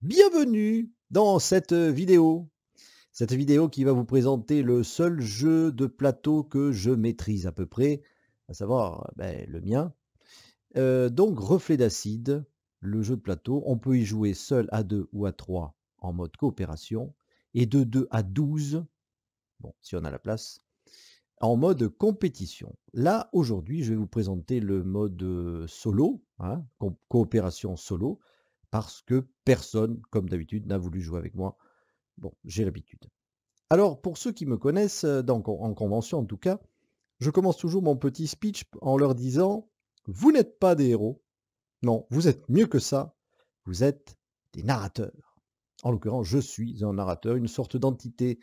Bienvenue dans cette vidéo. Cette vidéo qui va vous présenter le seul jeu de plateau que je maîtrise à peu près, à savoir ben, le mien. Euh, donc Reflet d'acide, le jeu de plateau, on peut y jouer seul à 2 ou à 3 en mode coopération, et de 2 à 12 Bon, si on a la place. En mode compétition. Là, aujourd'hui, je vais vous présenter le mode solo, hein, coopération solo, parce que personne, comme d'habitude, n'a voulu jouer avec moi. Bon, j'ai l'habitude. Alors, pour ceux qui me connaissent, en convention en tout cas, je commence toujours mon petit speech en leur disant Vous n'êtes pas des héros. Non, vous êtes mieux que ça. Vous êtes des narrateurs. En l'occurrence, je suis un narrateur, une sorte d'entité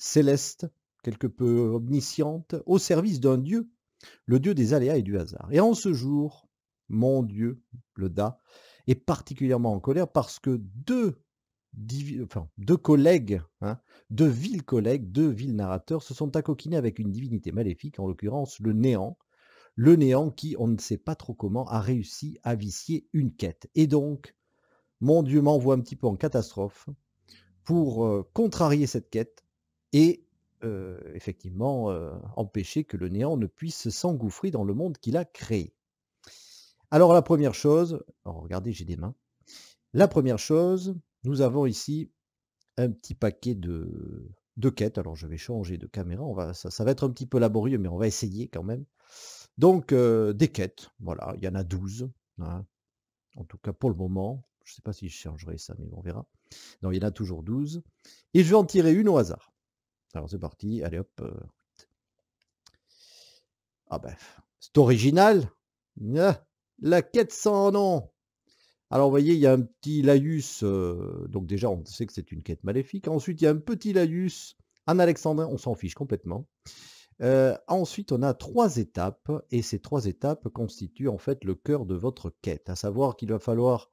céleste, quelque peu omnisciente, au service d'un dieu, le dieu des aléas et du hasard. Et en ce jour, mon dieu, le Da, est particulièrement en colère parce que deux, hein, collègues, deux villes collègues, deux villes narrateurs se sont accoquinés avec une divinité maléfique, en l'occurrence le néant, le néant qui, on ne sait pas trop comment, a réussi à vicier une quête. Et donc, mon Dieu m'envoie un petit peu en catastrophe pour euh, contrarier cette quête, et effectivement empêcher que le néant ne puisse s'engouffrer dans le monde qu'il a créé. Alors la première chose, regardez j'ai des mains, la première chose, nous avons ici un petit paquet de, de quêtes, alors je vais changer de caméra, on va, ça, va être un petit peu laborieux mais on va essayer quand même. Donc des quêtes, voilà, il y en a 12, hein. en tout cas pour le moment, je ne sais pas si je changerai ça mais on verra. Non, il y en a toujours 12, et je vais en tirer une au hasard. Alors c'est parti, allez hop. Euh, ah bref, c'est original. Hein, la quête sans nom. Alors vous voyez, il y a un petit laïus, euh, donc déjà on sait que c'est une quête maléfique. Ensuite, il y a un petit laïus, un alexandrin, on s'en fiche complètement. Euh, ensuite, on a trois étapes, et ces trois étapes constituent en fait le cœur de votre quête, à savoir qu'il va falloir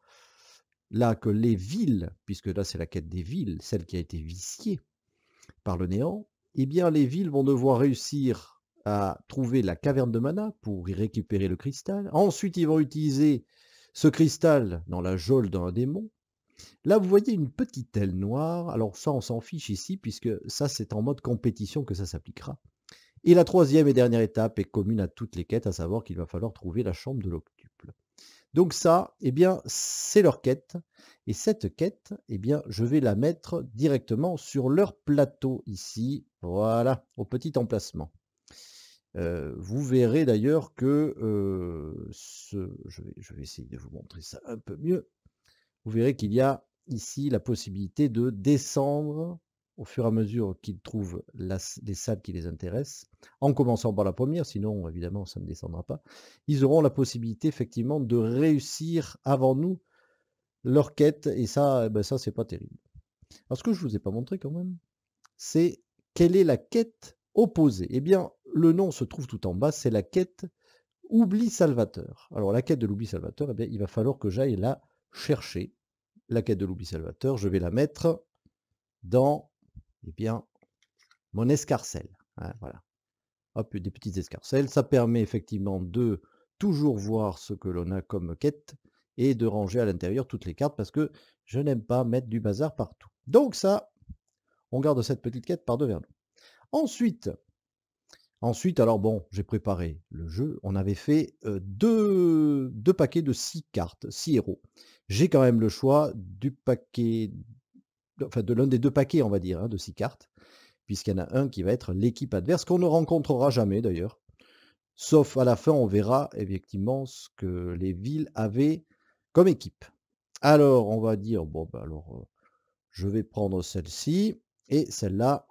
là que les villes, puisque là c'est la quête des villes, celle qui a été viciée, par le néant, eh bien les villes vont devoir réussir à trouver la caverne de mana pour y récupérer le cristal. Ensuite, ils vont utiliser ce cristal dans la geôle d'un démon. Là, vous voyez une petite aile noire. Alors ça, on s'en fiche ici, puisque ça, c'est en mode compétition que ça s'appliquera. Et la troisième et dernière étape est commune à toutes les quêtes, à savoir qu'il va falloir trouver la chambre de donc ça, eh bien, c'est leur quête. Et cette quête, eh bien, je vais la mettre directement sur leur plateau ici. Voilà, au petit emplacement. Euh, vous verrez d'ailleurs que euh, ce, je vais essayer de vous montrer ça un peu mieux. Vous verrez qu'il y a ici la possibilité de descendre au fur et à mesure qu'ils trouvent les salles qui les intéressent, en commençant par la première, sinon évidemment ça ne descendra pas, ils auront la possibilité effectivement de réussir avant nous leur quête, et ça, eh ben ça c'est pas terrible. Alors ce que je ne vous ai pas montré quand même, c'est quelle est la quête opposée Eh bien, le nom se trouve tout en bas, c'est la quête Oubli Salvateur. Alors la quête de l'oubli Salvateur, eh il va falloir que j'aille la chercher. La quête de l'oubli Salvateur, je vais la mettre dans eh bien, mon escarcelle. Hein, voilà. Hop, des petites escarcelles. Ça permet effectivement de toujours voir ce que l'on a comme quête et de ranger à l'intérieur toutes les cartes parce que je n'aime pas mettre du bazar partout. Donc ça, on garde cette petite quête par devant nous. Ensuite, ensuite, alors bon, j'ai préparé le jeu. On avait fait euh, deux, deux paquets de six cartes, six héros. J'ai quand même le choix du paquet enfin, de l'un des deux paquets, on va dire, hein, de six cartes, puisqu'il y en a un qui va être l'équipe adverse, qu'on ne rencontrera jamais d'ailleurs. Sauf à la fin, on verra effectivement ce que les villes avaient comme équipe. Alors, on va dire, bon, bah, alors, euh, je vais prendre celle-ci, et celle-là,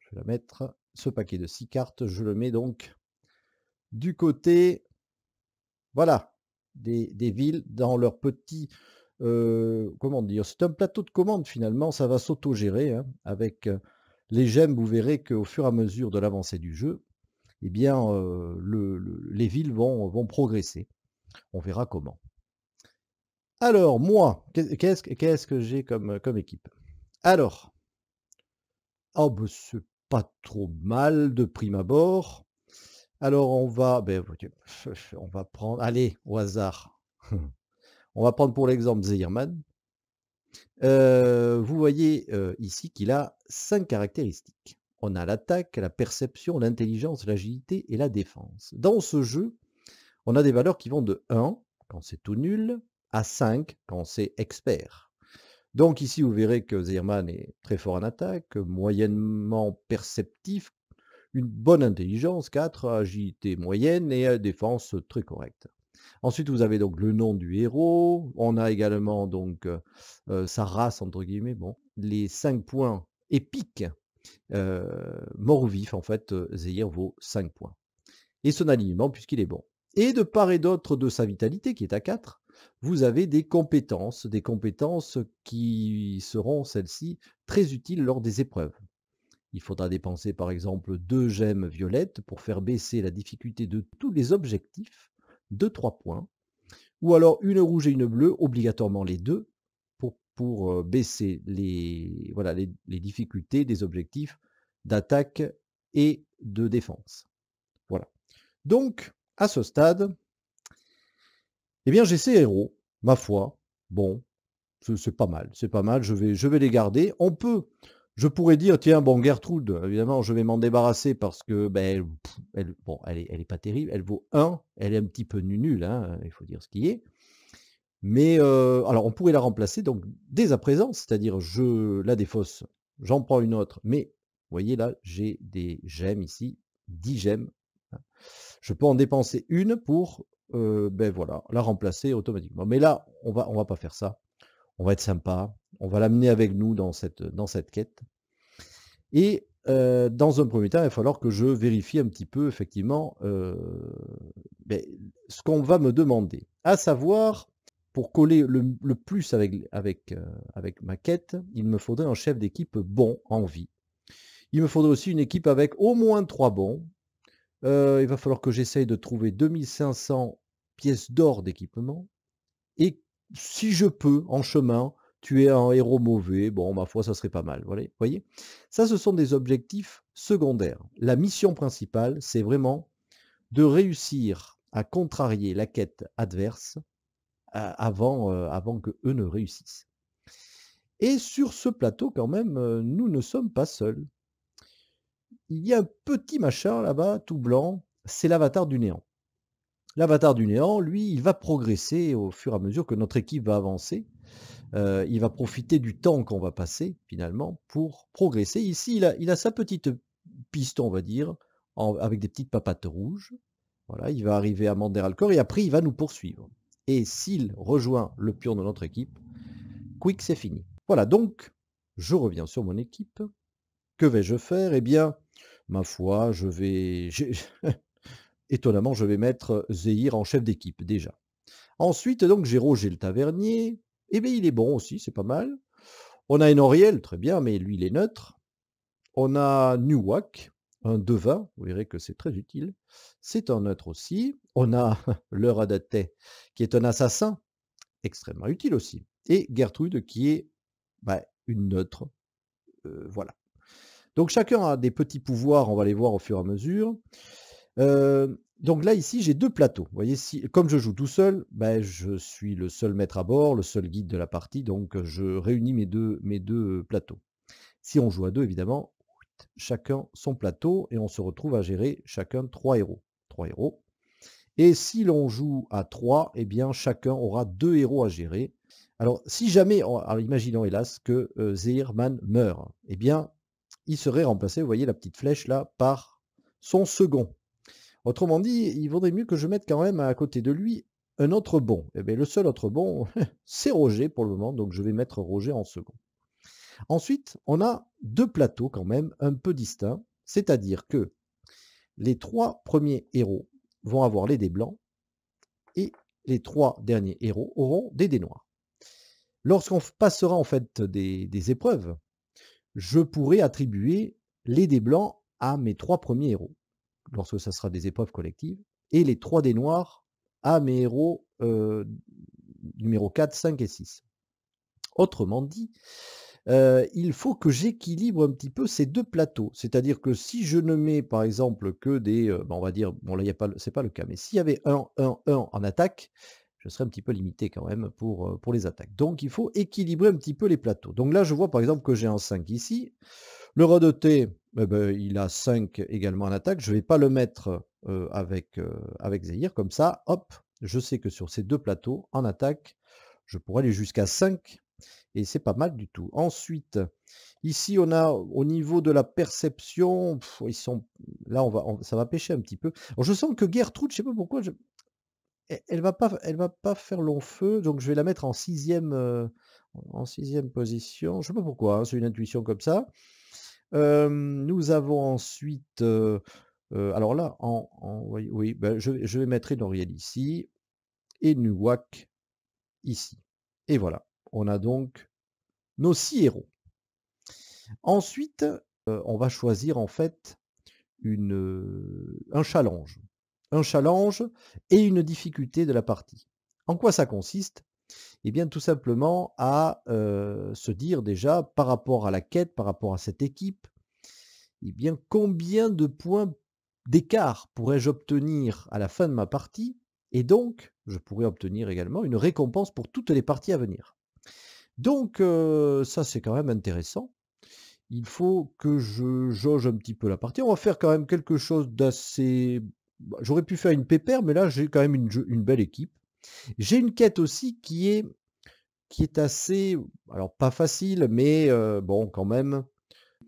je vais la mettre, ce paquet de six cartes, je le mets donc du côté, voilà, des villes dans leur petit euh, comment dire, c'est un plateau de commande finalement, ça va s'auto-gérer hein, avec euh, les gemmes, vous verrez qu'au fur et à mesure de l'avancée du jeu, eh bien, euh, les villes vont, progresser. On verra comment. Alors, moi, qu'est-ce que j'ai comme, comme équipe Alors, oh, ben, c'est pas trop mal de prime abord. Alors, on va, ben, on va prendre, allez, au hasard. On va prendre pour l'exemple Zeyerman, euh, vous voyez euh, ici qu'il a cinq caractéristiques. On a l'attaque, la perception, l'intelligence, l'agilité et la défense. Dans ce jeu, on a des valeurs qui vont de 1, quand c'est tout nul, à 5, quand c'est expert. Donc ici, vous verrez que Zirman est très fort en attaque, moyennement perceptif, une bonne intelligence, 4, agilité moyenne et euh, défense très correcte. Ensuite, vous avez donc le nom du héros. On a également donc euh, euh, sa race entre guillemets. Bon, les cinq points épiques, euh, mort ou vif en fait, Zéhir vaut 5 points. Et son alignement puisqu'il est bon. Et de part et d'autre de sa vitalité qui est à 4, vous avez des compétences, des compétences qui seront celles-ci très utiles lors des épreuves. Il faudra dépenser par exemple deux gemmes violettes pour faire baisser la difficulté de tous les objectifs 2 3 points, ou alors une rouge et une bleue, obligatoirement les deux, pour, pour euh, baisser les, voilà, les, difficultés des objectifs d'attaque et de défense. Voilà. Donc, à ce stade, eh bien, j'ai ces héros, ma foi, bon, c'est pas mal, c'est pas mal, je vais, je vais les garder. On peut, je pourrais dire, tiens, bon, Gertrude, évidemment, je vais m'en débarrasser parce que, ben, elle, bon, elle est, elle est, pas terrible, elle vaut 1, elle est un petit peu nulle, hein, il faut dire ce qui est. Mais, euh, alors, on pourrait la remplacer, donc, dès à présent, c'est-à-dire, je la défausse, j'en prends une autre, mais, vous voyez là, j'ai des gemmes ici, 10 gemmes. Hein. Je peux en dépenser une pour, euh, ben voilà, la remplacer automatiquement. Mais là, on va, on va pas faire ça on va être sympa, on va l'amener avec nous dans cette, dans cette quête. Et euh, dans un premier temps, il va falloir que je vérifie un petit peu effectivement euh, ben, ce qu'on va me demander. À savoir, pour coller le, plus avec, avec, euh, avec ma quête, il me faudrait un chef d'équipe bon en vie. Il me faudrait aussi une équipe avec au moins trois bons. il va falloir que j'essaye de trouver 2500 pièces d'or d'équipement et si je peux, en chemin, tuer un héros mauvais, bon, ma foi, ça serait pas mal. vous voyez Ça, ce sont des objectifs secondaires. La mission principale, c'est vraiment de réussir à contrarier la quête adverse euh, avant, euh, avant que eux ne réussissent. Et sur ce plateau, quand même, euh, nous ne sommes pas seuls. Il y a un petit machin là-bas, tout blanc, c'est l'avatar du néant. L'avatar du néant, lui, il va progresser au fur et à mesure que notre équipe va avancer. Euh, il va profiter du temps qu'on va passer, finalement, pour progresser. Ici, il a, sa petite piste, on va dire, avec des petites papates rouges. Voilà, il va arriver à Manderalcor et après, il va nous poursuivre. Et s'il rejoint le pion de notre équipe, quick, c'est fini. Voilà, donc, je reviens sur mon équipe. Que vais-je faire Eh bien, ma foi, je vais... Étonnamment, je vais mettre euh, Zehir en chef d'équipe déjà. Ensuite, donc, j'ai Roger le tavernier. Eh bien, il est bon aussi, c'est pas mal. On a Enoriel, très bien, mais lui, il est neutre. On a Nuwak, un devin, vous verrez que c'est très utile. C'est un neutre aussi. On a le Radaté, qui est un assassin, extrêmement utile aussi. Et Gertrude, qui est bah, une neutre. Euh, voilà. Donc chacun a des petits pouvoirs, on va les voir au fur et à mesure. Euh, donc là, ici, j'ai deux plateaux. Vous voyez, si, comme je joue tout seul, ben, je suis le seul maître à bord, le seul guide de la partie, donc euh, je réunis mes deux, mes deux euh, plateaux. Si on joue à deux, évidemment, chacun son plateau, et on se retrouve à gérer chacun trois héros. Trois héros. Et si l'on joue à trois, eh bien, chacun aura deux héros à gérer. Alors, si jamais, imaginons hélas que euh, Zeirman meurt, eh bien, il serait remplacé, vous voyez la petite flèche là, par son second Autrement dit, il vaudrait mieux que je mette quand même à côté de lui un autre bon. Et eh bien, le seul autre bon, c'est Roger pour le moment, donc je vais mettre Roger en second. Ensuite, on a deux plateaux quand même un peu distincts, c'est-à-dire que les trois premiers héros vont avoir les dés blancs et les trois derniers héros auront des dés noirs. Lorsqu'on passera en fait des, des, épreuves, je pourrai attribuer les dés blancs à mes trois premiers héros lorsque ça sera des épreuves collectives. Et les 3 d noirs à mes héros euh, numéro 4, 5 et 6. Autrement dit, euh, il faut que j'équilibre un petit peu ces deux plateaux. C'est-à-dire que si je ne mets par exemple que des. Euh, bah, on va dire, bon là, ce n'est pas le cas, mais s'il y avait un, 1, 1 en attaque, je serais un petit peu limité quand même pour, pour les attaques. Donc il faut équilibrer un petit peu les plateaux. Donc là, je vois par exemple que j'ai un 5 ici. Le redoté. Ben, il a 5 également en attaque. Je ne vais pas le mettre avec, avec Comme ça, hop, je sais que sur ces deux plateaux, en attaque, je pourrais aller jusqu'à 5. Et c'est pas mal du tout. Ensuite, ici, on a au niveau de la perception, ils sont. Là, on va, ça va pêcher un petit peu. je sens que Gertrude, je ne sais pas pourquoi, elle ne va, pas, elle va pas faire long feu. Donc je vais la mettre en sixième, en sixième position. Je ne sais pas pourquoi, hein, c'est une intuition comme ça. Euh, nous avons ensuite, euh, euh, alors là, en, oui, ben, je, vais mettre Edoriel ici et Nuwak ici. Et voilà, on a donc nos six héros. Ensuite, on va choisir en fait une, un challenge. Un challenge et une difficulté de la partie. En quoi ça consiste et eh bien, tout simplement à euh, se dire déjà, par rapport à la quête, par rapport à cette équipe, et eh bien, combien de points d'écart pourrais-je obtenir à la fin de ma partie Et donc, je pourrais obtenir également une récompense pour toutes les parties à venir. Donc, euh, ça, c'est quand même intéressant. Il faut que je jauge un petit peu la partie. On va faire quand même quelque chose d'assez... Bah, j'aurais pu faire une pépère, mais là, j'ai quand même une belle équipe. J'ai une quête aussi qui est, qui est assez, alors pas facile, mais bon, quand même,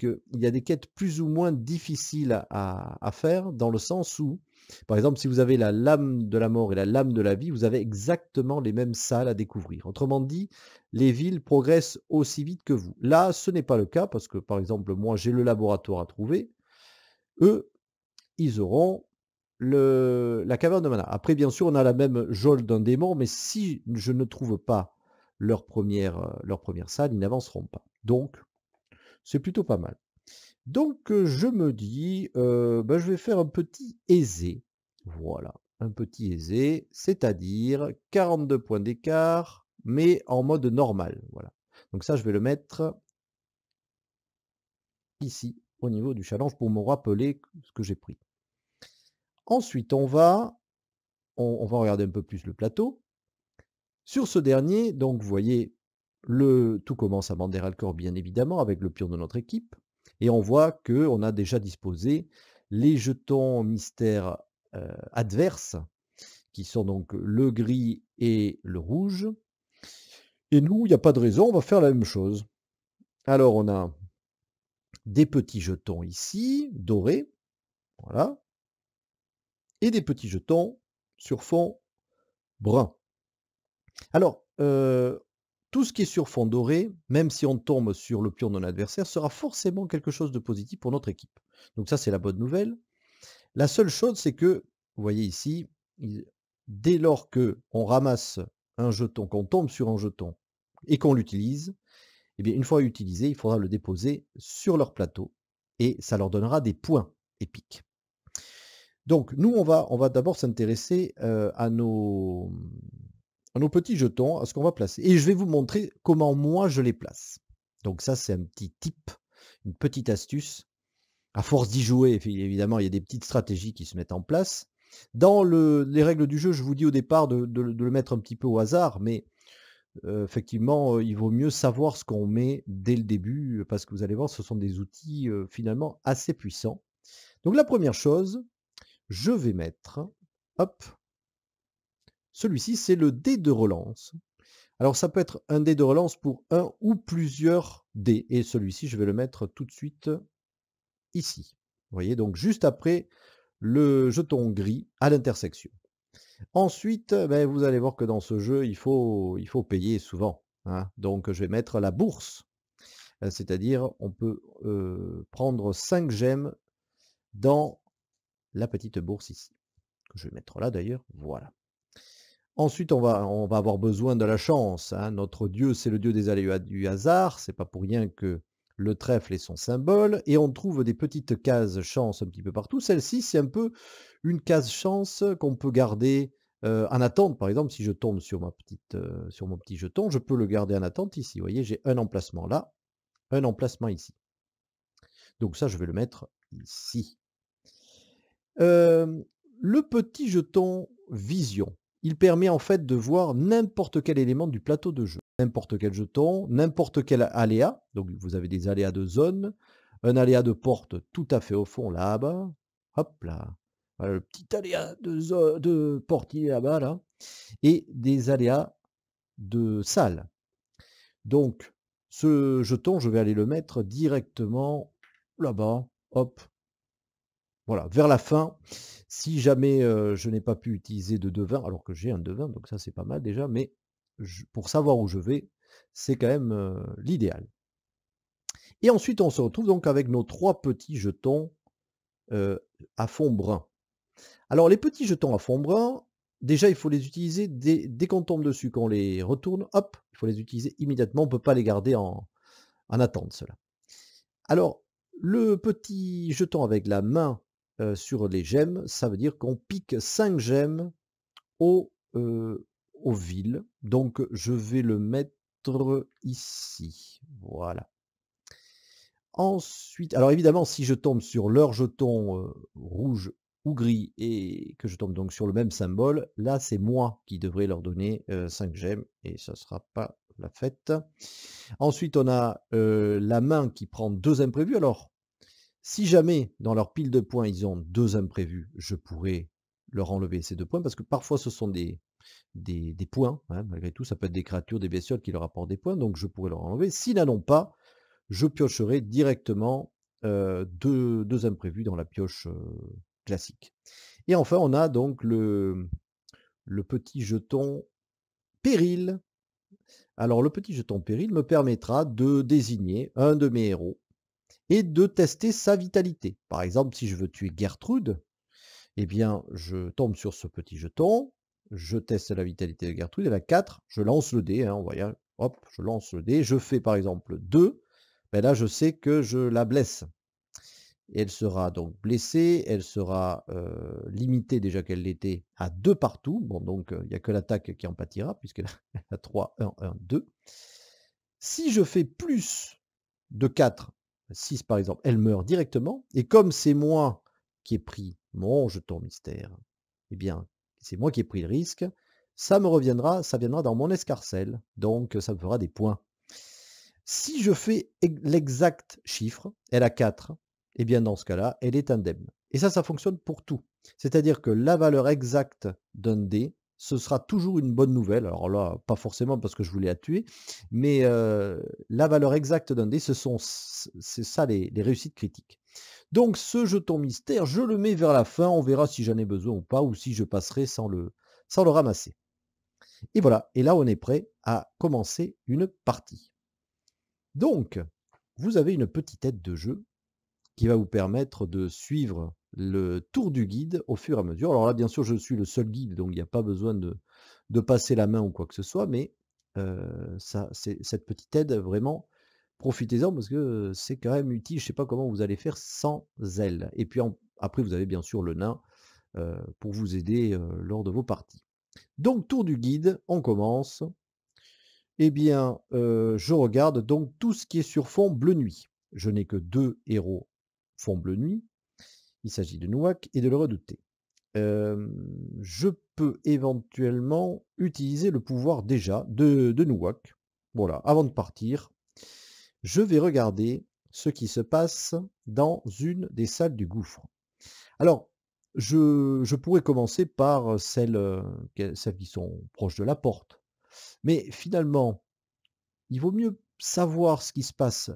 il y a des quêtes plus ou moins difficiles à, faire, dans le sens où, par exemple, si vous avez la lame de la mort et la lame de la vie, vous avez exactement les mêmes salles à découvrir. Autrement dit, les villes progressent aussi vite que vous. Là, ce n'est pas le cas, parce que, par exemple, moi, j'ai le laboratoire à trouver. Eux, ils auront le, la caverne de mana. Après, bien sûr, on a la même geôle d'un démon, mais si je ne trouve pas leur première, euh, leur première salle, ils n'avanceront pas. Donc, c'est plutôt pas mal. Donc, euh, je me dis, euh, ben, je vais faire un petit aisé. Voilà, un petit aisé, c'est-à-dire 42 points d'écart, mais en mode normal. Voilà. Donc ça, je vais le mettre ici, au niveau du challenge, pour me rappeler ce que j'ai pris. Ensuite, on va, on, va regarder un peu plus le plateau. Sur ce dernier, donc vous voyez, le, tout commence à corps, bien évidemment avec le pion de notre équipe. Et on voit qu'on a déjà disposé les jetons mystères euh, adverses, qui sont donc le gris et le rouge. Et nous, il n'y a pas de raison, on va faire la même chose. Alors on a des petits jetons ici, dorés, voilà, et des petits jetons sur fond brun. Alors, tout ce qui est sur fond doré, même si on tombe sur le pion de adversaire, sera forcément quelque chose de positif pour notre équipe. Donc ça, c'est la bonne nouvelle. La seule chose, c'est que, vous voyez ici, dès lors qu'on ramasse un jeton, qu'on tombe sur un jeton et qu'on l'utilise, eh bien, une fois utilisé, il faudra le déposer sur leur plateau et ça leur donnera des points épiques. Donc nous, on va, on va d'abord s'intéresser euh, à, nos, nos petits jetons, à ce qu'on va placer. Et je vais vous montrer comment moi je les place. Donc ça, c'est un petit tip, une petite astuce. À force d'y jouer, évidemment, il y a des petites stratégies qui se mettent en place. Dans les règles du jeu, je vous dis au départ de, le mettre un petit peu au hasard, mais euh, effectivement, euh, il vaut mieux savoir ce qu'on met dès le début, parce que vous allez voir, ce sont des outils finalement assez puissants. Donc la première chose, je vais mettre, hop, celui-ci, c'est le dé de relance. Alors ça peut être un dé de relance pour un ou plusieurs dés. Et celui-ci, je vais le mettre tout de suite ici. Vous voyez, donc juste après le jeton gris à l'intersection. Ensuite, ben, vous allez voir que dans ce jeu, il faut, il faut payer souvent. Hein. Donc je vais mettre la bourse. Euh, c'est-à-dire, on peut euh, prendre 5 gemmes dans la petite bourse ici, que je vais mettre là d'ailleurs, voilà. Ensuite, on va, on va avoir besoin de la chance. Hein. Notre Dieu, c'est le Dieu des aléas du hasard. C'est pas pour rien que le trèfle est son symbole. Et on trouve des petites cases chance un petit peu partout. Celle-ci, c'est un peu une case chance qu'on peut garder euh, en attente. Par exemple, si je tombe sur, ma petite, euh, sur mon petit jeton, je peux le garder en attente ici. Vous voyez, j'ai un emplacement là, un emplacement ici. Donc ça, je vais le mettre ici le petit jeton vision, il permet en fait de voir n'importe quel élément du plateau de jeu. N'importe quel jeton, n'importe quel aléa. Donc vous avez des aléas de zone, un aléa de porte tout à fait au fond là-bas. Hop là. le petit aléa de, de porte, là-bas là. Et des aléas de salle. Donc ce jeton, je vais aller le mettre directement là-bas. Hop, voilà, vers la fin, si jamais je n'ai pas pu utiliser de devin, alors que j'ai un devin, donc ça c'est pas mal déjà, mais pour savoir où je vais, c'est quand même l'idéal. Et ensuite, on se retrouve donc avec nos trois petits jetons à fond brun. Alors les petits jetons à fond brun, déjà il faut les utiliser dès, qu'on tombe dessus, qu'on les retourne, hop, il faut les utiliser immédiatement, on ne peut pas les garder en, en attente cela. Alors, le petit jeton avec la main euh, sur les gemmes, ça veut dire qu'on pique 5 gemmes au, euh, aux villes. Donc je vais le mettre ici. Voilà. Ensuite, alors évidemment, si je tombe sur leur jeton euh, rouge ou gris et que je tombe donc sur le même symbole, là c'est moi qui devrais leur donner 5 gemmes et ça ne sera pas la fête. Ensuite, on a la main qui prend deux imprévus. Alors, si jamais dans leur pile de points, ils ont deux imprévus, je pourrais leur enlever ces deux points parce que parfois ce sont des, des, points. Hein, malgré tout, ça peut être des créatures, des bestioles qui leur apportent des points, donc je pourrais leur enlever. S'ils n'en ont pas, je piocherai directement euh, deux, imprévus dans la pioche euh, classique. Et enfin, on a donc le, le petit jeton péril. Alors le petit jeton péril me permettra de désigner un de mes héros et de tester sa vitalité. Par exemple, si je veux tuer Gertrude, eh bien, je tombe sur ce petit jeton, je teste la vitalité de Gertrude, elle a 4, je lance le dé, hein, on hop, je lance le dé, je fais par exemple 2, ben là, je sais que je la blesse. Elle sera donc blessée, elle sera euh, limitée déjà qu'elle l'était à 2 partout. Bon, donc euh, il n'y a que l'attaque qui en pâtira, puisqu'elle a 3, 1, 1, 2. Si je fais plus de 4, 6 par exemple, elle meurt directement. Et comme c'est moi qui ai pris mon jeton mystère, eh bien, c'est moi qui ai pris le risque, ça me reviendra, ça viendra dans mon escarcelle. Donc, ça me fera des points. Si je fais l'exact chiffre, elle a 4, eh bien, dans ce cas-là, elle est indemne. Et ça, ça fonctionne pour tout. C'est-à-dire que la valeur exacte d'un dé ce sera toujours une bonne nouvelle. Alors là, pas forcément parce que je voulais la tuer, mais la valeur exacte d'un dé, ce sont, c'est ça les, réussites critiques. Donc ce jeton mystère, je le mets vers la fin, on verra si j'en ai besoin ou pas, ou si je passerai sans le, sans le ramasser. Et voilà, et là on est prêt à commencer une partie. Donc, vous avez une petite aide de jeu qui va vous permettre de suivre le tour du guide au fur et à mesure. Alors là, bien sûr, je suis le seul guide, donc il n'y a pas besoin de, passer la main ou quoi que ce soit, mais euh, ça, cette petite aide, vraiment, profitez-en parce que c'est quand même utile. Je ne sais pas comment vous allez faire sans elle. Et puis après, vous avez bien sûr le nain euh, pour vous aider euh, lors de vos parties. Donc, tour du guide, on commence. Eh bien, je regarde donc tout ce qui est sur fond bleu nuit. Je n'ai que deux héros fond bleu nuit, il s'agit de Nouak et de le redouter. je peux éventuellement utiliser le pouvoir déjà de, de Nouak. Voilà, avant de partir, je vais regarder ce qui se passe dans une des salles du gouffre. Alors, je, pourrais commencer par celles qui sont proches de la porte. Mais finalement, il vaut mieux savoir ce qui se passe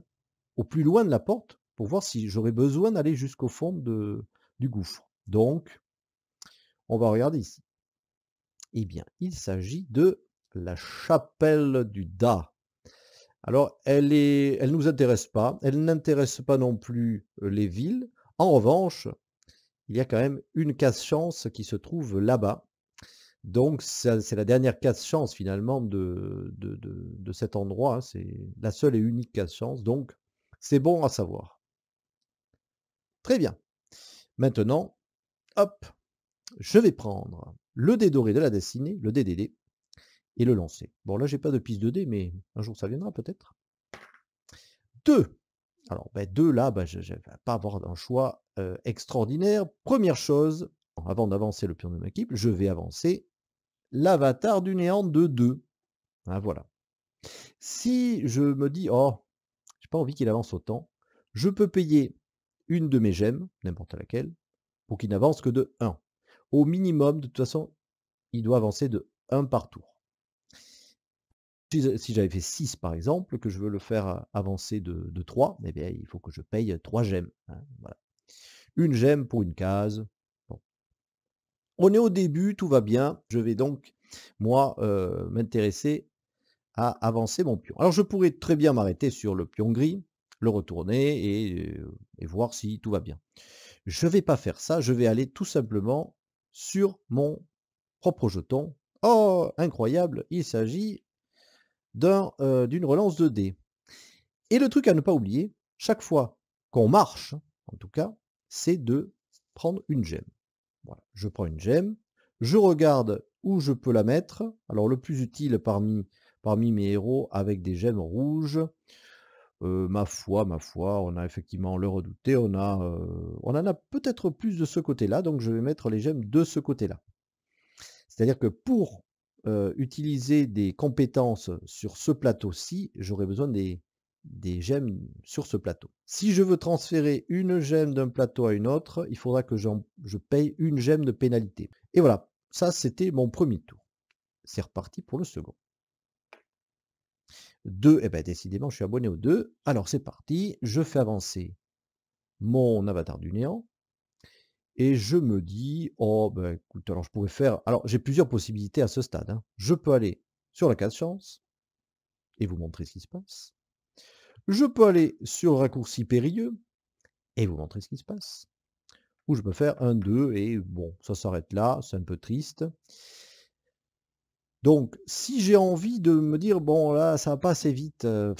au plus loin de la porte pour voir si j'aurais besoin d'aller jusqu'au fond de, du gouffre. Donc, on va regarder ici. Eh bien, il s'agit de la chapelle du Da. Alors, elle est, elle nous intéresse pas, elle n'intéresse pas non plus euh, les villes. En revanche, il y a quand même une casse chance qui se trouve là-bas. Donc, c'est la dernière casse chance finalement de, de, de cet endroit. Hein. C'est la seule et unique casse chance. Donc, c'est bon à savoir. Très bien. Maintenant, hop, je vais prendre le dé doré de la destinée, le DDD, et le lancer. Bon, là, j'ai pas de piste de dé, mais un jour ça viendra peut-être. Deux, Alors, ben, deux, là, ben, je ne vais pas avoir un choix extraordinaire. Première chose, avant d'avancer le pion de ma équipe, je vais avancer l'avatar du néant de deux. Hein, voilà. Si je me dis, oh, j'ai pas envie qu'il avance autant, je peux payer une de mes gemmes, n'importe laquelle, pour qu'il n'avance que de 1. Au minimum, de toute façon, il doit avancer de 1 par tour. Si j'avais fait 6 par exemple, que je veux le faire avancer de, 3, eh bien, il faut que je paye 3 gemmes. Hein, une gemme pour une case. On est au début, tout va bien. Je vais donc, moi, m'intéresser à avancer mon pion. Alors je pourrais très bien m'arrêter sur le pion gris, le retourner et, voir si tout va bien. Je ne vais pas faire ça, je vais aller tout simplement sur mon propre jeton. Oh, incroyable, il s'agit d'une relance de dés. Et le truc à ne pas oublier, chaque fois qu'on marche, en tout cas, c'est de prendre une gemme. je prends une gemme, je regarde où je peux la mettre. Alors le plus utile parmi, parmi mes héros avec des gemmes rouges, ma foi, ma foi, on a effectivement le redouté, on, a, on en a peut-être plus de ce côté-là, donc je vais mettre les gemmes de ce côté-là. C'est-à-dire que pour utiliser des compétences sur ce plateau-ci, j'aurai besoin des, des gemmes sur ce plateau. Si je veux transférer une gemme d'un plateau à une autre, il faudra que je paye une gemme de pénalité. Et voilà, ça c'était mon premier tour. C'est reparti pour le second. 2, et eh bien décidément, je suis abonné au deux. Alors c'est parti, je fais avancer mon avatar du néant. Et je me dis, oh ben écoute, alors je pourrais faire. Alors j'ai plusieurs possibilités à ce stade. Hein. Je peux aller sur la case chance et vous montrer ce qui se passe. Je peux aller sur le raccourci périlleux et vous montrer ce qui se passe. Ou je peux faire un 2 et bon, ça s'arrête là, c'est un peu triste. Donc, si j'ai envie de me dire, bon, là, ça va pas assez vite, euh,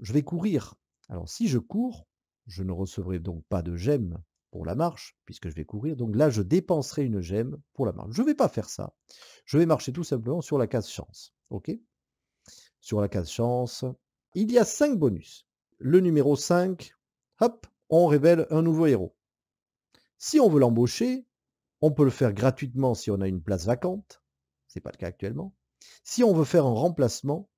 je vais courir. Alors, si je cours, je ne recevrai donc pas de gemme pour la marche, puisque je vais courir. Donc là, je dépenserai une gemme pour la marche. Je ne vais pas faire ça. Je vais marcher tout simplement sur la case chance. OK Sur la case chance, il y a 5 bonus. Le numéro 5, hop, on révèle un nouveau héros. Si on veut l'embaucher, on peut le faire gratuitement si on a une place vacante. Ce n'est pas le cas actuellement. Si on veut faire un remplacement,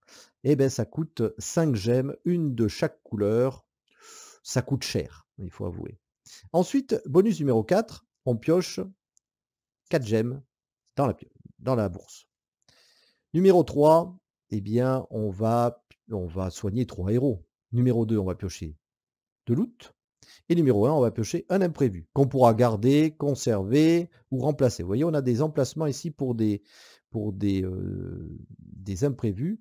eh ben, ça coûte 5 gemmes, une de chaque couleur. Ça coûte cher, il faut avouer. Ensuite, bonus numéro 4, on pioche 4 gemmes dans la, bourse. Numéro 3, eh bien, on va, on va soigner 3 héros. Numéro 2, on va piocher de loot. Et numéro 1, on va piocher un imprévu qu'on pourra garder, conserver ou remplacer. Vous voyez, on a des emplacements ici pour des, pour des, imprévus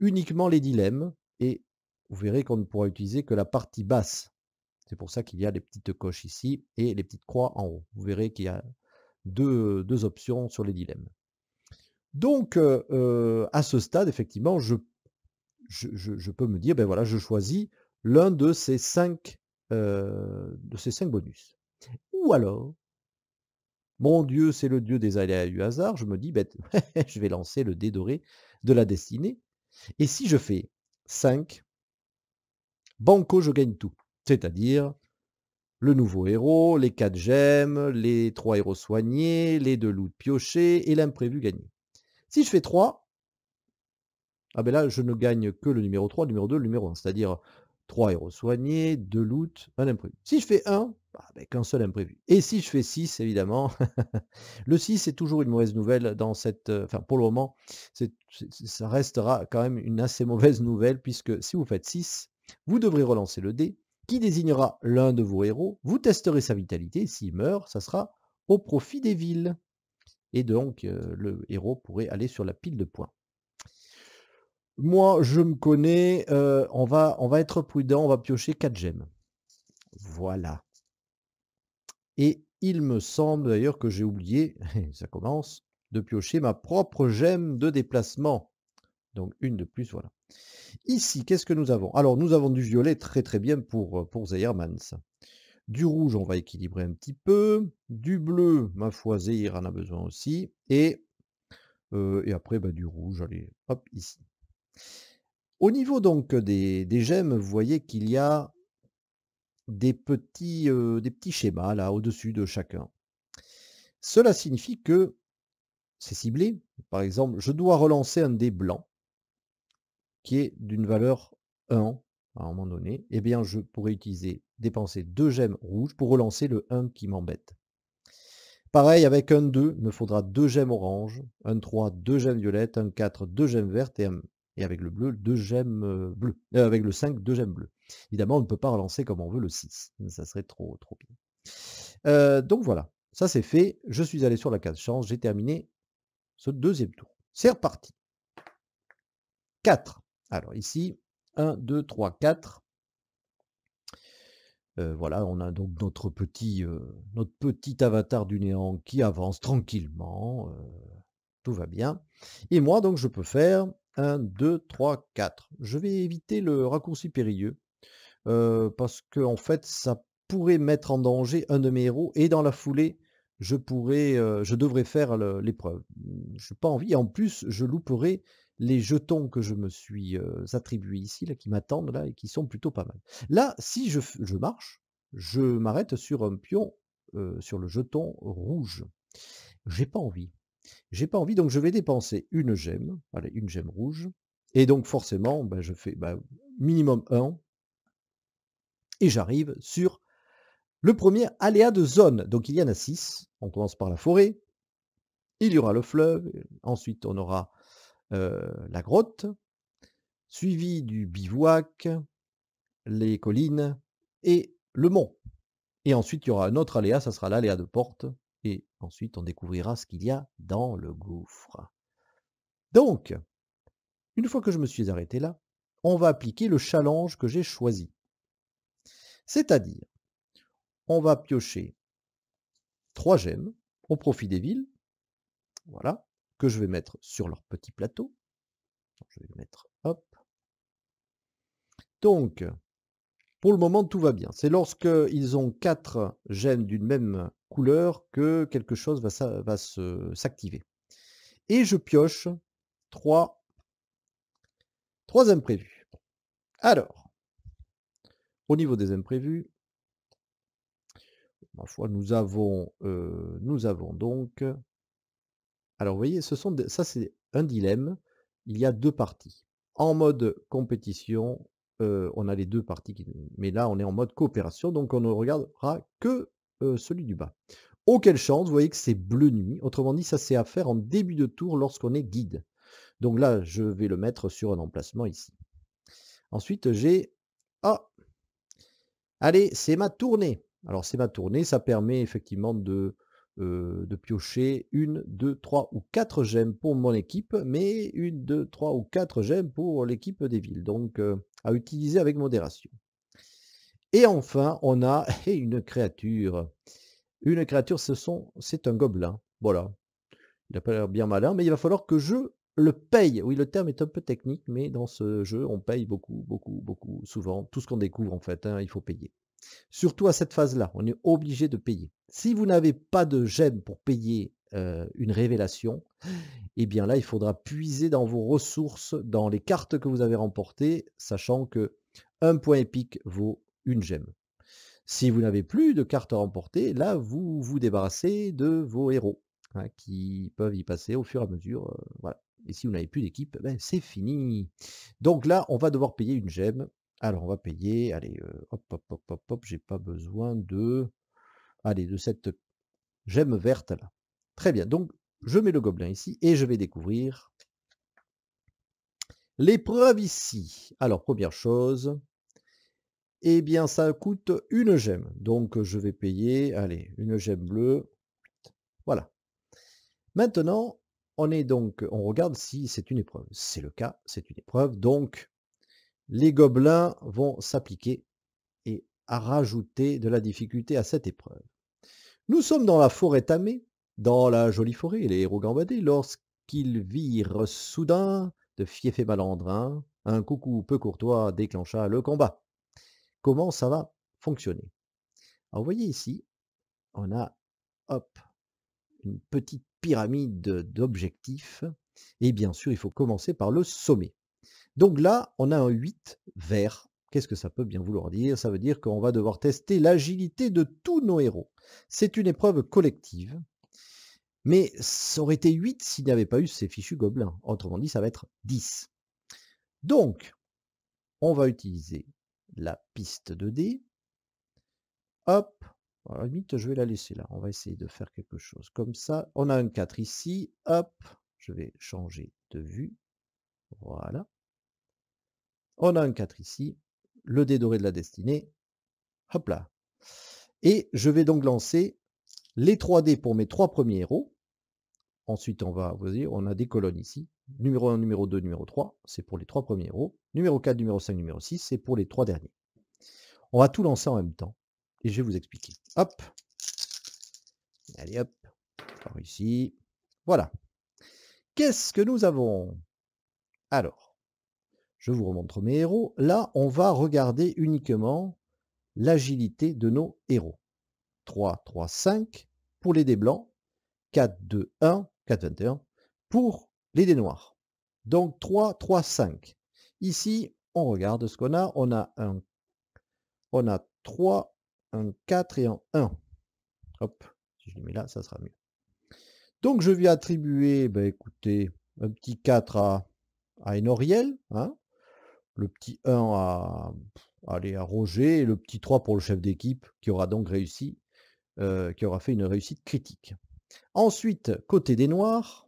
uniquement les dilemmes et vous verrez qu'on ne pourra utiliser que la partie basse. C'est pour ça qu'il y a les petites coches ici et les petites croix en haut. Vous verrez qu'il y a deux, options sur les dilemmes. Donc, à ce stade, effectivement, je, peux me dire, ben voilà, je choisis l'un de ces cinq, de ces cinq bonus. Ou alors, mon Dieu, c'est le Dieu des aléas du hasard. Je me dis, bête je vais lancer le dé doré de la destinée. Et si je fais 5, banco, je gagne tout. C'est-à-dire le nouveau héros, les 4 gemmes, les 3 héros soignés, les 2 loups piochés et l'imprévu gagné. Si je fais 3, ah ben là, je ne gagne que le numéro 3, le numéro 2, le numéro 1. C'est-à-dire 3 héros soignés, 2 loot, 1 imprévu. Si je fais 1, bah, avec un seul imprévu. Et si je fais 6, évidemment, le 6 est toujours une mauvaise nouvelle dans cette... Euh, enfin, pour le moment, ça restera quand même une assez mauvaise nouvelle, puisque si vous faites 6, vous devrez relancer le dé, qui désignera l'un de vos héros, vous testerez sa vitalité, s'il meurt, ça sera au profit des villes. Et donc, euh, le héros pourrait aller sur la pile de points. Moi, je me connais. Euh, on, va, on va être prudent. On va piocher 4 gemmes. Voilà. Et il me semble d'ailleurs que j'ai oublié, ça commence, de piocher ma propre gemme de déplacement. Donc une de plus, voilà. Ici, qu'est-ce que nous avons Alors, nous avons du violet très très bien pour, euh, pour Du rouge, on va équilibrer un petit peu. Du bleu, ma foi, Zeyr en a besoin aussi. Et, euh, et après, bah, du rouge, allez, hop, ici. Au niveau donc des, gemmes, vous voyez qu'il y a des petits, des petits schémas là au-dessus de chacun. Cela signifie que c'est ciblé. Par exemple, je dois relancer un dé blanc qui est d'une valeur 1 à un moment donné. Et eh bien, je pourrais utiliser, dépenser deux gemmes rouges pour relancer le 1 qui m'embête. Pareil avec un 2, il me faudra deux gemmes orange, un 3, 2 gemmes violettes, un 4, 2 gemmes vertes et un et avec le bleu, deux gemmes bleues. avec le 5, 2 gemmes bleues. Évidemment, on ne peut pas relancer comme on veut le 6. Ça serait trop, trop bien. donc voilà, ça c'est fait. Je suis allé sur la case chance. J'ai terminé ce deuxième tour. C'est reparti. 4. Alors ici, 1, 2, 3, 4. voilà, on a donc notre petit, notre petit avatar du néant qui avance tranquillement. tout va bien. Et moi, donc, je peux faire 1, 2, 3, 4. Je vais éviter le raccourci périlleux, parce que en fait, ça pourrait mettre en danger un de mes héros, et dans la foulée, je pourrais, je devrais faire l'épreuve. Je n'ai pas envie, en plus, je louperai les jetons que je me suis attribués ici, là, qui m'attendent, là, et qui sont plutôt pas mal. Là, si je, je marche, je m'arrête sur un pion, sur le jeton rouge. J'ai pas envie. J'ai pas envie, donc je vais dépenser une gemme, une gemme rouge. Et donc forcément, bah, je fais bah, minimum 1. Et j'arrive sur le premier aléa de zone. Donc il y en a 6. On commence par la forêt. Il y aura le fleuve. Ensuite, on aura euh, la grotte. Suivi du bivouac, les collines et le mont. Et ensuite, il y aura un autre aléa, ça sera l'aléa de porte, et ensuite on découvrira ce qu'il y a dans le gouffre. Donc, une fois que je me suis arrêté là, on va appliquer le challenge que j'ai choisi. C'est-à-dire, on va piocher trois gemmes au profit des villes, voilà, que je vais mettre sur leur petit plateau. Je vais mettre hop. Donc, pour le moment, tout va bien. C'est lorsque ils ont quatre gemmes d'une même couleur que quelque chose va, va s'activer. Et je pioche trois, trois imprévus. Alors, au niveau des imprévus, ma foi, nous avons, euh, nous avons donc... Alors, vous voyez, ce sont ça c'est un dilemme. Il y a deux parties. En mode compétition, euh, on a les deux parties. mais là, on est en mode coopération, donc on ne regardera que euh, celui du bas. Auquel oh, chance, vous voyez que c'est bleu nuit. Autrement dit, ça c'est à faire en début de tour lorsqu'on est guide. Donc là, je vais le mettre sur un emplacement ici. Ensuite, j'ai... Ah Allez, c'est ma tournée. Alors c'est ma tournée, ça permet effectivement de, euh, de piocher une, deux, trois ou quatre gemmes pour mon équipe, mais une, deux, trois ou quatre gemmes pour l'équipe des villes. Donc euh, à utiliser avec modération. Et enfin, on a eh, une créature. Une créature, ce sont, c'est un gobelin. Voilà. Il n'a pas l'air bien malin, mais il va falloir que je le paye. Oui, le terme est un peu technique, mais dans ce jeu, on paye beaucoup, beaucoup, beaucoup, souvent. Tout ce qu'on découvre, en fait, hein, il faut payer. Surtout à cette phase-là, on est obligé de payer. Si vous n'avez pas de gemme pour payer euh, une révélation, eh bien là, il faudra puiser dans vos ressources, dans les cartes que vous avez remportées, sachant que un point épique vaut une gemme. Si vous n'avez plus de cartes à remporter, là, vous vous débarrassez de vos héros hein, qui peuvent y passer au fur et à mesure. Euh, voilà. Et si vous n'avez plus d'équipe, eh ben, c'est fini. Donc là, on va devoir payer une gemme. Alors, on va payer, allez, euh, hop, hop, hop, hop, hop, j'ai pas besoin de, allez, de cette gemme verte là. Très bien, donc je mets le gobelin ici et je vais découvrir l'épreuve ici. Alors, première chose, eh bien ça coûte une gemme. Donc je vais payer, allez, une gemme bleue. Voilà. Maintenant, on est donc, on regarde si c'est une épreuve. C'est le cas, c'est une épreuve. Donc, les gobelins vont s'appliquer et rajouter de la difficulté à cette épreuve. Nous sommes dans la forêt tamée, dans la jolie forêt, les héros gambadés, lorsqu'ils virent soudain de et malandrin, un coucou peu courtois déclencha le combat comment ça va fonctionner. Alors, vous voyez ici, on a hop, une petite pyramide d'objectifs. Et bien sûr, il faut commencer par le sommet. Donc là, on a un 8 vert. Qu'est-ce que ça peut bien vouloir dire Ça veut dire qu'on va devoir tester l'agilité de tous nos héros. C'est une épreuve collective. Mais ça aurait été 8 s'il n'y avait pas eu ces fichus gobelins. Autrement dit, ça va être 10. Donc, on va utiliser la piste de dés, Hop, à limite, je vais la laisser là. On va essayer de faire quelque chose comme ça. On a un 4 ici. Hop, je vais changer de vue. Voilà. On a un 4 ici. Le dé doré de la destinée. Hop là. Et je vais donc lancer les 3 dés pour mes trois premiers héros. Ensuite, on va, vous voyez, on a des colonnes ici. Numéro 1, numéro 2, numéro 3, c'est pour les trois premiers héros. Numéro 4, numéro 5, numéro 6, c'est pour les trois derniers. On va tout lancer en même temps. Et je vais vous expliquer. Hop. Allez, hop. Par ici. Voilà. Qu'est-ce que nous avons Alors, je vous remontre mes héros. Là, on va regarder uniquement l'agilité de nos héros. 3, 3, 5 pour les dés blancs. 4, 2, 1, 4, 21 pour les dés noirs. Donc 3, 3, 5. Ici, on regarde ce qu'on a. On a un, on a 3, un 4 et un 1. Hop, si je les mets là, ça sera mieux. Donc je vais attribuer, ben, écoutez, un petit 4 à, à Enoriel, hein le petit 1 à, allez, à Roger, et le petit 3 pour le chef d'équipe, qui aura donc réussi, euh, qui aura fait une réussite critique. Ensuite, côté des Noirs,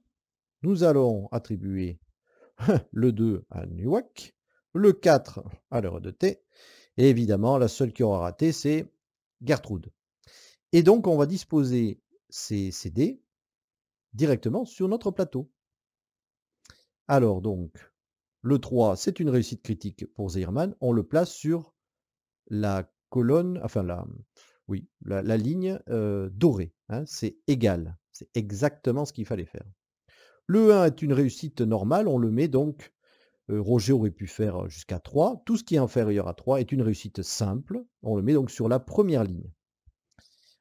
nous allons attribuer le 2 à Nuwak, le 4 à l'heure de thé, et évidemment, la seule qui aura raté, c'est Gertrude. Et donc, on va disposer ces CD directement sur notre plateau. Alors donc, le 3, c'est une réussite critique pour Zeirman. On le place sur la colonne, enfin la, oui, la, ligne euh, dorée. Hein. c'est égal. C'est exactement ce qu'il fallait faire. Le 1 est une réussite normale, on le met donc. Euh, Roger aurait pu faire jusqu'à 3. Tout ce qui est inférieur à 3 est une réussite simple. On le met donc sur la première ligne.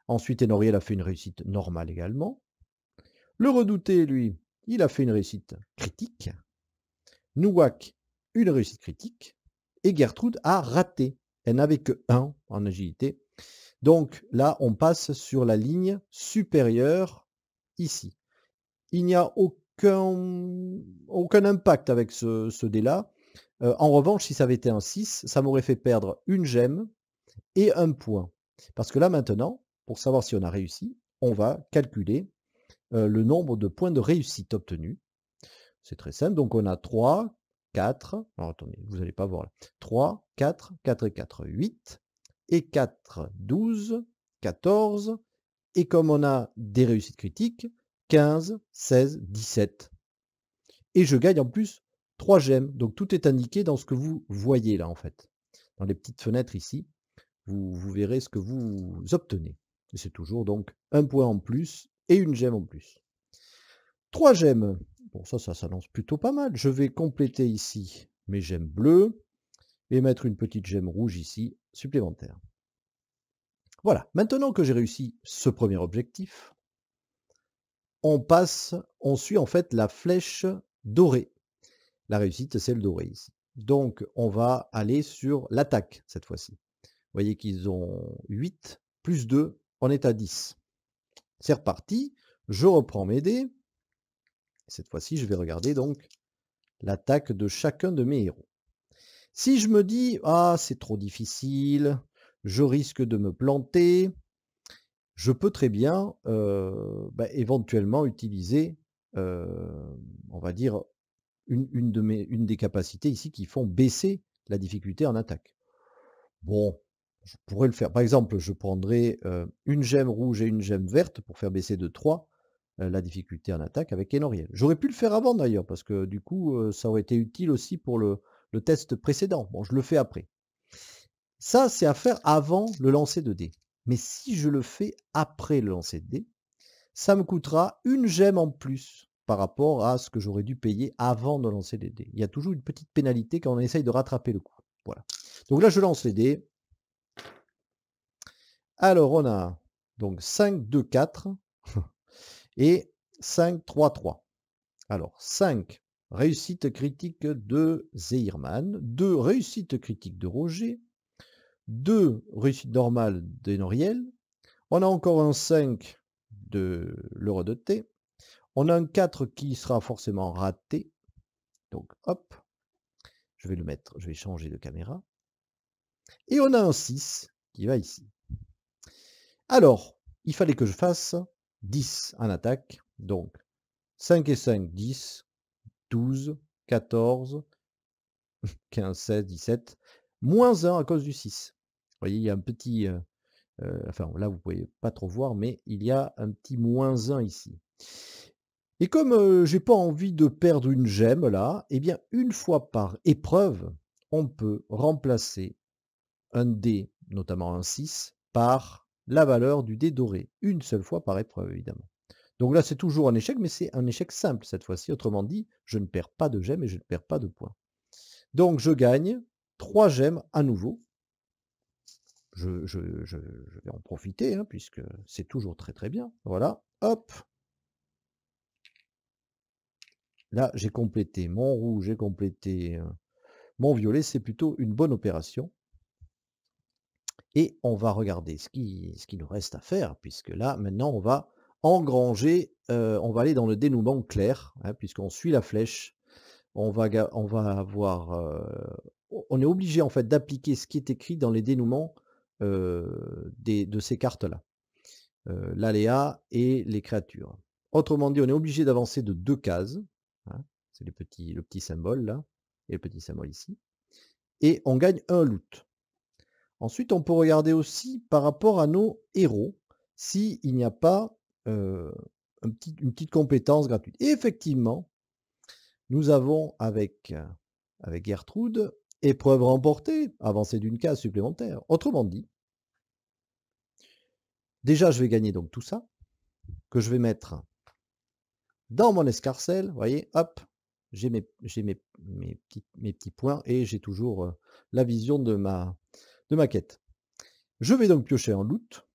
Ensuite, Enoriel a fait une réussite normale également. Le redouté, lui, il a fait une réussite critique. Nouak, une réussite critique. Et Gertrude a raté. Elle n'avait que 1 en agilité. Donc là, on passe sur la ligne supérieure ici. Il n'y a aucun aucun, impact avec ce, dé-là. Euh, en revanche, si ça avait été un 6, ça m'aurait fait perdre une gemme et un point. Parce que là maintenant, pour savoir si on a réussi, on va calculer euh, le nombre de points de réussite obtenus. C'est très simple, donc on a 3, 4, alors attendez, vous n'allez pas voir là, 3, 4, 4 et 4, 8, et 4, 12, 14, et comme on a des réussites critiques, 15, 16, 17. Et je gagne en plus 3 gemmes. Donc tout est indiqué dans ce que vous voyez là en fait. Dans les petites fenêtres ici, vous, verrez ce que vous obtenez. Et c'est toujours donc un point en plus et une gemme en plus. 3 gemmes. Bon ça, ça s'annonce plutôt pas mal. Je vais compléter ici mes gemmes bleues et mettre une petite gemme rouge ici supplémentaire. Voilà, maintenant que j'ai réussi ce premier objectif, on passe, on suit en fait la flèche dorée. La réussite, c'est le doré Donc, on va aller sur l'attaque cette fois-ci. Vous voyez qu'ils ont 8 plus 2, on est à 10. C'est reparti, je reprends mes dés. Cette fois-ci, je vais regarder donc l'attaque de chacun de mes héros. Si je me dis, ah, c'est trop difficile, je risque de me planter, je peux très bien bah, éventuellement utiliser, on va dire, une, de mes, une, des capacités ici qui font baisser la difficulté en attaque. Bon, je pourrais le faire. Par exemple, je prendrais une gemme rouge et une gemme verte pour faire baisser de 3 la difficulté en attaque avec Enoriel. J'aurais pu le faire avant d'ailleurs, parce que du coup, ça aurait été utile aussi pour le, le test précédent. Bon, je le fais après. Ça, c'est à faire avant le lancer de dés. Mais si je le fais après le lancer de dés, ça me coûtera une gemme en plus par rapport à ce que j'aurais dû payer avant de lancer les dés. Il y a toujours une petite pénalité quand on essaye de rattraper le coup. Voilà. Donc là, je lance les dés. Alors, on a donc 5, 2, 4 et 5, 3, 3. Alors, 5, réussite critique de Zeirman, 2, réussite critique de Roger, 2 réussite normale des Noriel. On a encore un 5 de l'euro de T. On a un 4 qui sera forcément raté. Donc hop, je vais le mettre, je vais changer de caméra. Et on a un 6 qui va ici. Alors, il fallait que je fasse 10 en attaque. Donc 5 et 5, 10, 12, 14, 15, 16, 17, moins 1 à cause du 6. Vous voyez, il y a un petit... Euh, euh, enfin, là, vous ne pouvez pas trop voir, mais il y a un petit moins 1 ici. Et comme je j'ai pas envie de perdre une gemme là, eh bien une fois par épreuve, on peut remplacer un dé, notamment un 6, par la valeur du dé doré, une seule fois par épreuve évidemment. Donc là c'est toujours un échec, mais c'est un échec simple cette fois-ci. Autrement dit, je ne perds pas de gemmes et je ne perds pas de points. Donc je gagne 3 gemmes à nouveau, je, vais en profiter, hein, puisque c'est toujours très très bien. Voilà, hop Là, j'ai complété mon rouge, j'ai complété euh, mon violet, c'est plutôt une bonne opération. Et on va regarder ce qui, ce qui nous reste à faire, puisque là, maintenant, on va engranger, euh, on va aller dans le dénouement clair, hein, puisqu'on suit la flèche. On va, on va avoir... Euh, on est obligé, en fait, d'appliquer ce qui est écrit dans les dénouements euh, de ces cartes-là. Euh, l'aléa et les créatures. Autrement dit, on est obligé d'avancer de deux cases. Hein, c'est le petit symbole là, et le petit symbole ici. Et on gagne un loot. Ensuite, on peut regarder aussi par rapport à nos héros, s'il il n'y a pas euh, une petite compétence gratuite. Et effectivement, nous avons avec, avec Gertrude Épreuve remportée, avancée d'une case supplémentaire. Autrement dit, déjà je vais gagner donc tout ça, que je vais mettre dans mon escarcelle, vous voyez, hop, j'ai mes, petits, points et j'ai toujours euh, la vision de ma, de ma quête. Je vais donc piocher en loot.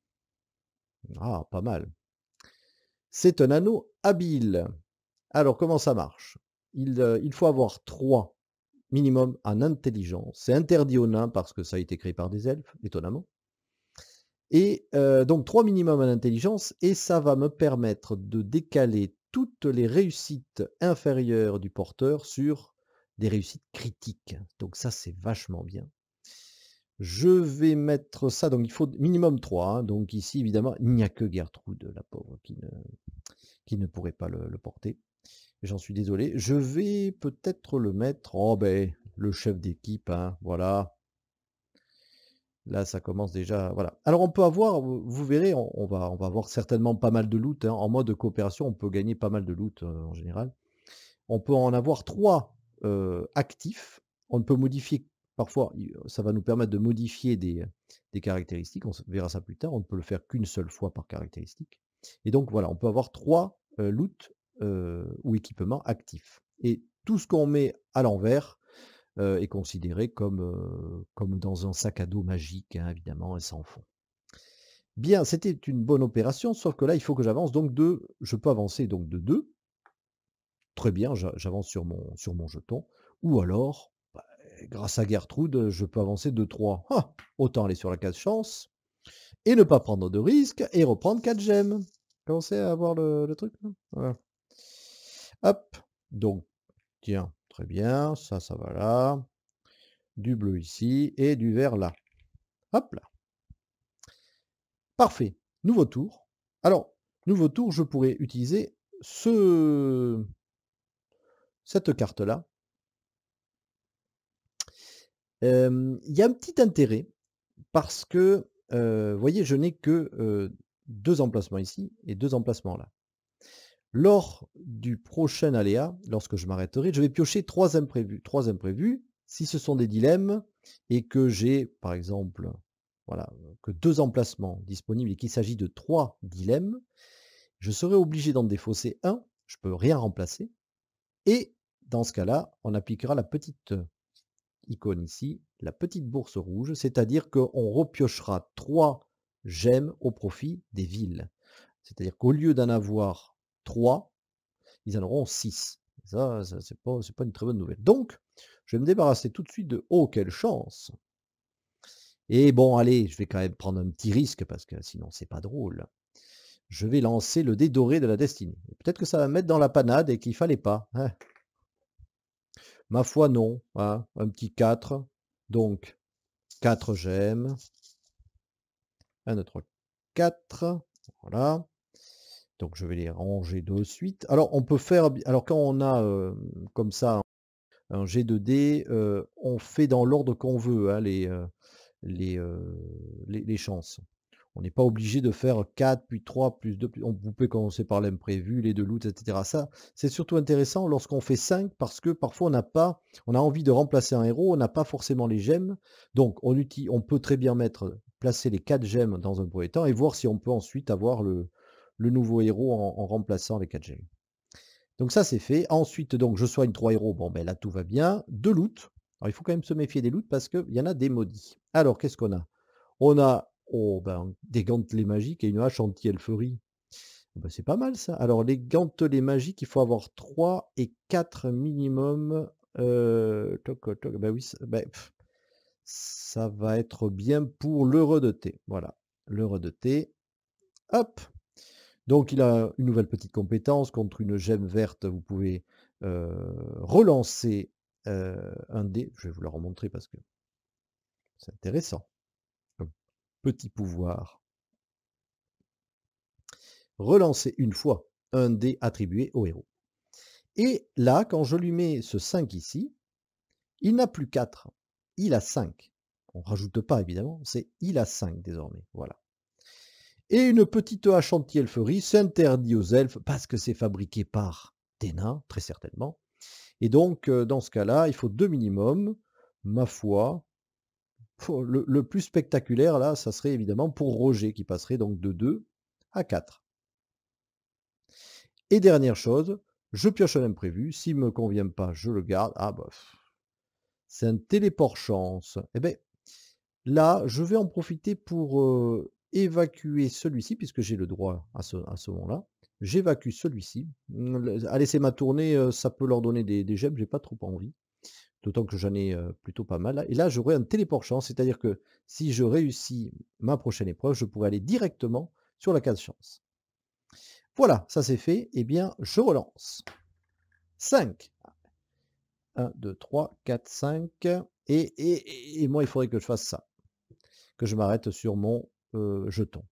Ah, pas mal. C'est un anneau habile. Alors, comment ça marche il, euh, il, faut avoir trois minimum en intelligence. C'est interdit aux nains parce que ça a été créé par des elfes, étonnamment. Et euh, donc 3 minimum en intelligence, et ça va me permettre de décaler toutes les réussites inférieures du porteur sur des réussites critiques. Donc ça, c'est vachement bien. Je vais mettre ça, donc il faut minimum 3. Hein. donc ici, évidemment, il n'y a que Gertrude, la pauvre, qui ne, qui ne pourrait pas le porter. J'en suis désolé. Je vais peut-être le mettre. Oh ben, le chef d'équipe, hein, voilà. Là, ça commence déjà. Voilà. Alors, on peut avoir, vous verrez, on, va, on va avoir certainement pas mal de loot. Hein. En mode coopération, on peut gagner pas mal de loot euh, en général. On peut en avoir trois euh, actifs. On ne peut modifier parfois, ça va nous permettre de modifier des, caractéristiques. On verra ça plus tard. On ne peut le faire qu'une seule fois par caractéristique. Et donc, voilà, on peut avoir trois euh, loot... Euh, ou équipement actif. Et tout ce qu'on met à l'envers euh, est considéré comme, euh, comme dans un sac à dos magique, hein, évidemment, et sans fond. Bien, c'était une bonne opération, sauf que là, il faut que j'avance donc de. Je peux avancer donc de 2. Très bien, j'avance sur mon, sur mon jeton. Ou alors, bah, grâce à Gertrude, je peux avancer de 3. Ah, autant aller sur la case chance. Et ne pas prendre de risque et reprendre 4 gemmes. Commencez à avoir le, truc. Voilà. Hop, donc, tiens, très bien, ça, ça va là, du bleu ici et du vert là. Hop là. Parfait, nouveau tour. Alors, nouveau tour, je pourrais utiliser ce... cette carte-là. Il y a un petit intérêt parce que, vous voyez, je n'ai que deux emplacements ici et deux emplacements là. Lors du prochain aléa, lorsque je m'arrêterai, je vais piocher trois imprévus. Trois imprévus, si ce sont des dilemmes et que j'ai, par exemple, voilà, que deux emplacements disponibles et qu'il s'agit de trois dilemmes, je serai obligé d'en défausser un, je ne peux rien remplacer, et dans ce cas-là, on appliquera la petite icône ici, la petite bourse rouge, c'est-à-dire qu'on repiochera trois gemmes au profit des villes. C'est-à-dire qu'au lieu d'en avoir 3, ils en auront 6. Ça, c'est pas, une très bonne nouvelle. Donc, je vais me débarrasser tout de suite de « Oh, quelle chance !» Et bon, allez, je vais quand même prendre un petit risque, parce que sinon, c'est pas drôle. Je vais lancer le dé doré de la destinée. Peut-être que ça va me mettre dans la panade et qu'il fallait pas. Hein. Ma foi, non. Hein. un petit 4. Donc, 4 j'aime. 1, 2, 3, 4. Voilà. Donc je vais les ranger de suite. Alors on peut faire, alors quand on a comme ça un G2D, on fait dans l'ordre qu'on veut hein, les, les, chances. On n'est pas obligé de faire 4, puis 3, plus 2, on peut commencer par l'imprévu, les deux loots, etc. Ça, c'est surtout intéressant lorsqu'on fait 5 parce que parfois on n'a pas, on a envie de remplacer un héros, on n'a pas forcément les gemmes. Donc on, on peut très bien mettre, placer les 4 gemmes dans un premier temps et voir si on peut ensuite avoir le, le nouveau héros en, remplaçant les 4 gemmes, Donc ça c'est fait. Ensuite, donc je soigne 3 héros. Bon ben là tout va bien. Deux loots. Alors il faut quand même se méfier des loots parce qu'il y en a des maudits. Alors qu'est-ce qu'on a On a oh, ben, des gantelets magiques et une hache anti-elferie. Oh, ben, c'est pas mal ça. Alors les gantelets magiques, il faut avoir 3 et 4 minimum. Euh, oh, ben oui, ben, ça va être bien pour le de thé. Voilà, le de thé. Hop, donc il a une nouvelle petite compétence contre une gemme verte. Vous pouvez euh, relancer euh, un dé. Je vais vous la remontrer parce que c'est intéressant. petit pouvoir. Relancer une fois un dé attribué au héros. Et là, quand je lui mets ce 5 ici, il n'a plus 4, il a 5. On ne rajoute pas évidemment, c'est il a 5 désormais. Voilà. Et une petite hache anti-elferie s'interdit aux elfes parce que c'est fabriqué par des très certainement. Et donc, euh, dans ce cas-là, il faut deux minimums. Ma foi, le, plus spectaculaire, là, ça serait évidemment pour Roger, qui passerait donc de 2 à 4. Et dernière chose, je pioche un imprévu. S'il ne me convient pas, je le garde. Ah bah, c'est un téléport chance. Eh bien, là, je vais en profiter pour euh, évacuer celui-ci, puisque j'ai le droit à ce, à ce moment-là. J'évacue celui-ci. Mmh, à laisser ma tournée, ça peut leur donner des, des gemmes, j'ai pas trop envie. D'autant que j'en ai plutôt pas mal. Et là, j'aurai un téléport chance, c'est-à-dire que si je réussis ma prochaine épreuve, je pourrais aller directement sur la case chance. Voilà, ça c'est fait. Eh bien, je relance. 5. 1, 2, 3, 4, 5. et moi, il faudrait que je fasse ça. Que je m'arrête sur mon jetons.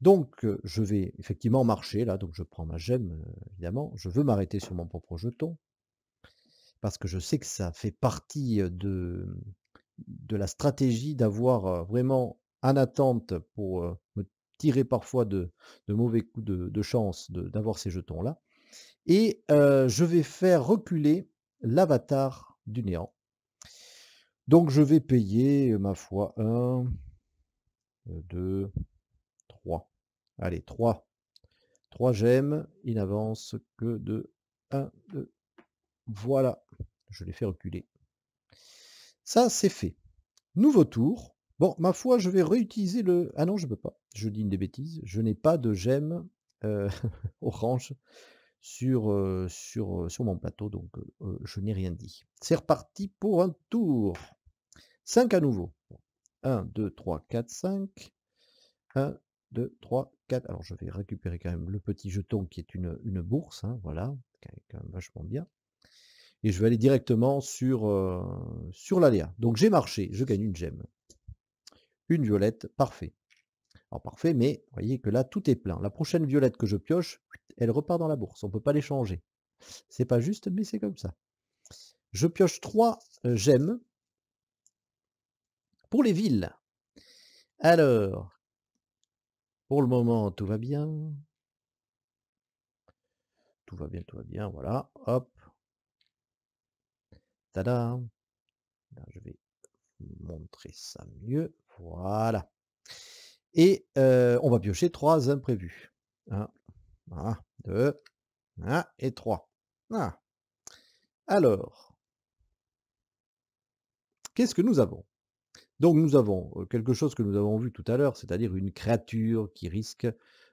Donc, je vais effectivement marcher là. Donc, je prends ma gemme, évidemment. Je veux m'arrêter sur mon propre jeton parce que je sais que ça fait partie de, mmh, de la stratégie d'avoir vraiment en attente pour me tirer parfois de, mauvais coups de, chance d'avoir ces jetons-là. Et je vais faire reculer l'avatar du néant. Donc je vais payer, ma foi, un, 2, euh, 3. Allez, 3. 3 gemmes. Il n'avance que de 1, 2. Voilà. Je l'ai fait reculer. Ça, c'est fait. Nouveau tour. Bon, ma foi, je vais réutiliser le... Ah non, je ne peux pas. Je dis une des bêtises. Je n'ai pas de gemmes euh, orange sur, euh, sur, sur mon plateau, donc je n'ai rien dit. C'est reparti pour un tour. 5 à nouveau. 1, 2, 3, 4, 5. 1, 2, 3, 4. Alors je vais récupérer quand même le petit jeton qui est une, bourse, hein, voilà, quand même vachement bien. Et je vais aller directement euh, sur, l'aléa. Donc j'ai marché, je gagne une gemme. Une violette, parfait. Alors parfait, mais vous voyez que là tout est plein. La prochaine violette que je pioche, elle repart dans la bourse. On ne peut pas l'échanger. C'est pas juste, mais c'est comme ça. Je pioche 3 euh, gemmes les villes. Alors, pour le moment, tout va bien. Tout va bien, tout va bien, voilà. Hop. Tada. je vais montrer ça mieux. Voilà. Et euh, on va piocher trois imprévus. 1, 2, 1 et 3. Ah. Alors, qu'est-ce que nous avons donc nous avons quelque chose que nous avons vu tout à l'heure, c'est-à-dire une créature qui risque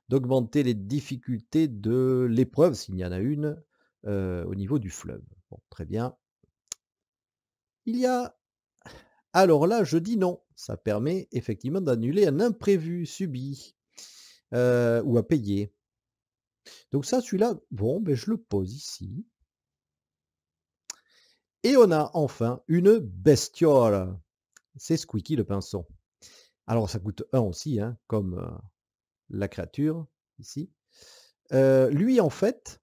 d'augmenter les difficultés de l'épreuve, s'il y en a une, au niveau du fleuve. Bon, très bien. Il y a... Alors là, je dis non. Ça permet effectivement d'annuler un imprévu subi ou à payer. Donc ça, celui-là, bon, ben je le pose ici. Et on a enfin une bestiole c'est Squeaky le pinceau, Alors ça coûte 1 aussi, hein, comme la créature ici. lui, en fait,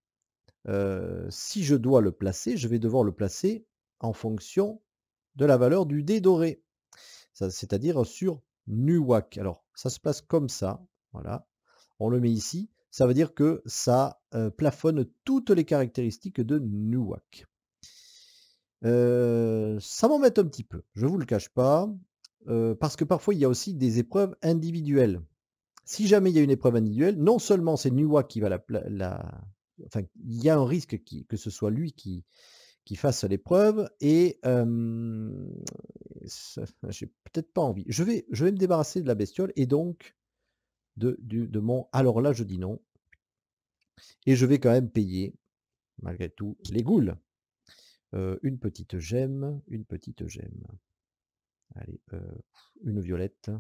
si je dois le placer, je vais devoir le placer en fonction de la valeur du dé doré, c'est-à-dire sur Nuwak. Alors ça se place comme ça, voilà. On le met ici, ça veut dire que ça plafonne toutes les caractéristiques de Nuwak ça m'embête un petit peu, je ne vous le cache pas, parce que parfois il y a aussi des épreuves individuelles. Si jamais il y a une épreuve individuelle, non seulement c'est Nuwa qui va la, Enfin, il y a un risque que ce soit lui qui, qui fasse l'épreuve, et euh, j'ai peut-être pas envie. Je vais, je vais me débarrasser de la bestiole, et donc de, du, de mon... Alors là, je dis non. Et je vais quand même payer, malgré tout, les goules une petite gemme, une petite gemme. Allez, une violette.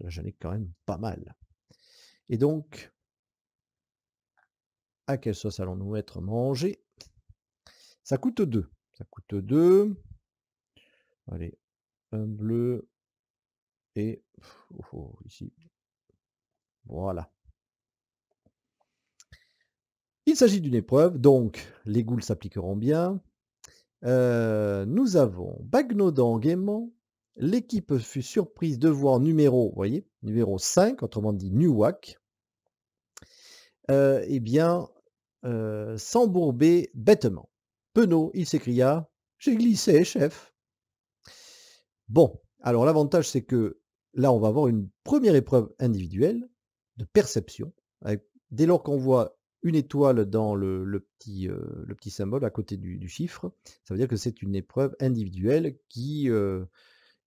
Là, j'en ai quand même pas mal. Et donc, à quelle sauce allons-nous être mangés Ça coûte 2. Ça coûte 2. Allez, un bleu. Et oh, oh, ici. Voilà. Il s'agit d'une épreuve, donc les goules s'appliqueront bien. Euh, nous avons Bagnodan gaiement. L'équipe fut surprise de voir numéro, voyez, numéro 5, autrement dit Nuwak, euh, eh bien, euh, s'embourber bêtement. Penaud, il s'écria J'ai glissé, chef. Bon, alors l'avantage, c'est que là, on va avoir une première épreuve individuelle de perception. dès lors qu'on voit une étoile dans le, petit, euh, le petit, symbole à côté du, chiffre. Ça veut dire que c'est une épreuve individuelle qui, euh,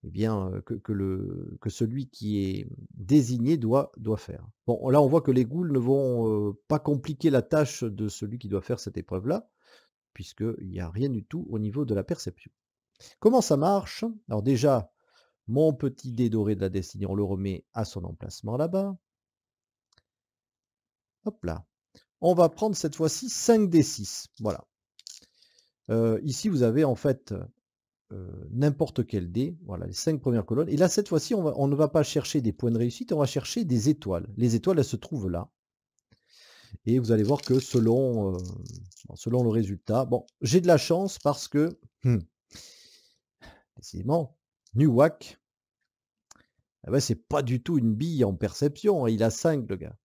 eh bien, euh, que, le, que, celui qui est désigné doit, doit, faire. Bon, là, on voit que les goules ne vont pas compliquer la tâche de celui qui doit faire cette épreuve-là, puisqu'il n'y a rien du tout au niveau de la perception. Comment ça marche Alors déjà, mon petit dé doré de la destinée, on le remet à son emplacement là-bas. Hop là on va prendre cette fois-ci 5D6. Voilà. Euh, ici, vous avez en fait euh, n'importe quel dé, voilà, les 5 premières colonnes. Et là, cette fois-ci, on, ne va pas chercher des points de réussite, on va chercher des étoiles. Les étoiles, elles se trouvent là. Et vous allez voir que selon, euh, selon le résultat, bon, j'ai de la chance parce que, hmm, décidément, Nuwak, eh ben, c'est pas du tout une bille en perception. Hein. Il a 5, de gars.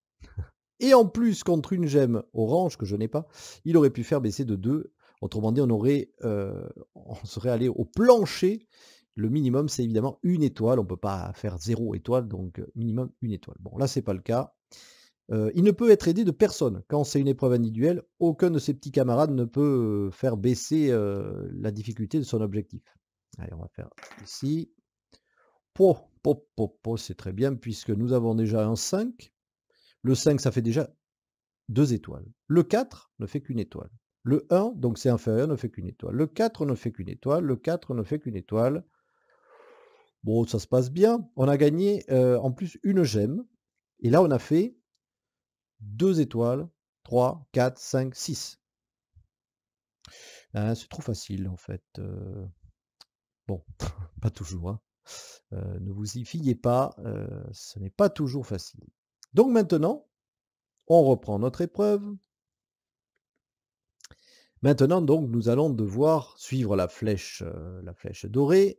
Et en plus, contre une gemme orange que je n'ai pas, il aurait pu faire baisser de 2. Autrement dit, euh, on, serait allé au plancher. Le minimum, c'est évidemment une étoile. On ne peut pas faire zéro étoile, donc euh, minimum une étoile. Bon, là, ce n'est pas le cas. Euh, il ne peut être aidé de personne. Quand c'est une épreuve individuelle, aucun de ses petits camarades ne peut faire baisser la difficulté de son objectif. Allez, on va faire ici. Po, c'est très bien, puisque nous avons déjà un 5. Le 5, ça fait déjà 2 étoiles. Le 4 ne fait qu'une étoile. Le 1, donc c'est inférieur, ne fait qu'une étoile. Le 4 ne fait qu'une étoile. Le 4 ne fait qu'une étoile. Bon, ça se passe bien. On a gagné euh, en plus une gemme. Et là, on a fait 2 étoiles, 3, 4, 5, 6. c'est trop facile en fait. Euh. Bon, pas toujours. Hein. Euh, ne vous y fiez pas, ce n'est pas toujours facile. Donc maintenant, on reprend notre épreuve. Maintenant, donc, nous allons devoir suivre la flèche, euh, la flèche dorée,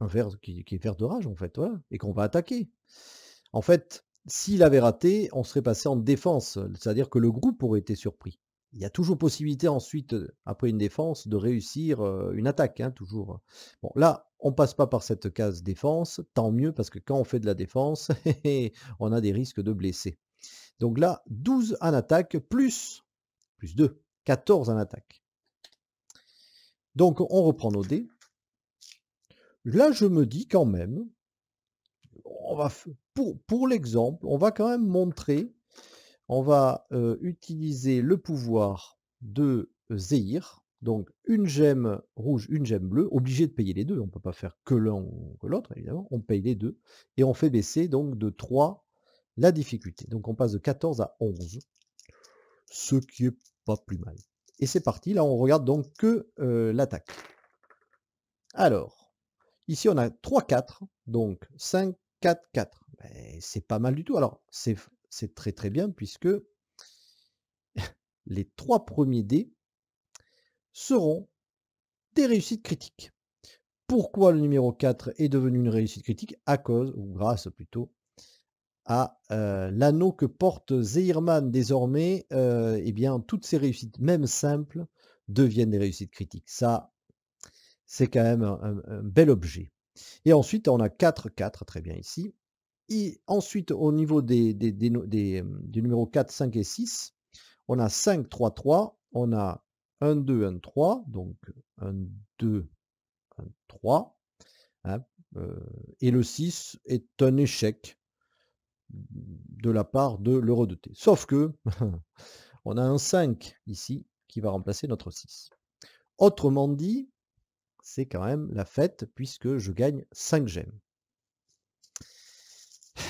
un qui, est vert de rage en fait, et qu'on va attaquer. En fait, s'il avait raté, on serait passé en défense, c'est-à-dire que le groupe aurait été surpris il y a toujours possibilité ensuite, après une défense, de réussir une attaque, hein, toujours. Bon, là, on passe pas par cette case défense, tant mieux, parce que quand on fait de la défense, on a des risques de blesser. Donc là, 12 en attaque, plus, 2, 14 en attaque. Donc on reprend nos dés. Là, je me dis quand même, on va, pour, pour l'exemple, on va quand même montrer on va utiliser le pouvoir de Zéhir, donc une gemme rouge, une gemme bleue, obligé de payer les deux, on ne peut pas faire que l'un ou que l'autre, évidemment, on paye les deux, et on fait baisser donc de 3 la difficulté. Donc on passe de 14 à 11, ce qui est pas plus mal. Et c'est parti, là on regarde donc que l'attaque. Alors, ici on a 3-4, donc 5-4-4. Ben, c'est pas mal du tout. Alors, c'est c'est très très bien puisque les trois premiers dés seront des réussites critiques. Pourquoi le numéro 4 est devenu une réussite critique À cause, ou grâce plutôt, à euh, l'anneau que porte Zeirman désormais, euh, eh bien, toutes ces réussites, même simples, deviennent des réussites critiques. Ça, c'est quand même un, bel objet. Et ensuite, on a 4-4, très bien ici. Et ensuite, au niveau des, des, numéros 4, 5 et 6, on a 5, 3, 3, on a 1, 2, 1, 3, donc 1, 2, 1, 3. et le 6 est un échec de la part de l'euro de T. Sauf que on a un 5 ici qui va remplacer notre 6. Autrement dit, c'est quand même la fête puisque je gagne 5 gemmes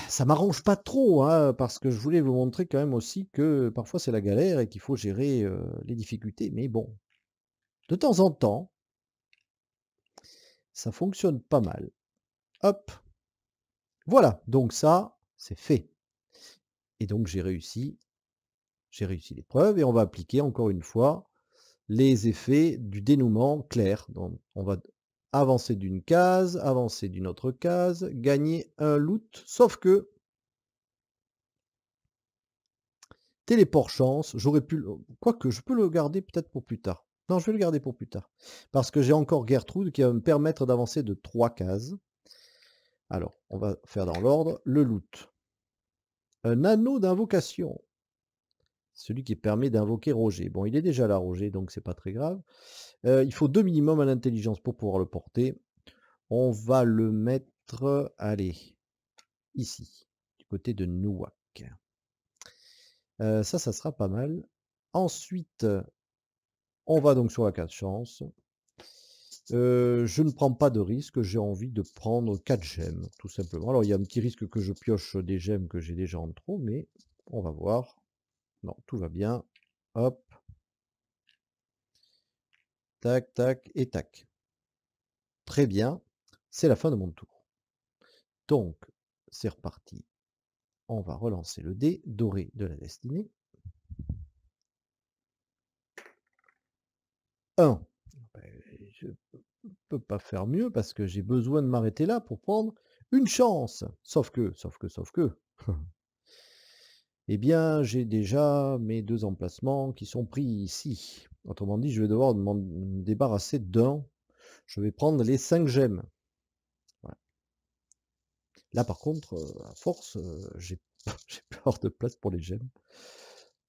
ça m'arrange pas trop, hein, parce que je voulais vous montrer quand même aussi que parfois c'est la galère et qu'il faut gérer les difficultés. Mais bon, de temps en temps, ça fonctionne pas mal. Hop. Voilà, donc ça, c'est fait. Et donc j'ai réussi, j'ai réussi l'épreuve et on va appliquer encore une fois les effets du dénouement clair. on va avancer d'une case, avancer d'une autre case, gagner un loot, sauf que téléport chance, j'aurais pu... Quoique, je peux le garder peut-être pour plus tard. Non, je vais le garder pour plus tard. Parce que j'ai encore Gertrude qui va me permettre d'avancer de trois cases. Alors, on va faire dans l'ordre. Le loot. Un anneau d'invocation. Celui qui permet d'invoquer Roger. Bon, il est déjà là, Roger, donc c'est pas très grave. Euh, il faut deux minimum à l'intelligence pour pouvoir le porter. On va le mettre, allez, ici, du côté de Nouak. Euh, ça, ça sera pas mal. Ensuite, on va donc sur la 4 chance. Euh, je ne prends pas de risque, j'ai envie de prendre 4 gemmes, tout simplement. Alors il y a un petit risque que je pioche des gemmes que j'ai déjà en trop, mais on va voir tout va bien. Hop. Tac, tac et tac. Très bien. C'est la fin de mon tour. Donc, c'est reparti. On va relancer le dé doré de la destinée. 1. Ben, je peux pas faire mieux parce que j'ai besoin de m'arrêter là pour prendre une chance. Sauf que, sauf que, sauf que. eh bien, j'ai déjà mes deux emplacements qui sont pris ici. Autrement dit, je vais devoir me débarrasser d'un. Je vais prendre les 5 gemmes. Là, par contre, euh, à force, euh, j'ai peur de place pour les gemmes.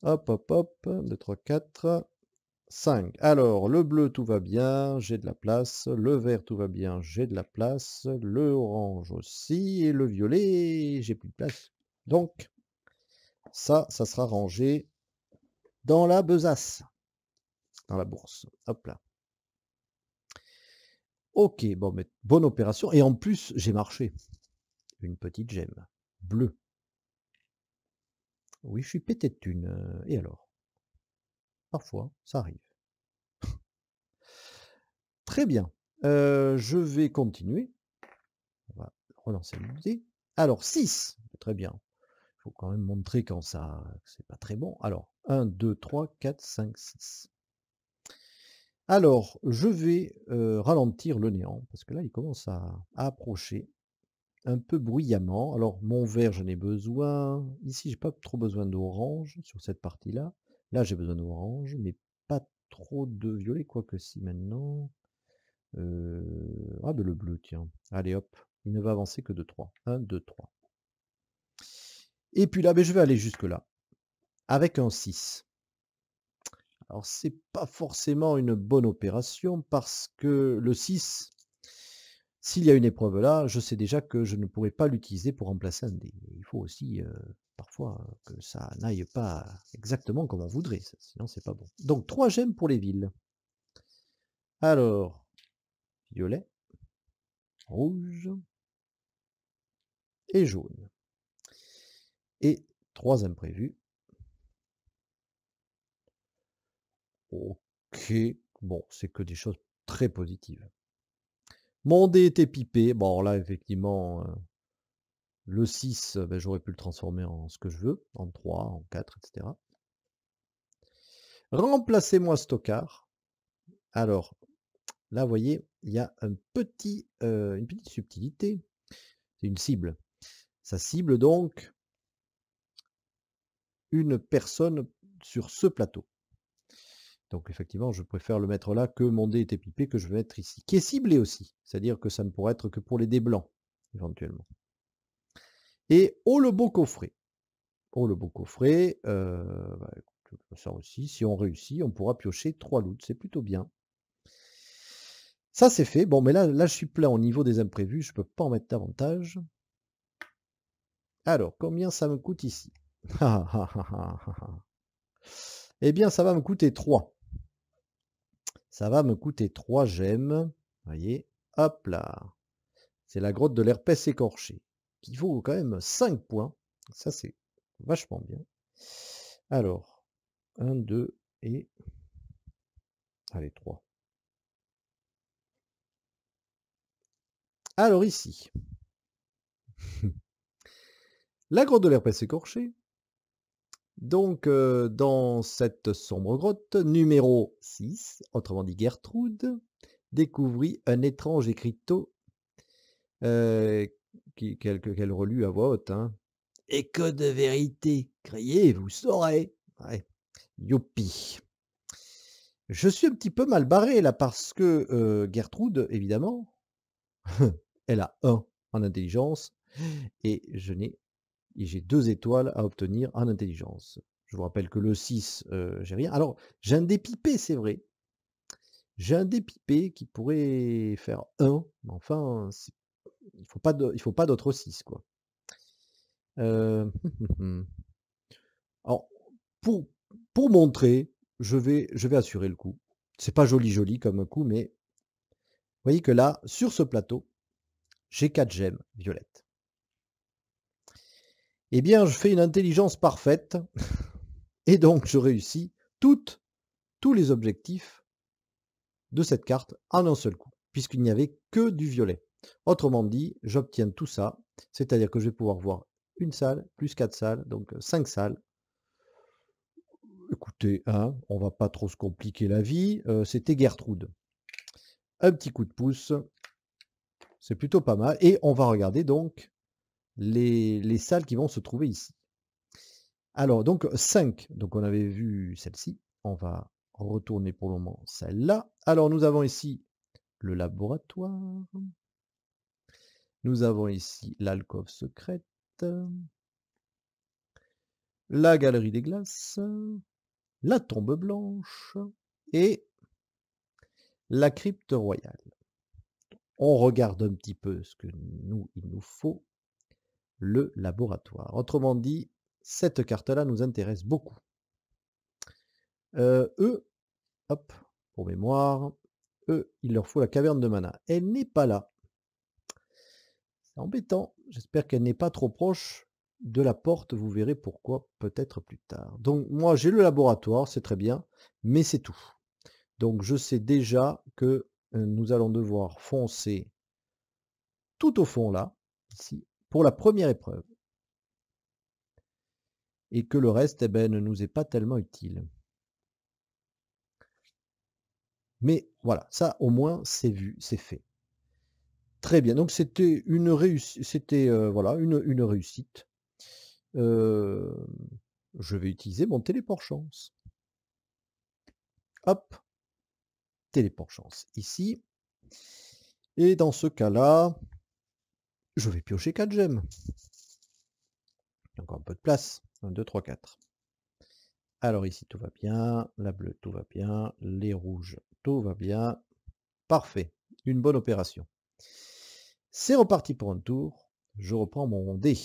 Hop, hop, hop. 2, trois, 4, 5. Alors, le bleu, tout va bien. J'ai de la place. Le vert, tout va bien. J'ai de la place. Le orange aussi. Et le violet, j'ai plus de place. Donc, ça, ça sera rangé dans la besace, dans la bourse. Hop là. Ok, bon, bonne opération. Et en plus, j'ai marché. Une petite gemme bleue. Oui, je suis pété de thunes. Euh, et alors Parfois, ça arrive. Très bien. Euh, je vais continuer. On va relancer l'idée. Alors, 6. Très bien quand même montrer quand ça, c'est pas très bon. Alors, 1, 2, 3, 4, 5, 6. Alors, je vais euh, ralentir le néant, parce que là, il commence à, approcher un peu bruyamment. Alors, mon vert, j'en ai besoin. Ici, j'ai pas trop besoin d'orange sur cette partie-là. Là, j'ai besoin d'orange, mais pas trop de violet, quoique si maintenant. Euh, ah, ben, le bleu, tiens. Allez, hop. Il ne va avancer que de 3. 1, 2, 3. Et puis là, mais ben, je vais aller jusque-là. Avec un 6. Alors, c'est pas forcément une bonne opération parce que le 6, s'il y a une épreuve là, je sais déjà que je ne pourrais pas l'utiliser pour remplacer un dé. Il faut aussi parfois que ça n'aille pas exactement comme on voudrait, sinon c'est pas bon. Donc 3 gemmes pour les villes. Alors, violet, rouge et jaune. Et trois imprévus. Ok, bon, c'est que des choses très positives. Mon dé était pipé. Bon, là, effectivement, euh, le 6, euh, ben, j'aurais pu le transformer en ce que je veux, en 3, en 4, etc. Remplacez-moi Stockard. Alors, là, vous voyez, il y a un petit, euh, une petite subtilité. C'est une cible. Sa cible donc une personne sur ce plateau. Donc effectivement, je préfère le mettre là que mon dé était pipé que je vais mettre ici, qui est ciblé aussi. C'est-à-dire que ça ne pourrait être que pour les dés blancs, éventuellement. Et oh le beau coffret. Oh le beau coffret, euh, bah, ça aussi, si on réussit, on pourra piocher trois loots. C'est plutôt bien. Ça c'est fait. Bon, mais là, là je suis plein au niveau des imprévus, je ne peux pas en mettre davantage. Alors, combien ça me coûte ici eh bien, ça va me coûter 3. Ça va me coûter 3 gemmes. Voyez, hop là. C'est la grotte de l'herpès écorché, qui vaut quand même 5 points. Ça, c'est vachement bien. Alors, 1, 2 et... Allez, 3. Alors ici, la grotte de l'herpès écorché, donc, euh, dans cette sombre grotte, numéro 6, autrement dit Gertrude, découvrit un étrange écriteau euh, qu'elle relut à voix haute. Hein. Et que de vérité, criez, vous saurez. Ouais. Youpi. Je suis un petit peu mal barré là parce que euh, Gertrude, évidemment, elle a un en intelligence et je n'ai et j'ai deux étoiles à obtenir en intelligence. Je vous rappelle que le 6, euh, j'ai rien. Alors, j'ai un dépipé, c'est vrai. J'ai un dépipé qui pourrait faire 1, mais enfin, il faut pas il faut pas d'autres 6, quoi. Euh, alors, pour, pour montrer, je vais, je vais assurer le coup. C'est pas joli joli comme coup, mais voyez que là, sur ce plateau, j'ai 4 gemmes violettes eh bien, je fais une intelligence parfaite. Et donc, je réussis toutes, tous les objectifs de cette carte en un seul coup, puisqu'il n'y avait que du violet. Autrement dit, j'obtiens tout ça, c'est-à-dire que je vais pouvoir voir une salle, plus quatre salles, donc euh, cinq salles. Écoutez, on hein, on va pas trop se compliquer la vie. Euh, c'était Gertrude. Un petit coup de pouce. C'est plutôt pas mal. Et on va regarder donc les, salles qui vont se trouver ici. Alors, donc 5, donc on avait vu celle-ci, on va retourner pour le moment celle-là. Alors, nous avons ici le laboratoire, nous avons ici l'alcôve secrète, la galerie des glaces, la tombe blanche et la crypte royale. On regarde un petit peu ce que nous, il nous faut le laboratoire. Autrement dit, cette carte-là nous intéresse beaucoup. Euh, eux, hop, pour mémoire, eux, il leur faut la caverne de mana. Elle n'est pas là. C'est embêtant. J'espère qu'elle n'est pas trop proche de la porte. Vous verrez pourquoi peut-être plus tard. Donc moi, j'ai le laboratoire, c'est très bien, mais c'est tout. Donc je sais déjà que euh, nous allons devoir foncer tout au fond là, ici, pour la première épreuve. Et que le reste, eh ben, ne nous est pas tellement utile. Mais voilà, ça au moins c'est vu, c'est fait. Très bien, donc c'était une euh, réussite, euh, je vais utiliser mon téléport chance. Hop, téléport chance ici. Et dans ce cas-là, je vais piocher 4 gemmes. Encore un peu de place. 1, 2, 3, 4. Alors ici, tout va bien. La bleue, tout va bien. Les rouges, tout va bien. Parfait. Une bonne opération. C'est reparti pour un tour. Je reprends mon dé.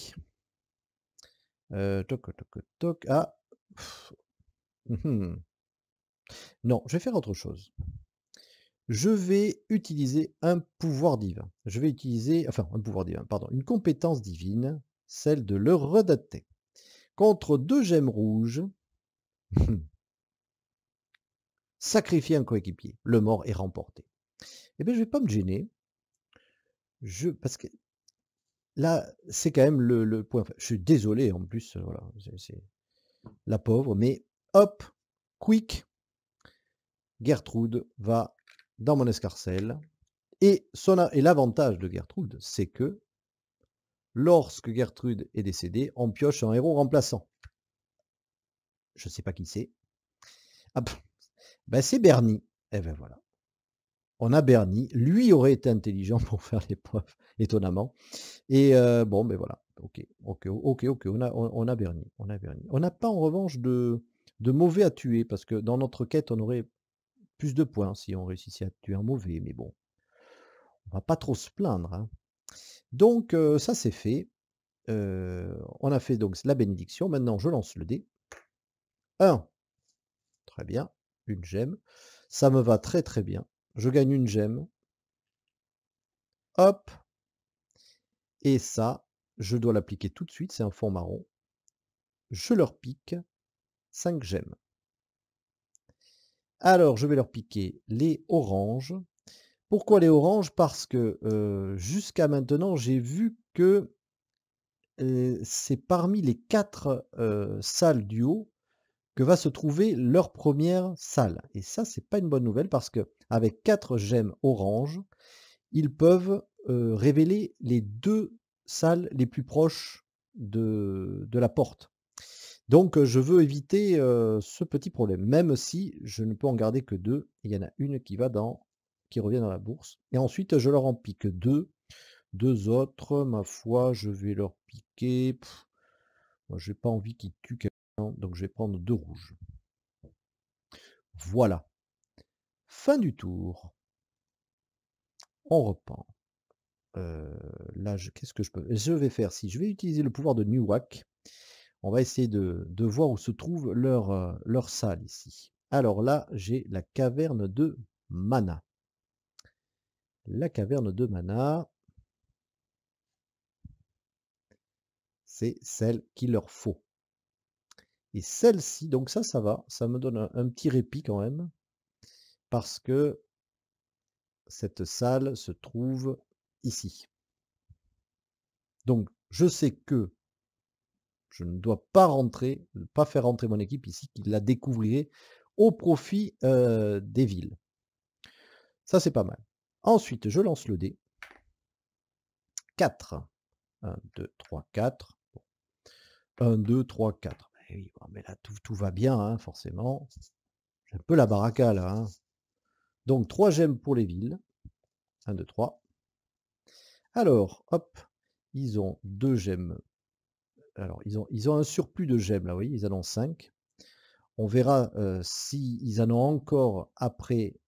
Euh, toc, Ah. non, je vais faire autre chose je vais utiliser un pouvoir divin. Je vais utiliser, enfin un pouvoir divin, pardon, une compétence divine, celle de le redater. Contre deux gemmes rouges, sacrifier un coéquipier. Le mort est remporté. Eh bien, je ne vais pas me gêner. Je, parce que là, c'est quand même le, point. je suis désolé en plus, euh, voilà, c'est la pauvre, mais hop, quick, Gertrude va dans mon escarcelle. Et, et l'avantage de Gertrude, c'est que lorsque Gertrude est décédée, on pioche un héros remplaçant. Je ne sais pas qui c'est. Ah, ben c'est Bernie. Et eh ben voilà. On a Bernie. Lui aurait été intelligent pour faire l'épreuve, étonnamment. Et euh, bon, ben voilà. Ok, ok, ok, ok. On a, a Bernie. On a On n'a pas en revanche de mauvais à tuer, parce que dans notre quête, on aurait plus de points si on réussissait à tuer un mauvais, mais bon, on va pas trop se plaindre. Hein. Donc ça c'est fait. on a fait donc la bénédiction. Maintenant je lance le dé. 1. Très bien. Une gemme. Ça me va très très bien. Je gagne une gemme. Hop. Et ça, je dois l'appliquer tout de suite. C'est un fond marron. Je leur pique 5 gemmes. Alors, je vais leur piquer les oranges. Pourquoi les oranges Parce que jusqu'à maintenant, j'ai vu que c'est parmi les quatre salles du haut que va se trouver leur première salle. Et ça, c'est pas une bonne nouvelle parce que avec quatre gemmes oranges, ils peuvent révéler les deux salles les plus proches de la porte. Donc je veux éviter ce petit problème, même si je ne peux en garder que deux. Il y en a une qui va dans, qui revient dans la bourse. Et ensuite, je leur en pique deux. Deux autres, ma foi, je vais leur piquer. moi, je n'ai pas envie qu'ils tuent quelqu'un, donc je vais prendre deux rouges. Voilà. Fin du tour. On reprend. là, qu'est-ce que je peux Je vais faire si je vais utiliser le pouvoir de Newak. On va essayer de, voir où se trouve euh, leur, salle ici. Alors là, j'ai la caverne de Mana. La caverne de Mana, c'est celle qu'il leur faut. Et celle-ci, donc ça, ça va, ça me donne un, petit répit quand même, parce que cette salle se trouve ici. Donc, je sais que je ne dois pas rentrer, pas faire rentrer mon équipe ici, qui la découvrirait au profit des villes. Ça, c'est pas mal. Ensuite, je lance le dé. 4. 1, 2, 3, 4. 1, 2, 3, 4. Mais, là, tout, va bien, hein, forcément. J'ai un peu la baraka, là. Hein. Donc, 3 gemmes pour les villes. 1, 2, 3. Alors, hop, ils ont 2 gemmes alors, ils ont, ils ont un surplus de gemmes, là, vous voyez, ils en ont 5. On verra euh, s'ils en ont encore après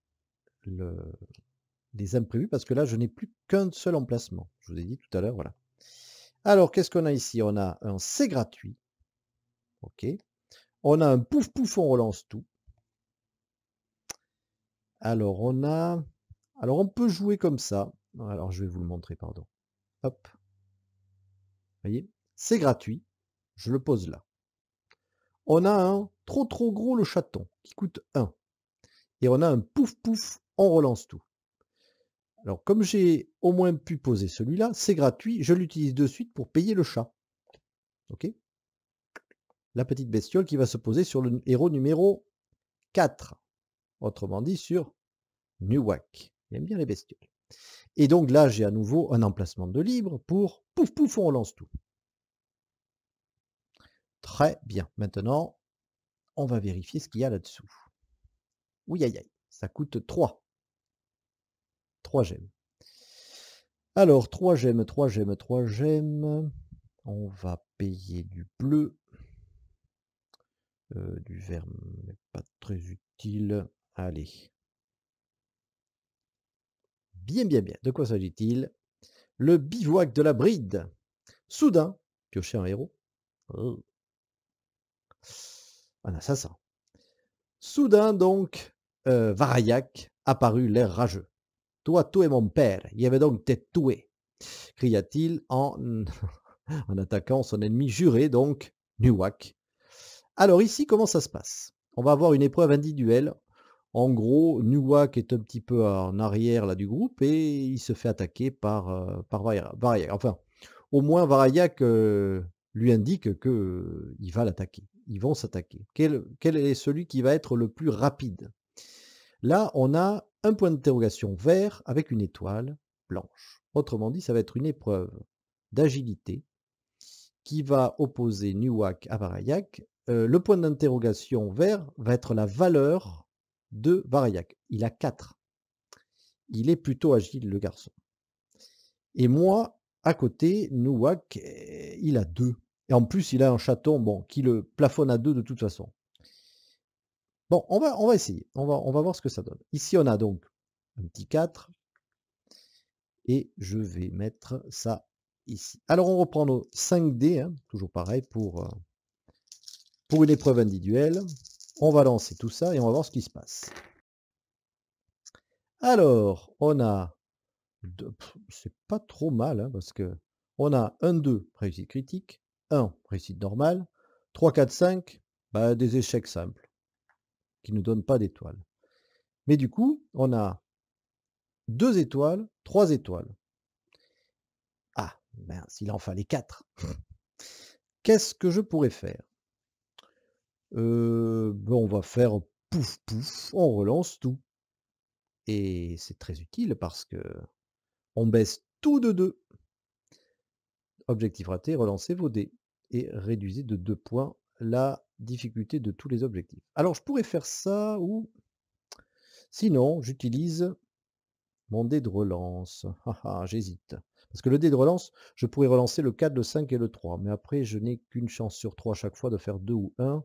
les imprévus, parce que là, je n'ai plus qu'un seul emplacement. Je vous ai dit tout à l'heure, voilà. Alors, qu'est-ce qu'on a ici On a un C gratuit. OK. On a un pouf pouf, on relance tout. Alors, on a... Alors, on peut jouer comme ça. Alors, je vais vous le montrer, pardon. Hop. Vous voyez c'est gratuit. Je le pose là. On a un trop trop gros le chaton qui coûte 1. Et on a un pouf pouf, on relance tout. Alors comme j'ai au moins pu poser celui-là, c'est gratuit, je l'utilise de suite pour payer le chat. OK La petite bestiole qui va se poser sur le héros numéro 4. Autrement dit sur Nuwak. J'aime bien les bestioles. Et donc là, j'ai à nouveau un emplacement de libre pour pouf pouf, on relance tout. Très bien. Maintenant, on va vérifier ce qu'il y a là-dessous. Oui, aïe, aïe. Ça coûte 3. 3 gemmes. Alors, 3 gemmes, 3 gemmes, 3 gemmes. On va payer du bleu. Euh, du vert, mais pas très utile. Allez. Bien, bien, bien. De quoi s'agit-il Le bivouac de la bride. Soudain, piocher un héros. Oh un assassin. Soudain donc, euh, apparut l'air rageux. Toi, es mon père, il y avait donc tes tuée, cria-t-il en, attaquant son ennemi juré, donc Nuwak. Alors ici, comment ça se passe On va avoir une épreuve individuelle. En gros, Nuwak est un petit peu en arrière là, du groupe et il se fait attaquer par, euh, par Enfin, au moins Varayak euh, lui indique qu'il il va l'attaquer ils vont s'attaquer. Quel, est celui qui va être le plus rapide Là, on a un point d'interrogation vert avec une étoile blanche. Autrement dit, ça va être une épreuve d'agilité qui va opposer Nuwak à Varayak. Euh, le point d'interrogation vert va être la valeur de Varayak. Il a 4. Il est plutôt agile, le garçon. Et moi, à côté, Nuwak, eh, il a 2. Et en plus, il a un chaton bon, qui le plafonne à deux de toute façon. Bon, on va, on va essayer. On va, on va voir ce que ça donne. Ici, on a donc un petit 4. Et je vais mettre ça ici. Alors, on reprend nos 5D. Hein, toujours pareil pour, euh, pour une épreuve individuelle. On va lancer tout ça et on va voir ce qui se passe. Alors, on a... C'est pas trop mal, hein, parce que on a un 2 réussite critique, 1, réussite normale. 3, 4, 5, des échecs simples qui ne donnent pas d'étoiles. Mais du coup, on a 2 étoiles, 3 étoiles. Ah, ben, s'il en fallait 4. Qu'est-ce que je pourrais faire euh, ben, On va faire pouf pouf, on relance tout. Et c'est très utile parce que on baisse tout de deux. Objectif raté, relancez vos dés et réduisez de 2 points la difficulté de tous les objectifs. Alors je pourrais faire ça ou sinon j'utilise mon dé de relance. Ah, ah, j'hésite. Parce que le dé de relance, je pourrais relancer le 4, le 5 et le 3. Mais après, je n'ai qu'une chance sur 3 chaque fois de faire 2 ou 1.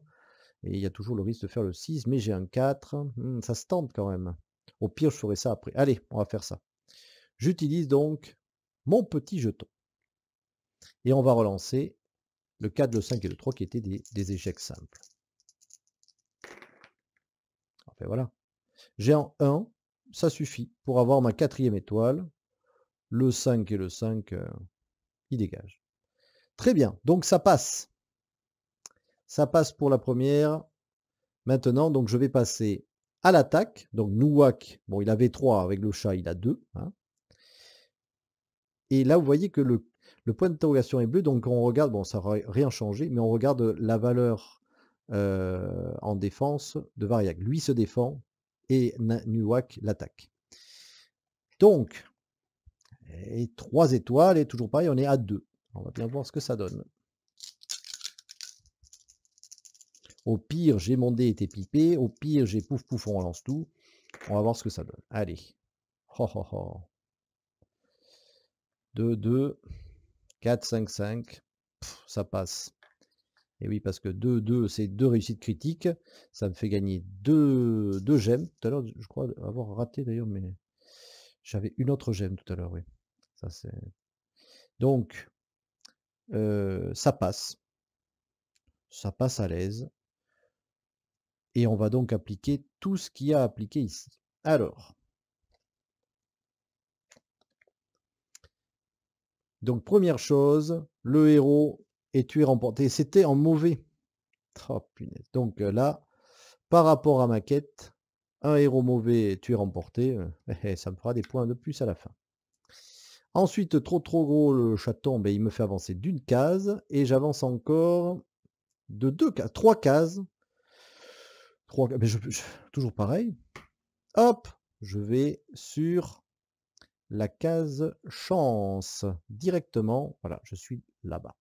Et il y a toujours le risque de faire le 6. Mais j'ai un 4. Hum, ça se tente quand même. Au pire, je ferai ça après. Allez, on va faire ça. J'utilise donc mon petit jeton. Et on va relancer le 4, le 5 et le 3 qui étaient des, échecs simples. Ah enfin voilà. J'ai en 1, ça suffit pour avoir ma quatrième étoile. Le 5 et le 5, ils euh, il dégage. Très bien, donc ça passe. Ça passe pour la première. Maintenant, donc je vais passer à l'attaque. Donc Nouak, bon il avait 3 avec le chat, il a 2. Hein. Et là, vous voyez que le le point d'interrogation est bleu, donc on regarde, bon, ça n'a rien changé, mais on regarde la valeur euh, en défense de variable Lui se défend et Nuwak l'attaque. Donc, et 3 étoiles, et toujours pareil, on est à deux. On va bien voir ce que ça donne. Au pire, j'ai mon dé été pipé. Au pire, j'ai pouf pouf, on relance tout. On va voir ce que ça donne. Allez. 2, 2. 4, 5, 5, ça passe. Et oui, parce que 2, 2, c'est deux réussites critiques. Ça me fait gagner 2, gemmes. Tout à l'heure, je crois avoir raté d'ailleurs, mais j'avais une autre gemme tout à l'heure, oui. Ça, Donc, ça passe. Ça passe à l'aise. Et on va donc appliquer tout ce qu'il y a appliqué ici. Alors, Donc première chose, le héros est tué remporté. C'était en mauvais. Oh, punaise. Donc euh, là, par rapport à ma quête, un héros mauvais est tué remporté. Euh, ça me fera des points de plus à la fin. Ensuite, trop trop gros le chaton, et ben, il me fait avancer d'une case et j'avance encore de deux cases, trois cases. Trois, toujours pareil. Hop, je vais sur la case chance directement. Voilà, je suis là-bas.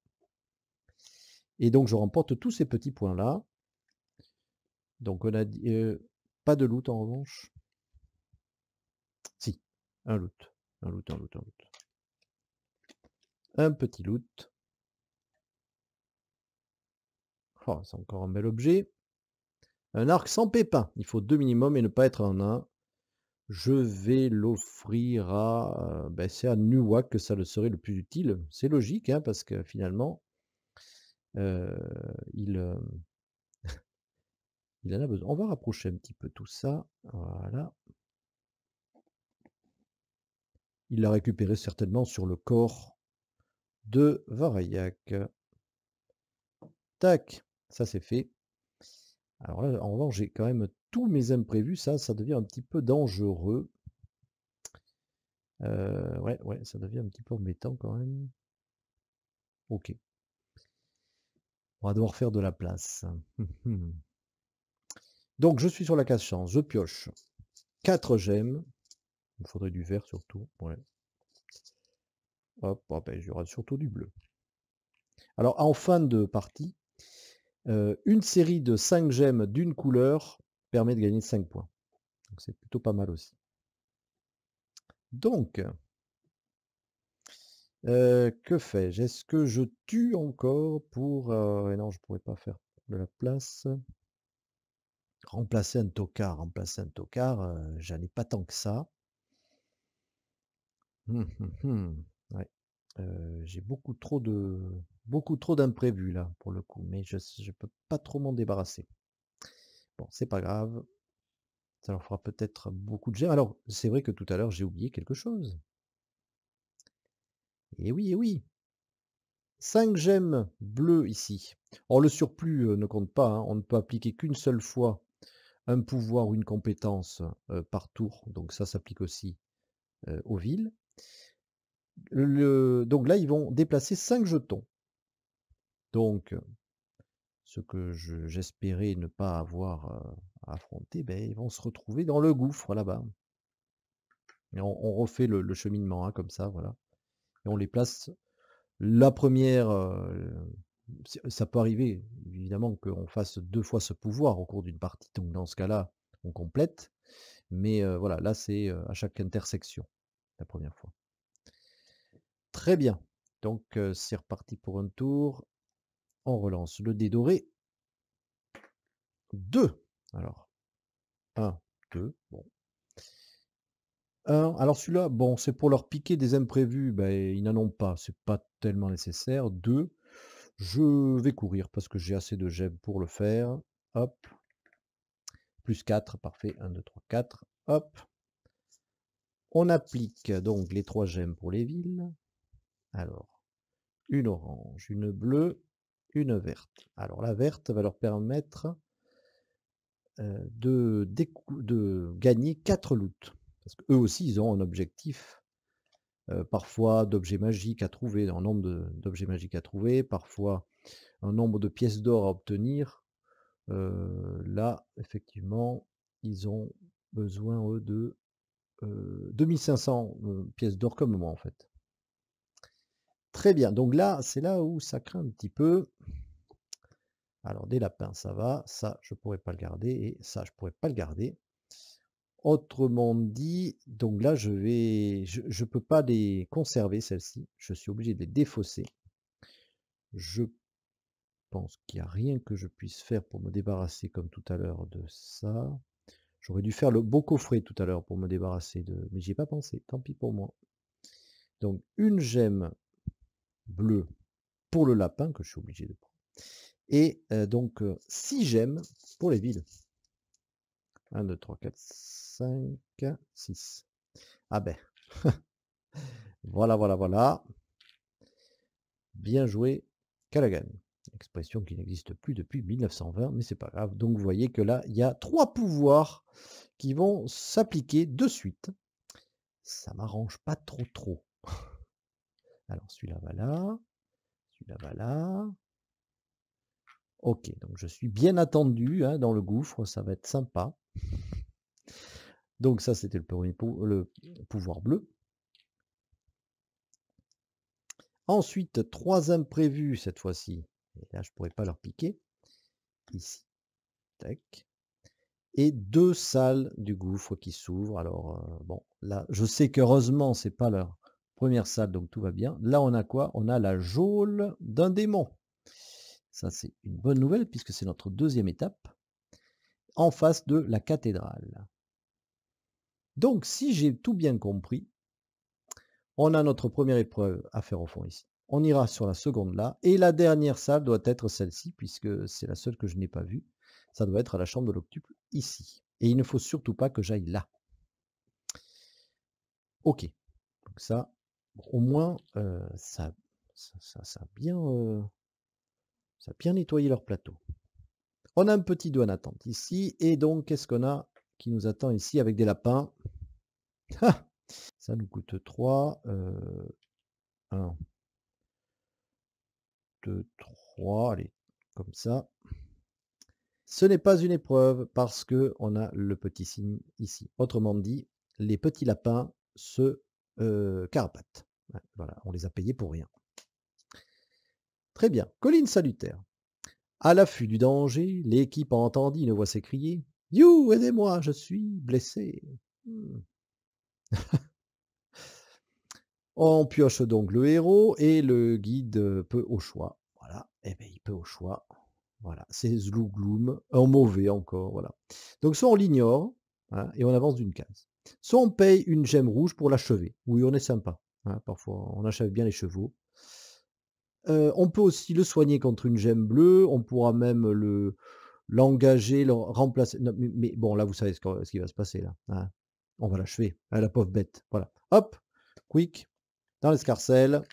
Et donc, je remporte tous ces petits points-là. Donc, on a dit euh, pas de loot en revanche. Si, un loot. Un loot, un loot, un loot. Un petit loot. Oh, c'est encore un bel objet. Un arc sans pépin. Il faut deux minimum et ne pas être en un je vais l'offrir à, ben, c'est à Nuwak que ça le serait le plus utile. C'est logique, hein, parce que finalement, il, il en a besoin. On va rapprocher un petit peu tout ça. Voilà. Il l'a récupéré certainement sur le corps de Varayak. Tac, ça c'est fait. Alors là, en revanche, j'ai quand même tous mes imprévus, ça, ça devient un petit peu dangereux. Euh, ouais, ouais, ça devient un petit peu embêtant quand même. Ok. On va devoir faire de la place. Donc, je suis sur la case chance. Je pioche 4 gemmes. Il me faudrait du vert surtout. Ouais. Hop, j'aurai ah ben, surtout du bleu. Alors, en fin de partie, euh, une série de 5 gemmes d'une couleur permet de gagner 5 points. Donc c'est plutôt pas mal aussi. Donc, euh, que fais-je Est-ce que je tue encore pour... Euh, et non, je ne pourrais pas faire de la place. Remplacer un tocard, remplacer un tocard, euh, j'en ai pas tant que ça. Hum, hum, hum. J'ai beaucoup trop de beaucoup trop d'imprévus là pour le coup, mais je ne peux pas trop m'en débarrasser. Bon, c'est pas grave. Ça leur fera peut-être beaucoup de gemmes. Alors, c'est vrai que tout à l'heure, j'ai oublié quelque chose. Et eh oui, et eh oui. 5 gemmes bleues ici. Or, le surplus euh, ne compte pas. Hein. On ne peut appliquer qu'une seule fois un pouvoir ou une compétence euh, par tour. Donc, ça s'applique aussi euh, aux villes. Le, donc là, ils vont déplacer 5 jetons. Donc, ce que j'espérais ne pas avoir euh, affronté, à affronter, ben, ils vont se retrouver dans le gouffre là-bas. On, on, refait le, cheminement hein, comme ça, voilà. Et on les place. La première, euh, ça peut arriver évidemment qu'on fasse deux fois ce pouvoir au cours d'une partie. Donc dans ce cas-là, on complète. Mais euh, voilà, là c'est à chaque intersection la première fois. Très bien. Donc c'est reparti pour un tour relance le dé doré. 2. Alors, 1, 2, bon. 1, alors celui-là, bon, c'est pour leur piquer des imprévus, ben, ils n'en ont pas, c'est pas tellement nécessaire. 2, je vais courir parce que j'ai assez de j'aime pour le faire. Hop. Plus 4, parfait. 1, 2, 3, 4. Hop. On applique donc les trois gemmes pour les villes. Alors, une orange, une bleue une verte. Alors la verte va leur permettre de, de gagner 4 loot, Parce qu'eux aussi, ils ont un objectif, parfois d'objets magiques à trouver, un nombre d'objets magiques à trouver, parfois un nombre de pièces d'or à obtenir. là, effectivement, ils ont besoin, eux, de 2500 pièces d'or comme moi, en fait. Très bien, donc là, c'est là où ça craint un petit peu. Alors, des lapins, ça va. Ça, je ne pourrais pas le garder. Et ça, je ne pourrais pas le garder. Autrement dit, donc là, je vais, je ne peux pas les conserver, celles-ci. Je suis obligé de les défausser. Je pense qu'il n'y a rien que je puisse faire pour me débarrasser, comme tout à l'heure, de ça. J'aurais dû faire le beau coffret tout à l'heure pour me débarrasser de... Mais j'y ai pas pensé, tant pis pour moi. Donc, une gemme bleu pour le lapin que je suis obligé de prendre. Et donc si gemmes pour les villes. 1, 2, 3, 4, 5, 6. Ah ben. voilà, voilà, voilà. Bien joué, Callaghan. Expression qui n'existe plus depuis 1920, mais c'est pas grave. Donc vous voyez que là, il y a trois pouvoirs qui vont s'appliquer de suite. Ça m'arrange pas trop trop. Alors, celui-là va là, celui-là va là. Ok, donc je suis bien attendu hein, dans le gouffre, ça va être sympa. Donc ça, c'était le le pouvoir bleu. Ensuite, trois imprévus cette fois-ci. Et là, je ne pourrais pas leur piquer. Ici. Tac. Et deux salles du gouffre qui s'ouvrent. Alors, euh, bon, là, je sais qu'heureusement, ce n'est pas leur, Première salle, donc tout va bien. Là, on a quoi On a la geôle d'un démon. Ça, c'est une bonne nouvelle puisque c'est notre deuxième étape. En face de la cathédrale. Donc, si j'ai tout bien compris, on a notre première épreuve à faire au fond ici. On ira sur la seconde là. Et la dernière salle doit être celle-ci puisque c'est la seule que je n'ai pas vue. Ça doit être à la chambre de l'octuple ici. Et il ne faut surtout pas que j'aille là. Ok. Donc ça, au moins, ça, ça, ça, a bien, ça bien nettoyé leur plateau. On a un petit doigt en attente ici. Et donc, qu'est-ce qu'on a qui nous attend ici avec des lapins ah! Ça nous coûte 3. 1, 2, 3. Allez, comme ça. Ce n'est pas une épreuve parce que on a le petit signe ici. Autrement dit, les petits lapins se euh, voilà, on les a payés pour rien. Très bien. Colline salutaire. À l'affût du danger, l'équipe entendit une voix s'écrier You, aidez-moi, je suis blessé. Hmm. on pioche donc le héros et le guide peut au choix. Voilà, et eh bien il peut au choix. Voilà, c'est Zlougloum, un mauvais encore, voilà. Donc soit on l'ignore, hein, et on avance d'une case. Soit on paye une gemme rouge pour l'achever. Oui, on est sympa parfois, on achève bien les chevaux. on peut aussi le soigner contre une gemme bleue. On pourra même le l'engager, le remplacer. mais, bon, là, vous savez ce, qui va se passer là. Hein. On va l'achever. Hein, la pauvre bête. Voilà. Hop, quick dans l'escarcelle.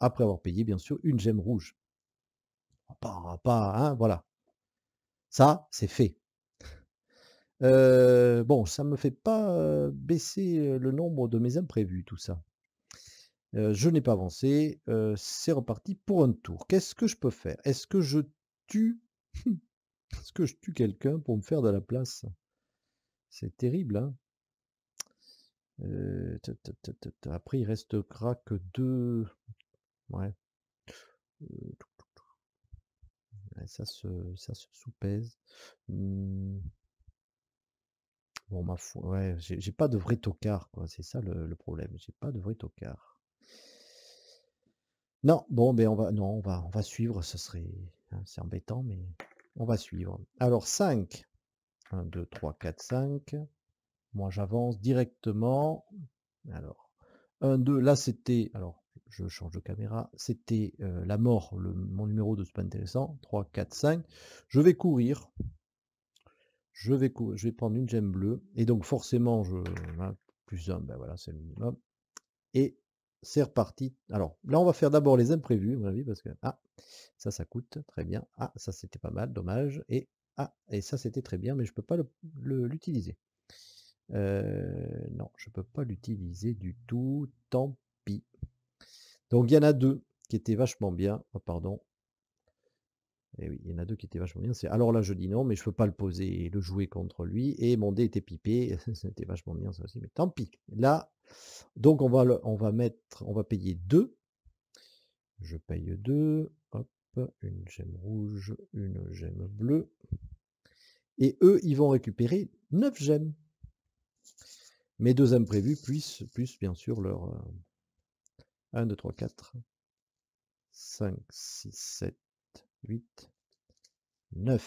Après avoir payé, bien sûr, une gemme rouge. Pas, pas, hein, voilà. Ça, c'est fait. bon, ça me fait pas baisser le nombre de mes imprévus, tout ça je n'ai pas avancé. c'est reparti pour un tour. Qu'est-ce que je peux faire Est-ce que je tue Est-ce que je tue quelqu'un pour me faire de la place C'est terrible, hein Après, il reste que deux. Ouais. Ça se, ça se sous-pèse. Mmh. Bon, ma foi, ouais, j'ai pas de vrai tocard, C'est ça le, le problème. J'ai pas de vrai tocard. Non, bon, ben on va, non, on va, on va suivre, ce serait, hein, c'est embêtant, mais on va suivre. Alors 5, 1, 2, 3, 4, 5. Moi j'avance directement. Alors 1, 2, là c'était, alors je change de caméra, c'était euh, la mort, le, mon numéro de, ce pas intéressant. 3, 4, 5. Je vais courir. Je vais, je vais prendre une gemme bleue. Et donc forcément, je, hein, plus 1, ben voilà, c'est le minimum. Et c'est reparti. Alors là, on va faire d'abord les imprévus, à mon avis, parce que ah, ça, ça coûte très bien. Ah, ça, c'était pas mal, dommage. Et ah, et ça, c'était très bien, mais je peux pas l'utiliser. Euh, non, je peux pas l'utiliser du tout. Tant pis. Donc il y en a deux qui étaient vachement bien. Oh, pardon, et oui, il y en a deux qui étaient vachement bien. C'est alors là, je dis non, mais je ne peux pas le poser et le jouer contre lui. Et mon dé était pipé. C'était vachement bien ça aussi, mais tant pis. Là, donc on va, on va mettre, on va payer 2. Je paye 2. Hop, une gemme rouge, une gemme bleue. Et eux, ils vont récupérer 9 gemmes. Mes deux imprévus, plus, plus bien sûr leur. 1, 2, 3, 4, 5, 6, 7, 8, 9.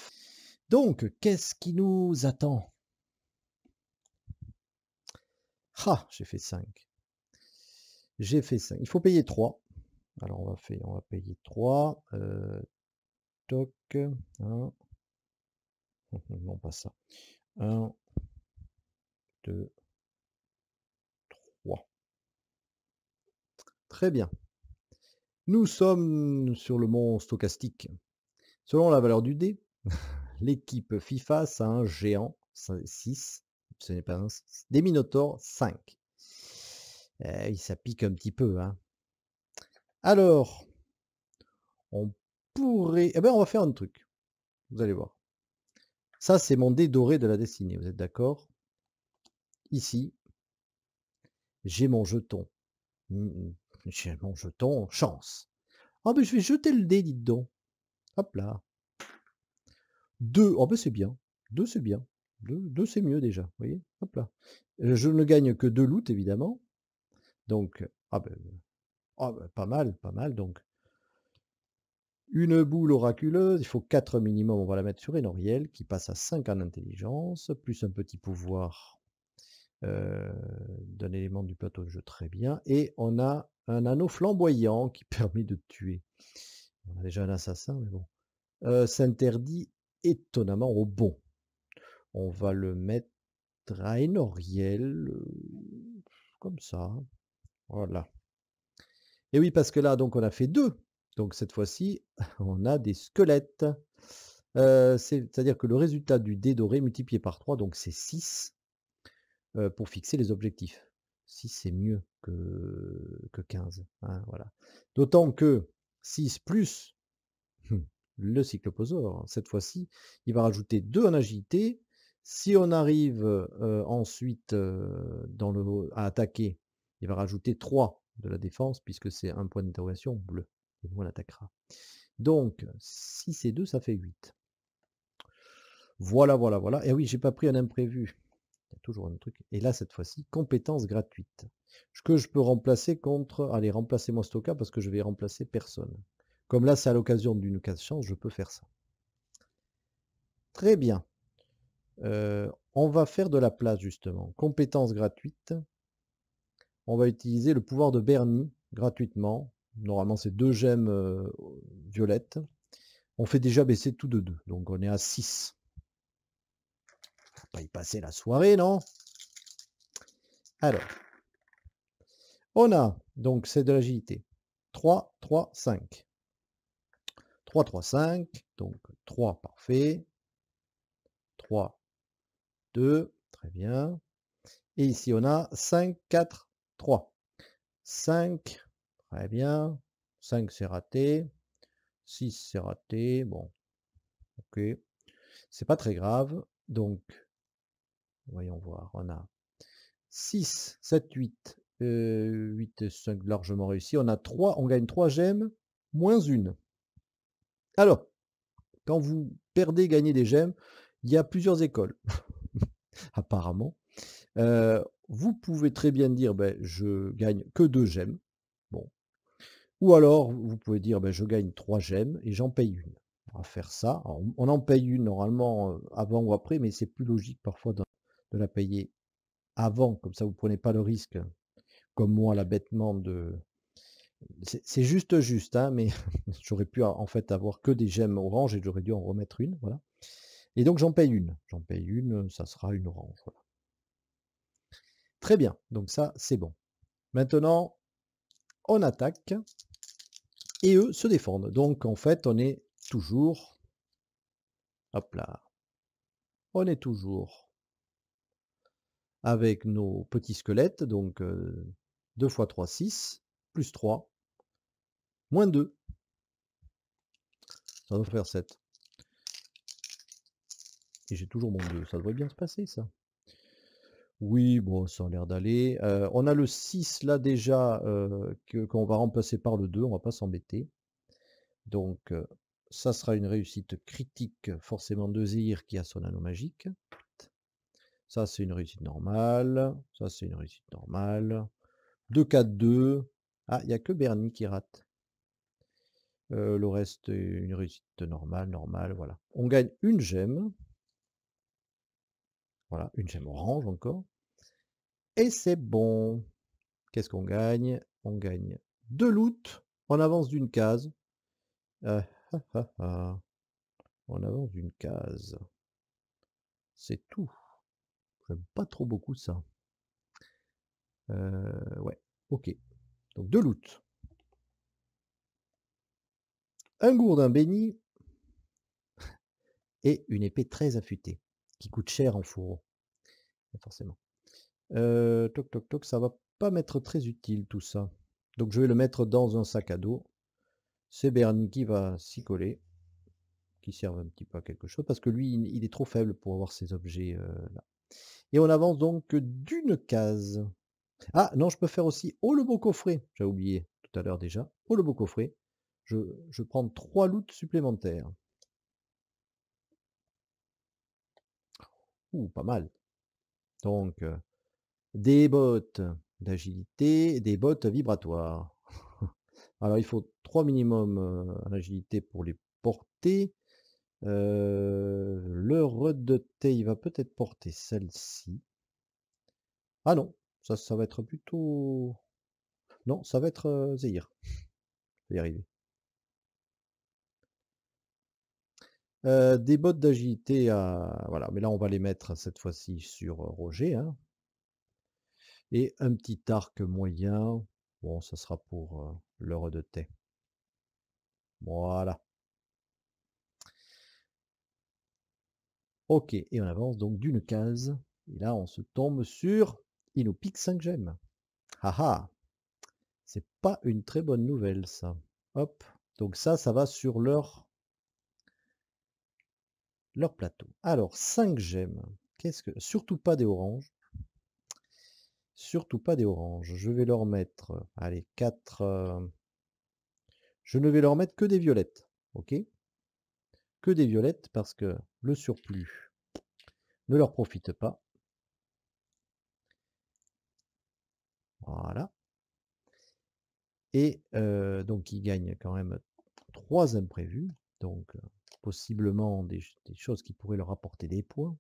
Donc, qu'est-ce qui nous attend Ah, j'ai fait 5. J'ai fait 5. Il faut payer 3. Alors, on va, faire, on va payer 3. Euh, toc. 1. Non, pas ça. 1, 2, 3. Très bien. Nous sommes sur le mont stochastique. Selon la valeur du dé, l'équipe FIFA, ça a un géant, 6, ce n'est pas un, des Minotaurs, 5. Euh, ça pique un petit peu. Hein. Alors, on pourrait... Eh bien, on va faire un truc. Vous allez voir. Ça, c'est mon dé doré de la destinée, vous êtes d'accord Ici, j'ai mon jeton. Mmh, mmh, j'ai mon jeton chance. Ah, oh, mais je vais jeter le dé, dites donc. Hop là. 2, en c'est bien. deux c'est bien. 2 c'est mieux déjà. Vous voyez Hop là. Euh, je ne gagne que deux loot évidemment. Donc, ah ben, ah ben, pas mal, pas mal. Donc, une boule oraculeuse, il faut 4 minimum. On va la mettre sur Enoriel qui passe à 5 en intelligence, plus un petit pouvoir euh, d'un élément du plateau de jeu très bien. Et on a un anneau flamboyant qui permet de tuer. On a déjà un assassin, mais bon. Euh, s'interdit étonnamment au bon. On va le mettre à Enoriel, euh, comme ça. Voilà. Et oui, parce que là, donc, on a fait deux. Donc, cette fois-ci, on a des squelettes. Euh, c'est-à-dire que le résultat du dé doré multiplié par 3, donc c'est 6, pour fixer les objectifs. 6, c'est mieux que, que 15. Hein, voilà. D'autant que 6 plus mmh. le cycloposaure. Cette fois-ci, il va rajouter 2 en agilité. Si on arrive euh, ensuite euh, dans le, à attaquer, il va rajouter 3 de la défense, puisque c'est un point d'interrogation bleu. Et nous, on attaquera. Donc, 6 et 2, ça fait 8. Voilà, voilà, voilà. Et eh oui, j'ai pas pris un imprévu. Il y a toujours un truc. Et là, cette fois-ci, compétence gratuite. Ce que je peux remplacer contre. Allez, remplacez-moi ce parce que je vais remplacer personne. Comme là, c'est à l'occasion d'une casse chance, je peux faire ça. Très bien. Euh, on va faire de la place, justement. Compétence gratuite. On va utiliser le pouvoir de Bernie gratuitement. Normalement, c'est deux gemmes euh, violettes. On fait déjà baisser tout de deux. Donc, on est à 6 y passer la soirée, non Alors, on a, donc c'est de l'agilité, 3, 3, 5. 3, 3, 5, donc 3, parfait. 3, 2, très bien. Et ici, on a 5, 4, 3. 5, très bien. 5, c'est raté. 6, c'est raté. Bon, ok. C'est pas très grave. Donc, Voyons voir. On a 6, 7, 8. 8 et 5 largement réussi. On a 3, on gagne 3 gemmes, moins 1. Alors, quand vous perdez, gagnez des gemmes, il y a plusieurs écoles, apparemment. Euh, vous pouvez très bien dire, ben, je gagne que 2 gemmes. Bon. Ou alors, vous pouvez dire, ben, je gagne 3 gemmes et j'en paye une. On va faire ça. on en paye une normalement euh, avant ou après, mais c'est plus logique parfois dans de la payer avant, comme ça vous prenez pas le risque, hein. comme moi, bêtement de. C'est juste juste, hein, mais j'aurais pu en fait avoir que des gemmes orange et j'aurais dû en remettre une, voilà. Et donc j'en paye une. J'en paye une, ça sera une orange, Très bien, donc ça c'est bon. Maintenant, on attaque et eux se défendent. Donc en fait, on est toujours. Hop là. On est toujours avec nos petits squelettes, donc 2 x 3, 6, plus 3, moins 2. Ça doit faire 7. Et j'ai toujours mon 2, ça devrait bien se passer ça. Oui, bon, ça a l'air d'aller. on a le 6 là déjà euh, qu'on va remplacer par le 2, on va pas s'embêter. Donc ça sera une réussite critique, forcément de Zir qui a son anneau magique. Ça, c'est une réussite normale. Ça, c'est une réussite normale. 2, 4, 2. Ah, il n'y a que Bernie qui rate. Euh, le reste, une réussite normale, normale, voilà. On gagne une gemme. Voilà, une gemme orange encore. Et c'est bon. Qu'est-ce qu'on gagne On gagne deux loot. On avance d'une case. On ah, ah, ah, avance d'une case. C'est tout. J'aime pas trop beaucoup ça. Euh, ouais, ok. Donc deux loot. Un gourdin béni et une épée très affûtée, qui coûte cher en fourreau. Forcément. Euh, toc toc toc, ça va pas m'être très utile tout ça. Donc je vais le mettre dans un sac à dos. C'est Bernie qui va s'y coller, qui serve un petit peu à quelque chose, parce que lui, il est trop faible pour avoir ces objets euh, là. Et on avance donc d'une case. Ah non, je peux faire aussi Oh le beau coffret. j'ai oublié tout à l'heure déjà. Oh le beau coffret. Je, prends trois loots supplémentaires. Ouh, pas mal. Donc, euh, des bottes d'agilité, des bottes vibratoires. Alors, il faut trois minimum d'agilité euh, pour les porter. Euh, le redouté, il va peut-être porter celle-ci. Ah non, ça, ça va être plutôt... Non, ça va être euh, Zéhir. Je arriver. Euh, des bottes d'agilité à... Voilà, mais là on va les mettre cette fois-ci sur euh, Roger. Hein. Et un petit arc moyen. Bon, ça sera pour le l'heure de thé. Voilà. Ok, et on avance donc d'une case. Et là, on se tombe sur... Il nous pique 5 gemmes. Haha ah! C'est pas une très bonne nouvelle, ça. Hop Donc ça, ça va sur leur... leur plateau. Alors, 5 gemmes. Qu'est-ce que... Surtout pas des oranges. Surtout pas des oranges. Je vais leur mettre... Allez, 4... Euh, je ne vais leur mettre que des violettes. Ok Que des violettes, parce que le surplus ne leur profite pas. Voilà. Et euh, donc ils gagnent quand même trois imprévus, donc euh, possiblement des, choses qui pourraient leur apporter des points.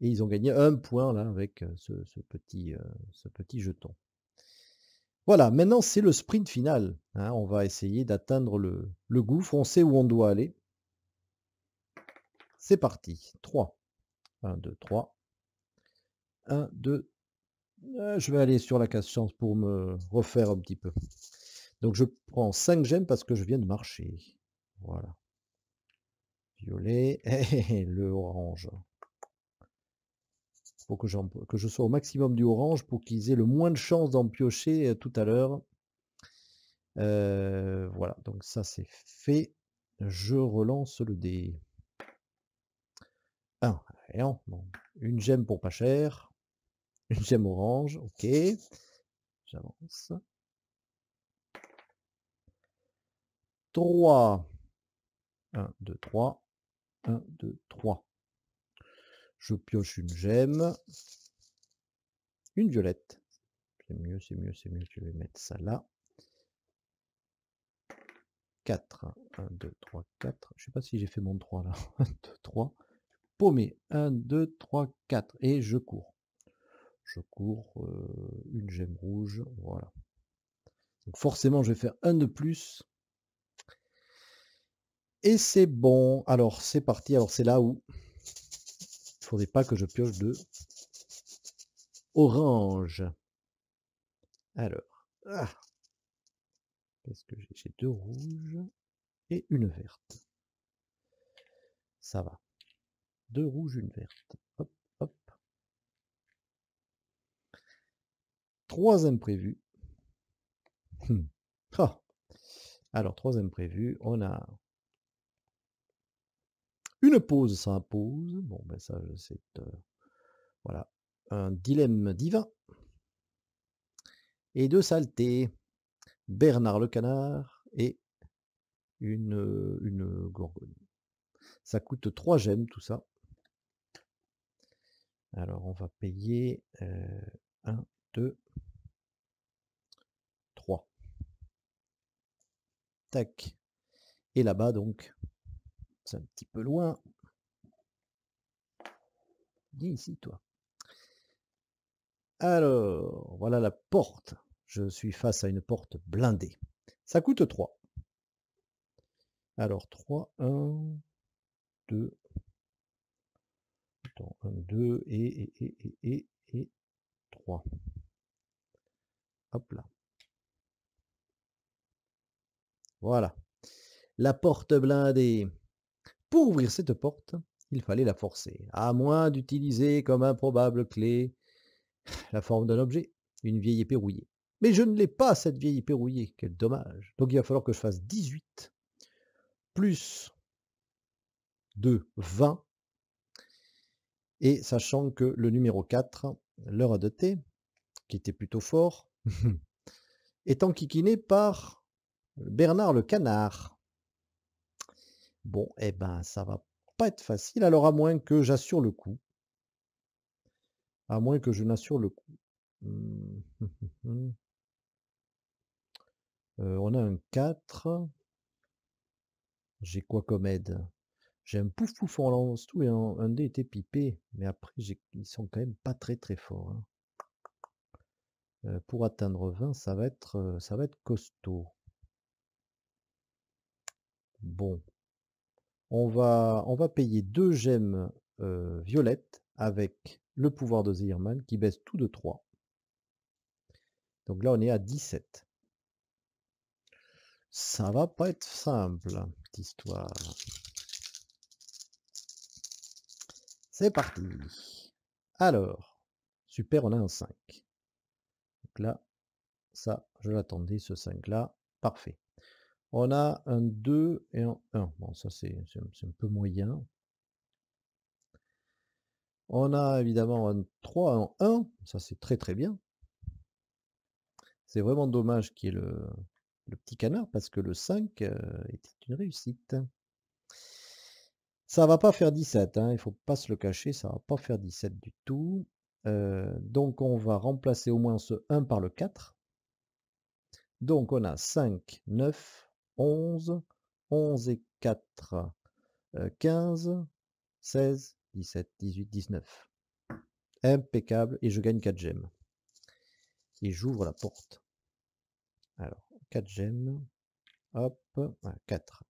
Et ils ont gagné un point là avec euh, ce, petit, ce petit, jeton. Voilà, maintenant c'est le sprint final. Hein. on va essayer d'atteindre le, le, gouffre. On sait où on doit aller. C'est parti. 3. 1, 2, 3. 1, 2. Je vais aller sur la case chance pour me refaire un petit peu. Donc je prends 5 gemmes parce que je viens de marcher. Voilà. Violet et le orange. Pour que, que je sois au maximum du orange pour qu'ils aient le moins de chances d'en piocher euh, tout à l'heure. Euh, voilà, donc ça c'est fait. Je relance le dé. 1. Non, Une gemme pour pas cher. Une gemme orange, ok. J'avance. 3. 1, 2, 3. 1, 2, 3. Je pioche une gemme. Une violette. C'est mieux, c'est mieux, c'est mieux. Je vais mettre ça là. 4. 1, 2, 3, 4. Je sais pas si j'ai fait mon 3 là. 1, 2, 3 mais 1, 2, 3, 4. Et je cours. Je cours euh, une gemme rouge. Voilà. Donc forcément, je vais faire un de plus. Et c'est bon. Alors, c'est parti. Alors, c'est là où il faudrait pas que je pioche de orange. Alors, ah, qu'est-ce que j'ai J'ai deux rouges et une verte. Ça va deux rouges, une verte. Hop, hop. Trois imprévus. Hum. Alors, troisième prévu, On a une pause s'impose. pause. Bon, ben ça, c'est... Euh, voilà. Un dilemme divin. Et deux saletés. Bernard le canard et une, euh, une gorgone. Ça coûte trois gemmes tout ça. Alors, on va payer 1, 2, 3. Tac. Et là-bas, donc, c'est un petit peu loin. Viens ici, toi. Alors, voilà la porte. Je suis face à une porte blindée. Ça coûte 3. Alors, 3, 1, 2, 1, 2 et, et, et, et, et, et 3. Hop là. Voilà. La porte blindée. Pour ouvrir cette porte, il fallait la forcer, à moins d'utiliser comme improbable clé la forme d'un objet, une vieille épée Mais je ne l'ai pas, cette vieille épée Quel dommage. Donc il va falloir que je fasse 18 plus 2, 20 et sachant que le numéro 4, l'heure de thé, qui était plutôt fort, est enquiquiné par Bernard le canard. Bon, eh ben, ça va pas être facile, alors à moins que j'assure le coup. À moins que je n'assure le coup. Euh, on a un 4. J'ai quoi comme aide j'ai un pouf pouf, on lance tout et un, dé était pipé. Mais après, ils sont quand même pas très très forts. Hein. Euh, pour atteindre 20, ça va être, euh, ça va être costaud. Bon. On va, on va payer deux gemmes euh, violettes avec le pouvoir de Zirman qui baisse tout de 3. Donc là, on est à 17. Ça va pas être simple, hein, cette histoire. C'est parti. Alors, super, on a un 5. Donc là, ça, je l'attendais, ce 5-là. Parfait. On a un 2 et un 1. Bon, ça, c'est un peu moyen. On a évidemment un 3 en 1, ça c'est très très bien. C'est vraiment dommage qu'il y ait le, petit canard parce que le 5 est euh, était une réussite. Ça va pas faire 17, hein, il faut pas se le cacher, ça va pas faire 17 du tout. donc on va remplacer au moins ce 1 par le 4. Donc on a 5, 9, 11, 11 et 4, 15, 16, 17, 18, 19. Impeccable, et je gagne 4 gemmes. Et j'ouvre la porte. Alors, 4 gemmes. Hop, 4.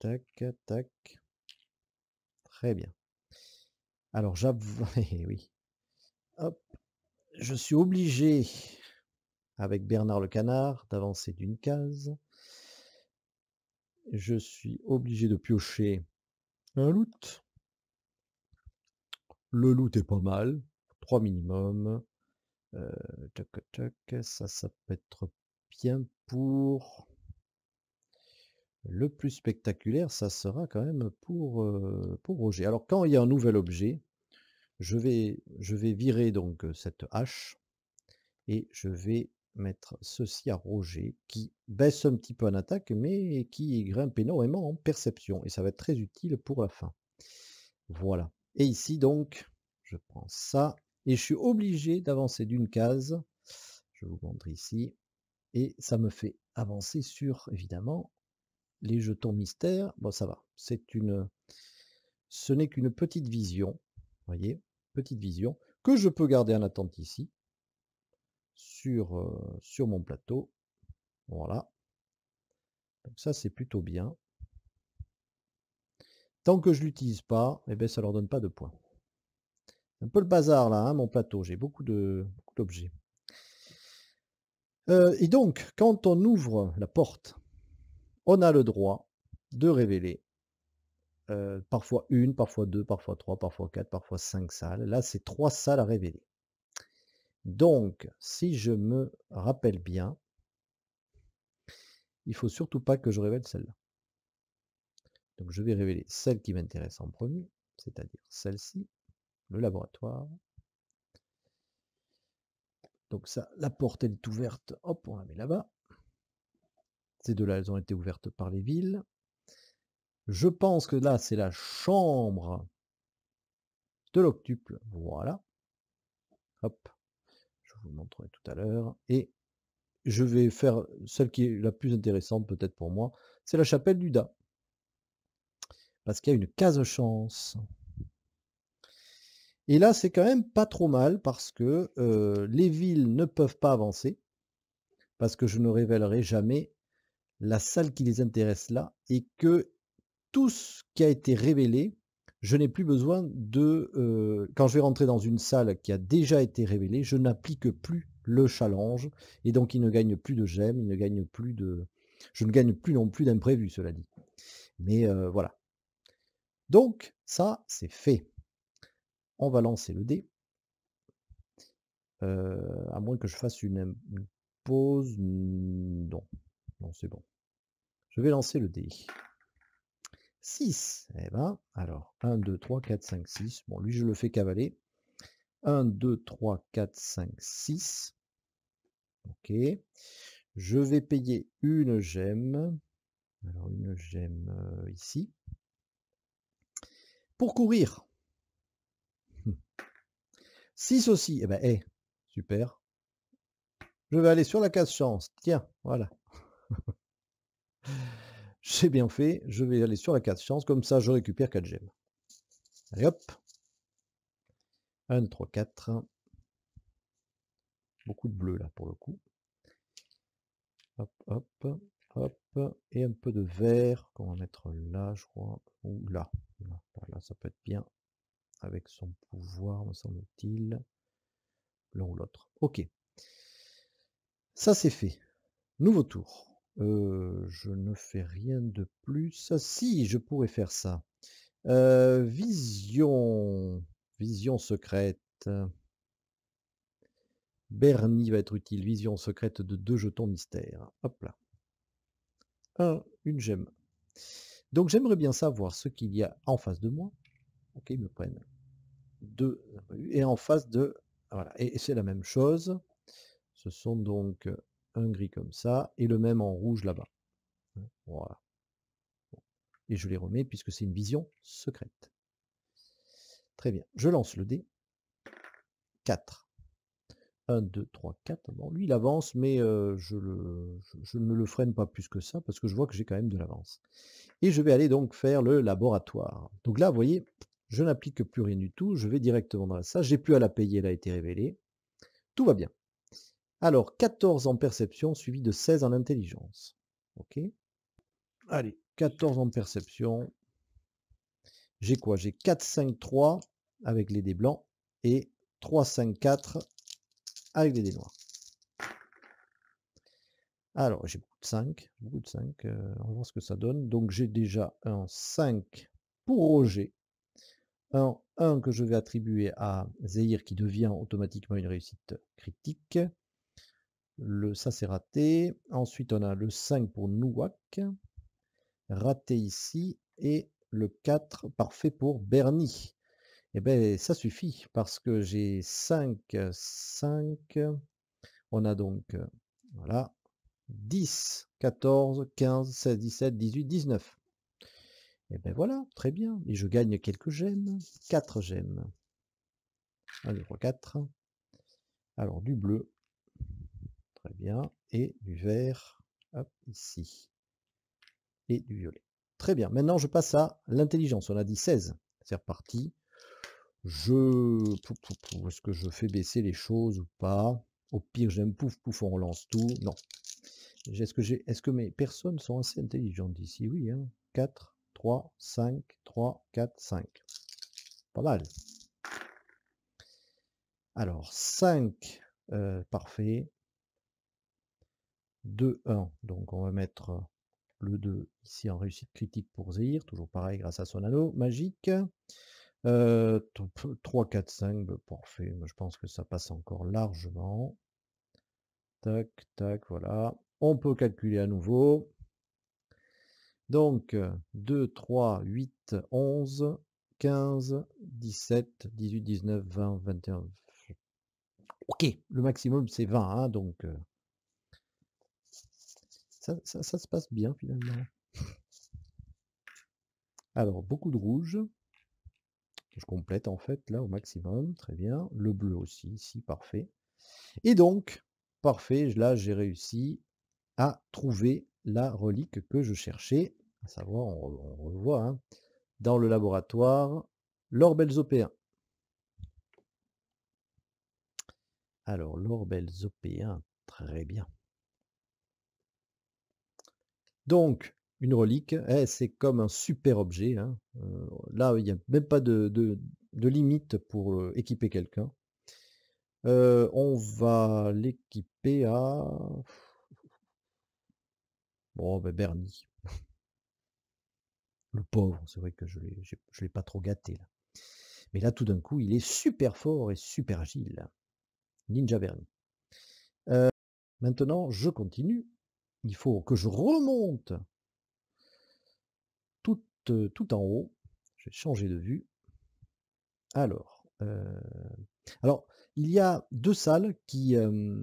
Tac, tac, tac. Très bien. Alors j'avoue, oui. Je suis obligé, avec Bernard le canard, d'avancer d'une case. Je suis obligé de piocher un loot. Le loot est pas mal. trois minimum. Euh, tac, tac, ça, ça peut être bien pour le plus spectaculaire, ça sera quand même pour, euh, pour Roger. Alors quand il y a un nouvel objet, je vais, je vais virer donc euh, cette hache et je vais mettre ceci à Roger qui baisse un petit peu en attaque mais qui grimpe énormément en perception et ça va être très utile pour la fin. Voilà. Et ici donc, je prends ça et je suis obligé d'avancer d'une case. Je vous montre ici et ça me fait avancer sur évidemment les jetons mystères, bon ça va, c'est une, ce n'est qu'une petite vision, voyez, petite vision que je peux garder en attente ici sur, euh, sur mon plateau, voilà. Donc ça c'est plutôt bien. Tant que je l'utilise pas, eh ben ça leur donne pas de points. un peu le bazar là, hein, mon plateau. J'ai beaucoup de d'objets. Euh, et donc, quand on ouvre la porte, on a le droit de révéler parfois une, parfois deux, parfois trois, parfois quatre, parfois cinq salles. Là, c'est trois salles à révéler. Donc, si je me rappelle bien, il faut surtout pas que je révèle celle-là. Donc, je vais révéler celle qui m'intéresse en premier, c'est-à-dire celle-ci, le laboratoire. Donc ça, la porte elle est ouverte, hop, on la met là-bas de là, elles ont été ouvertes par les villes. Je pense que là, c'est la chambre de l'octuple. Voilà. Hop. Je vous montrerai tout à l'heure. Et je vais faire celle qui est la plus intéressante peut-être pour moi. C'est la chapelle du Da. Parce qu'il y a une case chance. Et là, c'est quand même pas trop mal parce que euh, les villes ne peuvent pas avancer. Parce que je ne révélerai jamais la salle qui les intéresse là et que tout ce qui a été révélé, je n'ai plus besoin de... Euh, quand je vais rentrer dans une salle qui a déjà été révélée, je n'applique plus le challenge et donc il ne gagne plus de gemmes, il ne gagne plus de... Je ne gagne plus non plus d'imprévus, cela dit. Mais euh, voilà. Donc, ça, c'est fait. On va lancer le dé. Euh, à moins que je fasse une, pause. Non. Non, c'est bon vais lancer le dé. 6. et ben, alors, 1, 2, 3, 4, 5, 6. Bon, lui, je le fais cavaler. 1, 2, 3, 4, 5, 6. Ok. Je vais payer une gemme. Alors, une gemme euh, ici. Pour courir. 6 hum. aussi. et eh ben, hé eh, super. Je vais aller sur la case chance. Tiens, voilà. J'ai bien fait, je vais aller sur la 4 chance comme ça je récupère 4 gemmes. Allez hop 1, 3, 4. Beaucoup de bleu là pour le coup. Hop, hop, hop. Et un peu de vert qu'on va mettre là, je crois. Ou là. Là, là ça peut être bien. Avec son pouvoir, me semble-t-il. L'un ou l'autre. Ok. Ça c'est fait. Nouveau tour je ne fais rien de plus. si, je pourrais faire ça. vision. Vision secrète. Bernie va être utile. Vision secrète de deux jetons mystère. Hop là. Un, une gemme. Donc j'aimerais bien savoir ce qu'il y a en face de moi. Ok, ils me prennent. Deux. Et en face de... Voilà. Et c'est la même chose. Ce sont donc un gris comme ça, et le même en rouge là-bas. Hein, voilà. Et je les remets puisque c'est une vision secrète. Très bien. Je lance le dé. 4. 1, 2, 3, 4. Bon, lui, il avance, mais euh, je, le, je, ne le freine pas plus que ça, parce que je vois que j'ai quand même de l'avance. Et je vais aller donc faire le laboratoire. Donc là, vous voyez, je n'applique plus rien du tout. Je vais directement dans la salle. J'ai plus à la payer, elle a été révélée. Tout va bien. Alors, 14 en perception suivi de 16 en intelligence. Ok Allez, 14 en perception. J'ai quoi J'ai 4, 5, 3 avec les dés blancs et 3, 5, 4 avec les dés noirs. Alors, j'ai beaucoup de 5. Beaucoup de 5. Euh, on va voir ce que ça donne. Donc, j'ai déjà un 5 pour Roger. Un 1 que je vais attribuer à Zéhir, qui devient automatiquement une réussite critique. Le, ça c'est raté. Ensuite on a le 5 pour Nouak. Raté ici. Et le 4 parfait pour Bernie. et eh bien ça suffit parce que j'ai 5, 5. On a donc euh, voilà 10, 14, 15, 16, 17, 18, 19. Et ben voilà, très bien. Et je gagne quelques gemmes. 4 gemmes. 1, 2, 3, 4. Alors du bleu, Très bien. Et du vert, hop, ici. Et du violet. Très bien. Maintenant, je passe à l'intelligence. On a dit 16. C'est reparti. Je... Est-ce que je fais baisser les choses ou pas Au pire, j'aime pouf, pouf, on relance tout. Non. Est-ce que, est que, mes personnes sont assez intelligentes ici Oui, 4, 3, 5, 3, 4, 5. Pas mal. Alors, 5, euh, parfait. 2, 1. Donc on va mettre le 2 ici en réussite critique pour Zéhir, toujours pareil grâce à son anneau magique. 3, 4, 5, parfait, je pense que ça passe encore largement. Tac, tac, voilà. On peut calculer à nouveau. Donc 2, 3, 8, 11, 15, 17, 18, 19, 20, 21. Ok, le maximum c'est 20, hein, donc ça, se passe bien finalement. Alors, beaucoup de rouge. Je complète en fait là au maximum. Très bien. Le bleu aussi, ici, parfait. Et donc, parfait, là j'ai réussi à trouver la relique que je cherchais. À savoir, on, revoit hein, dans le laboratoire l'or Alors, l'or très bien. Donc, une relique, eh, c'est comme un super objet. Hein, euh, là, il n'y a même pas de, limite pour euh, équiper quelqu'un. Euh, on va l'équiper à... Bon, ben Bernie. Le pauvre, c'est vrai que je ne l'ai pas trop gâté. Là. Mais là, tout d'un coup, il est super fort et super agile. Ninja Bernie. maintenant, je continue il faut que je remonte tout, euh, tout en haut. Je vais changer de vue. Alors, euh, alors il y a deux salles qui, euh,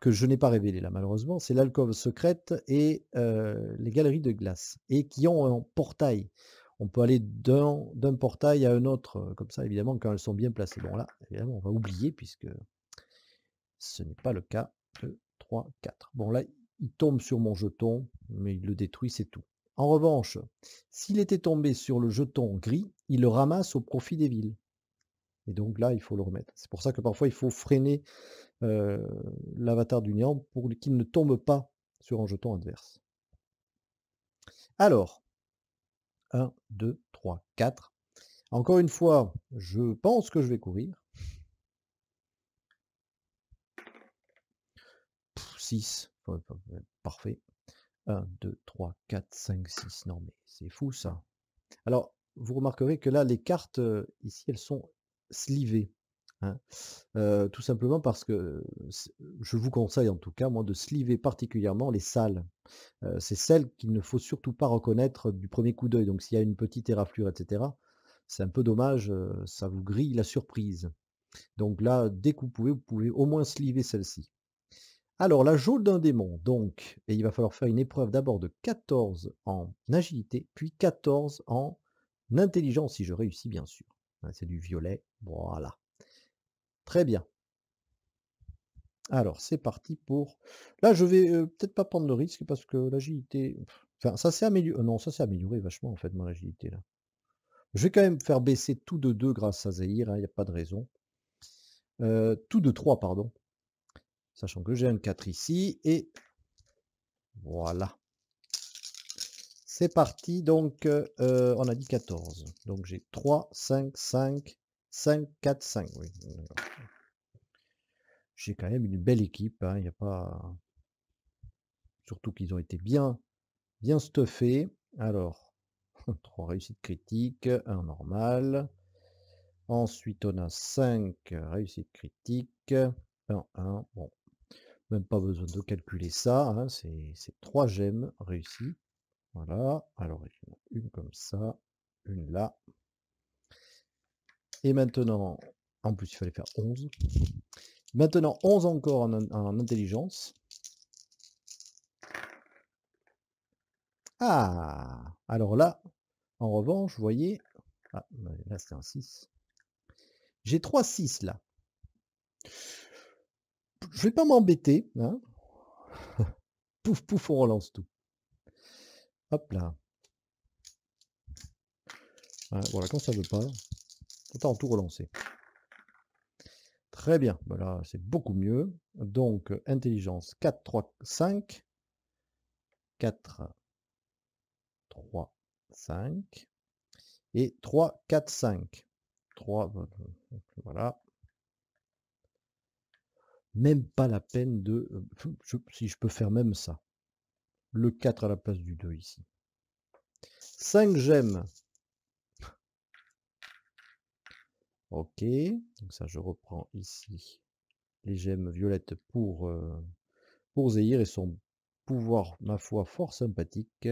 que je n'ai pas révélées là malheureusement. C'est l'alcôve secrète et les galeries de glace. Et qui ont un portail. On peut aller d'un portail à un autre, comme ça évidemment quand elles sont bien placées. Bon là, évidemment, on va oublier puisque ce n'est pas le cas. 2, 3, 4. Bon là, il tombe sur mon jeton, mais il le détruit, c'est tout. En revanche, s'il était tombé sur le jeton gris, il le ramasse au profit des villes. Et donc là, il faut le remettre. C'est pour ça que parfois, il faut freiner euh, l'avatar du néant pour qu'il ne tombe pas sur un jeton adverse. Alors, 1, 2, 3, 4. Encore une fois, je pense que je vais courir. 6. Parfait. 1, 2, 3, 4, 5, 6. Non, mais c'est fou ça. Alors, vous remarquerez que là, les cartes, euh, ici, elles sont slivées. Hein. Euh, tout simplement parce que je vous conseille en tout cas moi de sliver particulièrement les salles. Euh, c'est celles qu'il ne faut surtout pas reconnaître du premier coup d'œil. Donc s'il y a une petite éraflure, etc., c'est un peu dommage, ça vous grille la surprise. Donc là, dès que vous pouvez, vous pouvez au moins sliver celle-ci. Alors, la geôle d'un démon, donc, et il va falloir faire une épreuve d'abord de 14 en agilité, puis 14 en intelligence, si je réussis, bien sûr. Hein, c'est du violet, voilà. Très bien. Alors, c'est parti pour... Là, je vais euh, peut-être pas prendre le risque, parce que l'agilité... Enfin, ça s'est amélioré... Euh, non, ça s'est amélioré vachement, en fait, mon agilité, là. Je vais quand même faire baisser tout de 2 grâce à Zahir, hein, il n'y a pas de raison. Euh, tout de 3, pardon. Sachant que j'ai un 4 ici et voilà. C'est parti, donc euh, on a dit 14. Donc j'ai 3, 5, 5, 5, 4, 5. j'ai quand même une belle équipe. Hein, il a pas. Surtout qu'ils ont été bien, bien stuffés. Alors, 3 réussites critiques, un normal. Ensuite, on a 5 réussites critiques. 1, 1. Bon, pas besoin de calculer ça. Hein, c'est trois gemmes réussies. Voilà. Alors, une comme ça, une là. Et maintenant, en plus, il fallait faire 11. Maintenant, 11 encore en, intelligence. Ah Alors là, en revanche, vous voyez... Ah, là, c'est un 6. J'ai 3 6 là je vais pas m'embêter. Hein pouf, pouf, on relance tout. Hop là. Voilà, quand ça ne veut pas, autant tout relancer. Très bien, voilà, c'est beaucoup mieux. Donc, intelligence 4, 3, 5. 4, 3, 5. Et 3, 4, 5. 3, voilà même pas la peine de... Euh, si je peux faire même ça. Le 4 à la place du 2 ici. 5 gemmes. Ok, donc ça je reprends ici les gemmes violettes pour, euh, pour Zéhir et son pouvoir, ma foi, fort sympathique.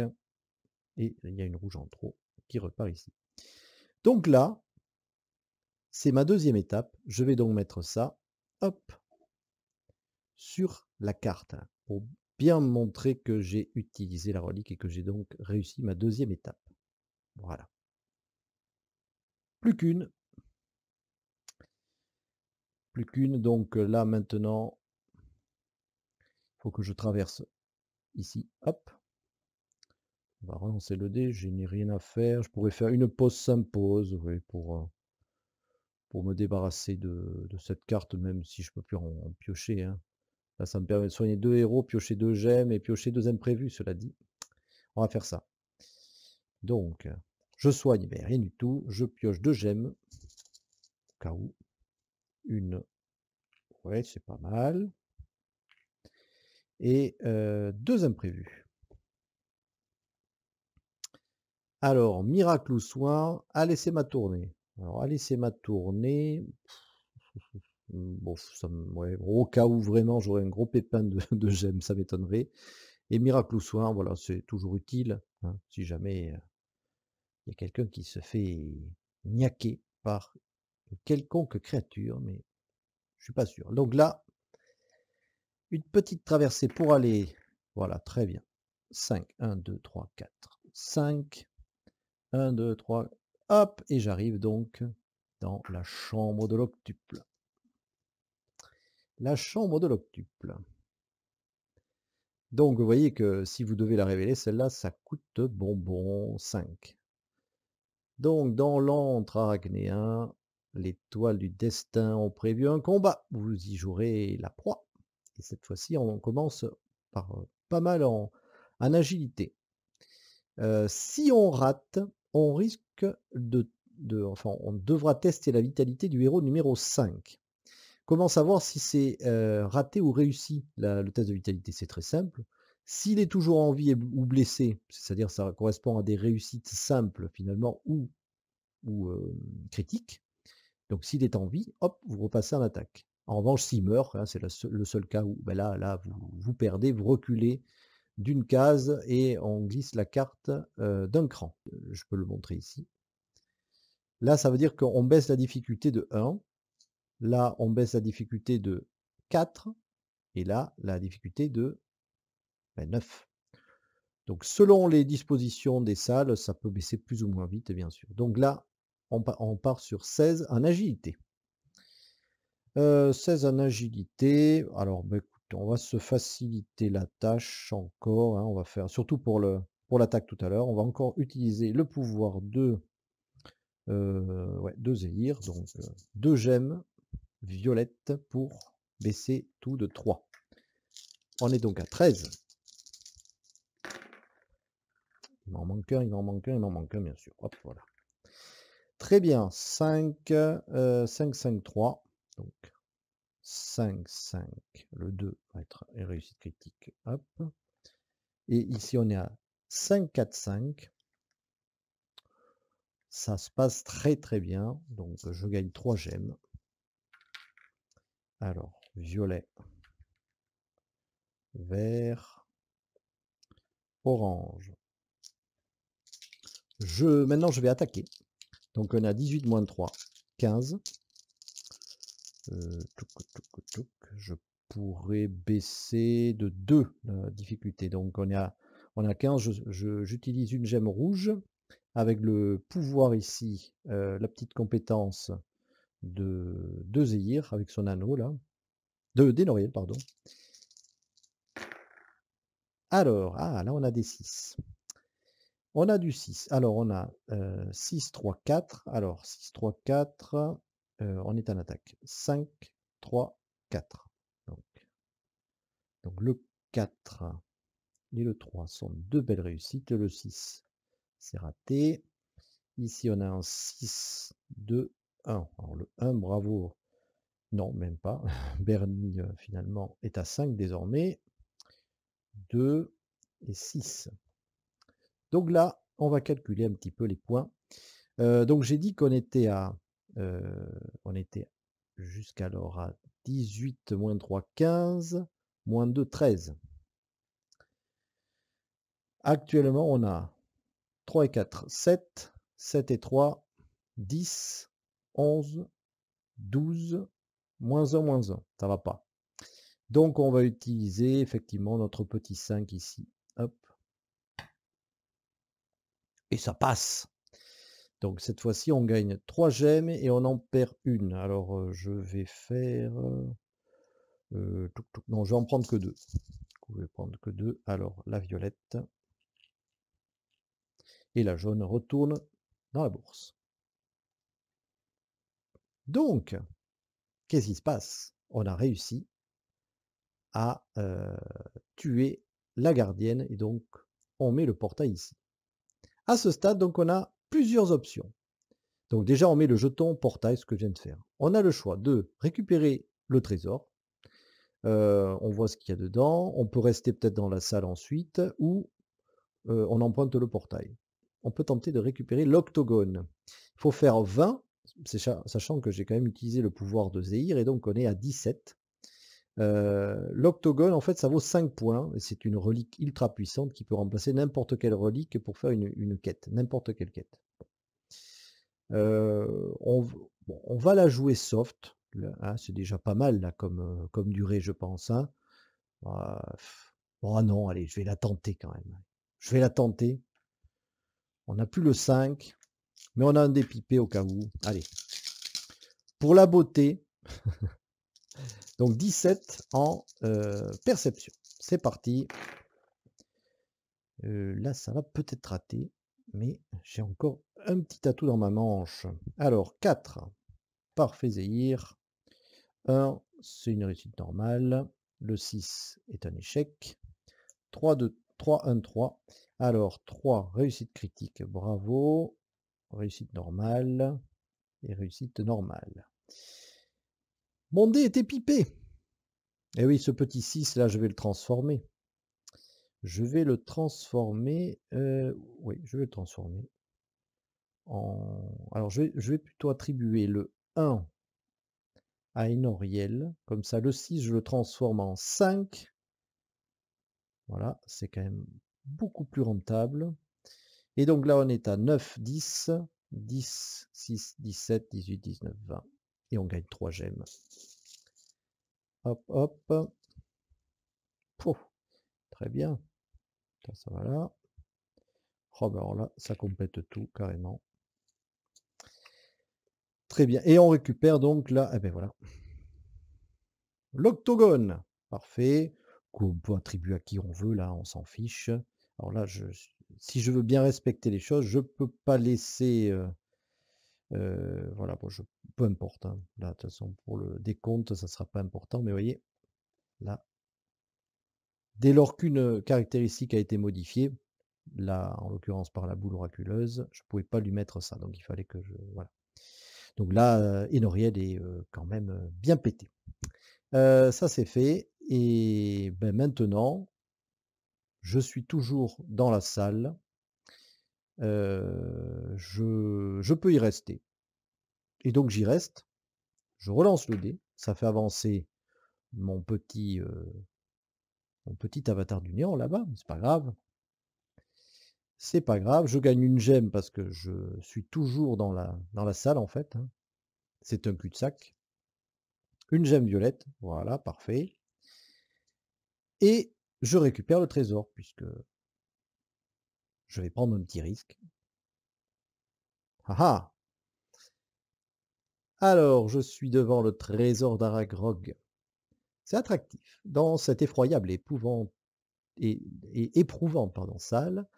Et il y a une rouge en trop qui repart ici. Donc là, c'est ma deuxième étape. Je vais donc mettre ça, hop, sur la carte hein, pour bien montrer que j'ai utilisé la relique et que j'ai donc réussi ma deuxième étape. Voilà. Plus qu'une. Plus qu'une. Donc euh, là maintenant, il faut que je traverse ici. Hop. On va relancer le dé. Je n'ai rien à faire. Je pourrais faire une pause s'impose oui, pour, euh, pour me débarrasser de, cette carte, même si je peux plus en, piocher. Hein. Là, ça me permet de soigner deux héros, piocher deux gemmes et piocher deux imprévus, cela dit. On va faire ça. Donc, je soigne, mais ben, rien du tout. Je pioche deux gemmes. Au cas où. Une. Ouais, c'est pas mal. Et euh, deux imprévus. Alors, miracle ou soin, à laisser ma tournée. Alors, à laisser ma tournée. Bon, au cas où vraiment j'aurais un gros pépin de, gemmes, ça m'étonnerait. Et miracle ou soir, voilà, c'est toujours utile. Hein, si jamais euh, il y a quelqu'un qui se fait niaquer par une quelconque créature, mais je suis pas sûr. Donc là, une petite traversée pour aller. Voilà, très bien. 5, 1, 2, 3, 4, 5. 1, 2, 3, hop, et j'arrive donc dans la chambre de l'octuple la chambre de l'octuple. Donc vous voyez que si vous devez la révéler, celle-là, ça coûte bonbon 5. Donc dans l'antre arachnéen, toiles du destin ont prévu un combat. Vous y jouerez la proie. Et cette fois-ci, on commence par euh, pas mal en, agilité. Euh, si on rate, on risque de, de... Enfin, on devra tester la vitalité du héros numéro 5. Comment savoir si c'est raté ou réussi le test de vitalité C'est très simple. S'il est toujours en vie ou blessé, c'est-à-dire ça correspond à des réussites simples finalement ou, critiques, donc s'il est en vie, hop, vous repassez en attaque. En revanche, s'il meurt, hein, c'est le seul cas où ben là, vous, perdez, vous reculez d'une case et on glisse la carte d'un cran. Je peux le montrer ici. Là, ça veut dire qu'on baisse la difficulté de 1 Là, on baisse la difficulté de 4 et là, la difficulté de 9. Ben, donc, selon les dispositions des salles, ça peut baisser plus ou moins vite, bien sûr. Donc là, on, part sur 16 en agilité. 16 euh, en agilité. Alors, ben, on va se faciliter la tâche encore. Hein, on va faire, surtout pour le pour l'attaque tout à l'heure, on va encore utiliser le pouvoir de, euh, de Zéhir, donc euh, deux gemmes violette pour baisser tout de 3. On est donc à 13. Il m'en manque un, il m'en manque un, il m'en manque un, bien sûr. voilà. Très bien. 5, 5, 5, 3. Donc, 5, 5. Le 2 va être une réussite critique. Hop. Et ici, on est à 5, 4, 5. Ça se passe très, très bien. Donc, je gagne 3 gemmes. Alors, violet, vert, orange. Je, maintenant, je vais attaquer. Donc, on a 18 moins 3, 15. Euh, je pourrais baisser de 2 la difficulté. Donc, on a, on a 15. J'utilise une gemme rouge. Avec le pouvoir ici, euh, la petite compétence de, de avec son anneau là. De Dénoriel, pardon. Alors, ah là on a des 6. On a du 6. Alors on a 6, 3, 4. Alors 6, 3, 4. on est en attaque. 5, 3, 4. Donc, donc le 4 et le 3 sont deux belles réussites. Le 6, c'est raté. Ici, on a un 6, 2, 1. Alors le 1, bravo, non, même pas. Bernie, euh, finalement, est à 5 désormais. 2 et 6. Donc là, on va calculer un petit peu les points. Euh, donc j'ai dit qu'on était à... Euh, on était jusqu'alors à 18, moins 3, 15, moins 2, 13. Actuellement, on a 3 et 4, 7, 7 et 3, 10, 11, 12, moins 1, moins 1. Ça va pas. Donc on va utiliser effectivement notre petit 5 ici. Hop. Et ça passe. Donc cette fois-ci, on gagne 3 gemmes et on en perd une. Alors euh, je vais faire... Euh, euh, non, je vais en prendre que deux. Vous vais prendre que deux Alors la violette et la jaune retourne dans la bourse. Donc, qu'est-ce qui se passe On a réussi à tuer la gardienne et donc on met le portail ici. À ce stade, donc on a plusieurs options. Donc déjà, on met le jeton portail, ce que je viens de faire. On a le choix de récupérer le trésor. on voit ce qu'il y a dedans. On peut rester peut-être dans la salle ensuite ou on emprunte le portail. On peut tenter de récupérer l'octogone. Il faut faire 20 sachant que j'ai quand même utilisé le pouvoir de Zéhir, et donc on est à 17. L'octogone, en fait, ça vaut 5 points, et c'est une relique ultra puissante qui peut remplacer n'importe quelle relique pour faire une, quête, n'importe quelle quête. on, va la jouer soft, hein, c'est déjà pas mal là, comme, comme durée, je pense. Hein. Ah, oh non, allez, je vais la tenter quand même. Je vais la tenter. On n'a plus le 5. Mais on a un dépipé au cas où. Allez. Pour la beauté, donc 17 en euh, perception. C'est parti. Euh, là, ça va peut-être rater, mais j'ai encore un petit atout dans ma manche. Alors, 4 parfait Zéhir. 1, c'est une réussite normale. Le 6 est un échec. 3, 2, 3, 1, 3. Alors, 3, réussite critique, bravo réussite normale et réussite normale. Mon dé était pipé. Et eh oui, ce petit 6 là, je vais le transformer. Je vais le transformer. Euh, oui, je vais le transformer. En... Alors, je vais, plutôt attribuer le 1 à Inoriel, Comme ça, le 6, je le transforme en 5. Voilà, c'est quand même beaucoup plus rentable. Et donc là, on est à 9, 10, 10, 6, 17, 18, 19, 20. Et on gagne 3 gemmes. Hop, hop. Très bien. Ça, ça va là. Oh, ben alors là, ça complète tout carrément. Très bien. Et on récupère donc là, eh ben voilà. L'octogone. Parfait. Qu'on peut attribuer à qui on veut, là, on s'en fiche. Alors là, je suis si je veux bien respecter les choses, je ne peux pas laisser. Euh, euh, voilà, bon, peu importe. Hein. Là, de toute façon, pour le décompte, ça sera pas important. Mais voyez, là, dès lors qu'une caractéristique a été modifiée, là, en l'occurrence par la boule oraculeuse, je ne pouvais pas lui mettre ça. Donc il fallait que je. Voilà. Donc là, Enoriel est euh, quand même bien pété. ça c'est fait. Et ben, maintenant, je suis toujours dans la salle. Euh, je, peux y rester. Et donc j'y reste. Je relance le dé. Ça fait avancer mon petit, euh, mon petit avatar du néant là-bas. C'est pas grave. C'est pas grave. Je gagne une gemme parce que je suis toujours dans la, dans la salle en fait. Hein. C'est un cul-de-sac. Une gemme violette. Voilà, parfait. Et je récupère le trésor, puisque je vais prendre un petit risque. Ah, ah Alors, je suis devant le trésor d'Aragrog. C'est attractif. Dans cette effroyable épouvante et, éprouvant pardon, salle.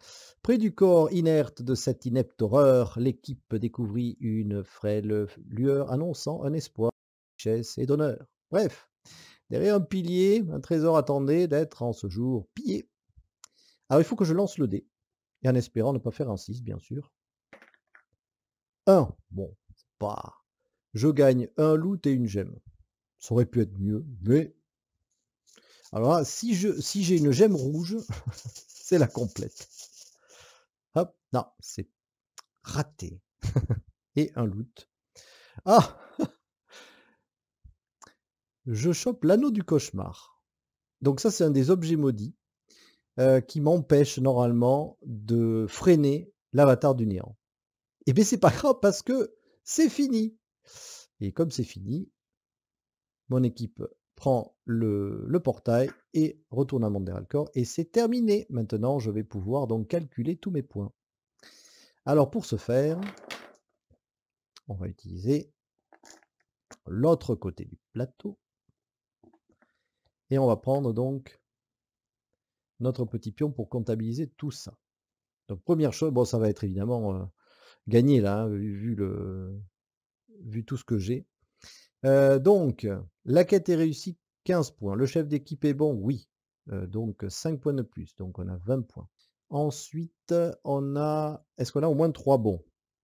Près du corps inerte de cette inepte horreur, l'équipe découvrit une frêle lueur annonçant un espoir de richesse et d'honneur. Bref, Derrière un pilier, un trésor attendait d'être en ce jour pillé. Alors il faut que je lance le dé. Et en espérant ne pas faire un 6, bien sûr. 1. Bon, pas. Bah, je gagne un loot et une gemme. Ça aurait pu être mieux, mais. Alors je, si j'ai une gemme rouge, c'est la complète. Hop, non, c'est raté. et un loot. Ah je chope l'anneau du cauchemar. Donc ça, c'est un des objets maudits euh, qui m'empêche normalement de freiner l'avatar du néant. Et eh bien c'est pas grave parce que c'est fini. Et comme c'est fini, mon équipe prend le, portail et retourne à le Corps et c'est terminé. Maintenant, je vais pouvoir donc calculer tous mes points. Alors pour ce faire, on va utiliser l'autre côté du plateau. Et on va prendre donc notre petit pion pour comptabiliser tout ça. Donc première chose, bon ça va être évidemment gagné là, hein, vu, le, vu tout ce que j'ai. donc, la quête est réussie, 15 points. Le chef d'équipe est bon, oui. donc 5 points de plus, donc on a 20 points. Ensuite, on a. Est-ce qu'on a au moins 3 bons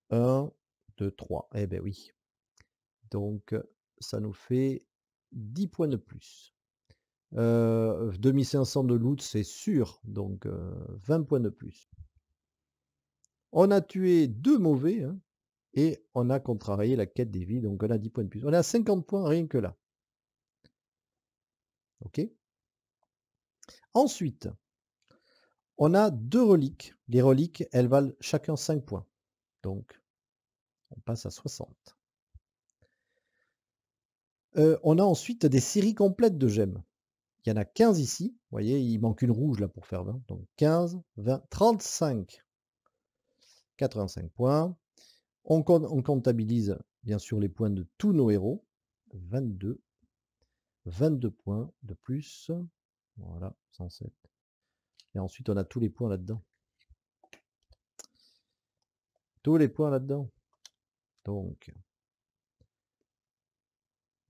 1, 2, 3. Eh ben oui. Donc ça nous fait 10 points de plus. 2500 de loot, c'est sûr. Donc 20 points de plus. On a tué deux mauvais hein, et on a contrarié la quête des vies. Donc on a 10 points de plus. On a 50 points rien que là. OK Ensuite, on a deux reliques. Les reliques, elles valent chacun 5 points. Donc, on passe à 60. on a ensuite des séries complètes de gemmes. Il y en a 15 ici. Vous voyez, il manque une rouge là pour faire 20. Donc 15, 20, 35. 85 points. On, on comptabilise bien sûr les points de tous nos héros. 22. 22 points de plus. Voilà, 107. Et ensuite, on a tous les points là-dedans. Tous les points là-dedans. Donc,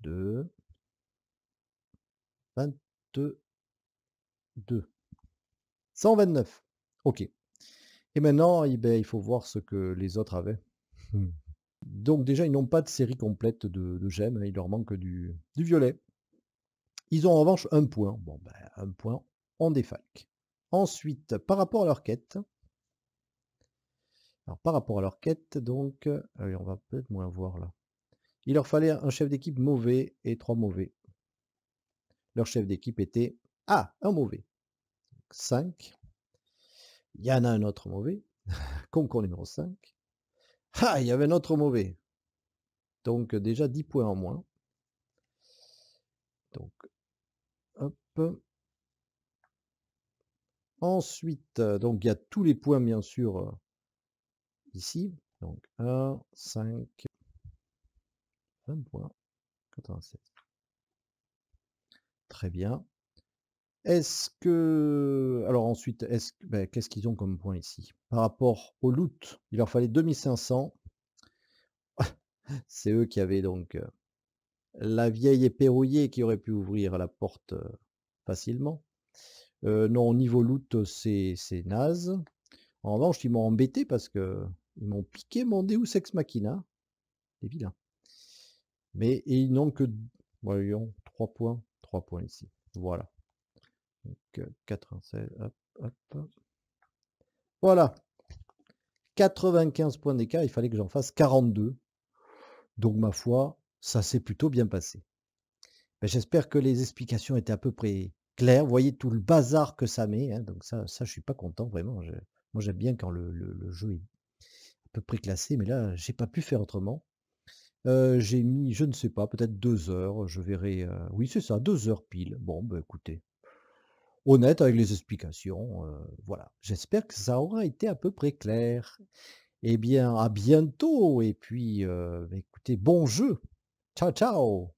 2, 20, 2. 129. OK. Et maintenant, eh ben, il faut voir ce que les autres avaient. Mmh. Donc déjà, ils n'ont pas de série complète de, gemmes, hein, il leur manque du, violet. Ils ont en revanche un point. Bon, ben, un point, en défalque. Ensuite, par rapport à leur quête, alors par rapport à leur quête, donc, euh, on va peut-être moins voir là. Il leur fallait un chef d'équipe mauvais et trois mauvais chef d'équipe était à ah, un mauvais. 5. Il y en a un autre mauvais. Concours numéro 5. Ah, il y avait un autre mauvais. Donc déjà 10 points en moins. Donc, hop. Ensuite, donc il y a tous les points bien sûr euh, ici. Donc 1, 5, 20 point, 87 Très bien. Est-ce que. Alors ensuite, ben, qu'est-ce qu'ils ont comme point ici Par rapport au loot, il leur fallait 2500. C'est eux qui avaient donc euh, la vieille éperouillée qui aurait pu ouvrir la porte euh, facilement. Euh, non, niveau loot, c'est naze. En revanche, ils m'ont embêté parce que ils m'ont piqué mon Deus Ex Machina. C'est vilain. Mais ils n'ont que voyons, 3 points. 3 points ici. Voilà. Donc 96, euh, hop, hop. Voilà. 95 points d'écart, il fallait que j'en fasse 42. Donc ma foi, ça s'est plutôt bien passé. Ben, j'espère que les explications étaient à peu près claires. Vous voyez tout le bazar que ça met. Hein. donc ça, ça, je suis pas content vraiment. moi, j'aime bien quand le, le, jeu est à peu près classé, mais là, j'ai pas pu faire autrement j'ai mis, je ne sais pas, peut-être deux heures, je verrai, oui, c'est ça, deux heures pile. Bon, ben écoutez, honnête avec les explications, voilà. J'espère que ça aura été à peu près clair. Eh bien, à bientôt et puis, bah, écoutez, bon jeu. Ciao, ciao.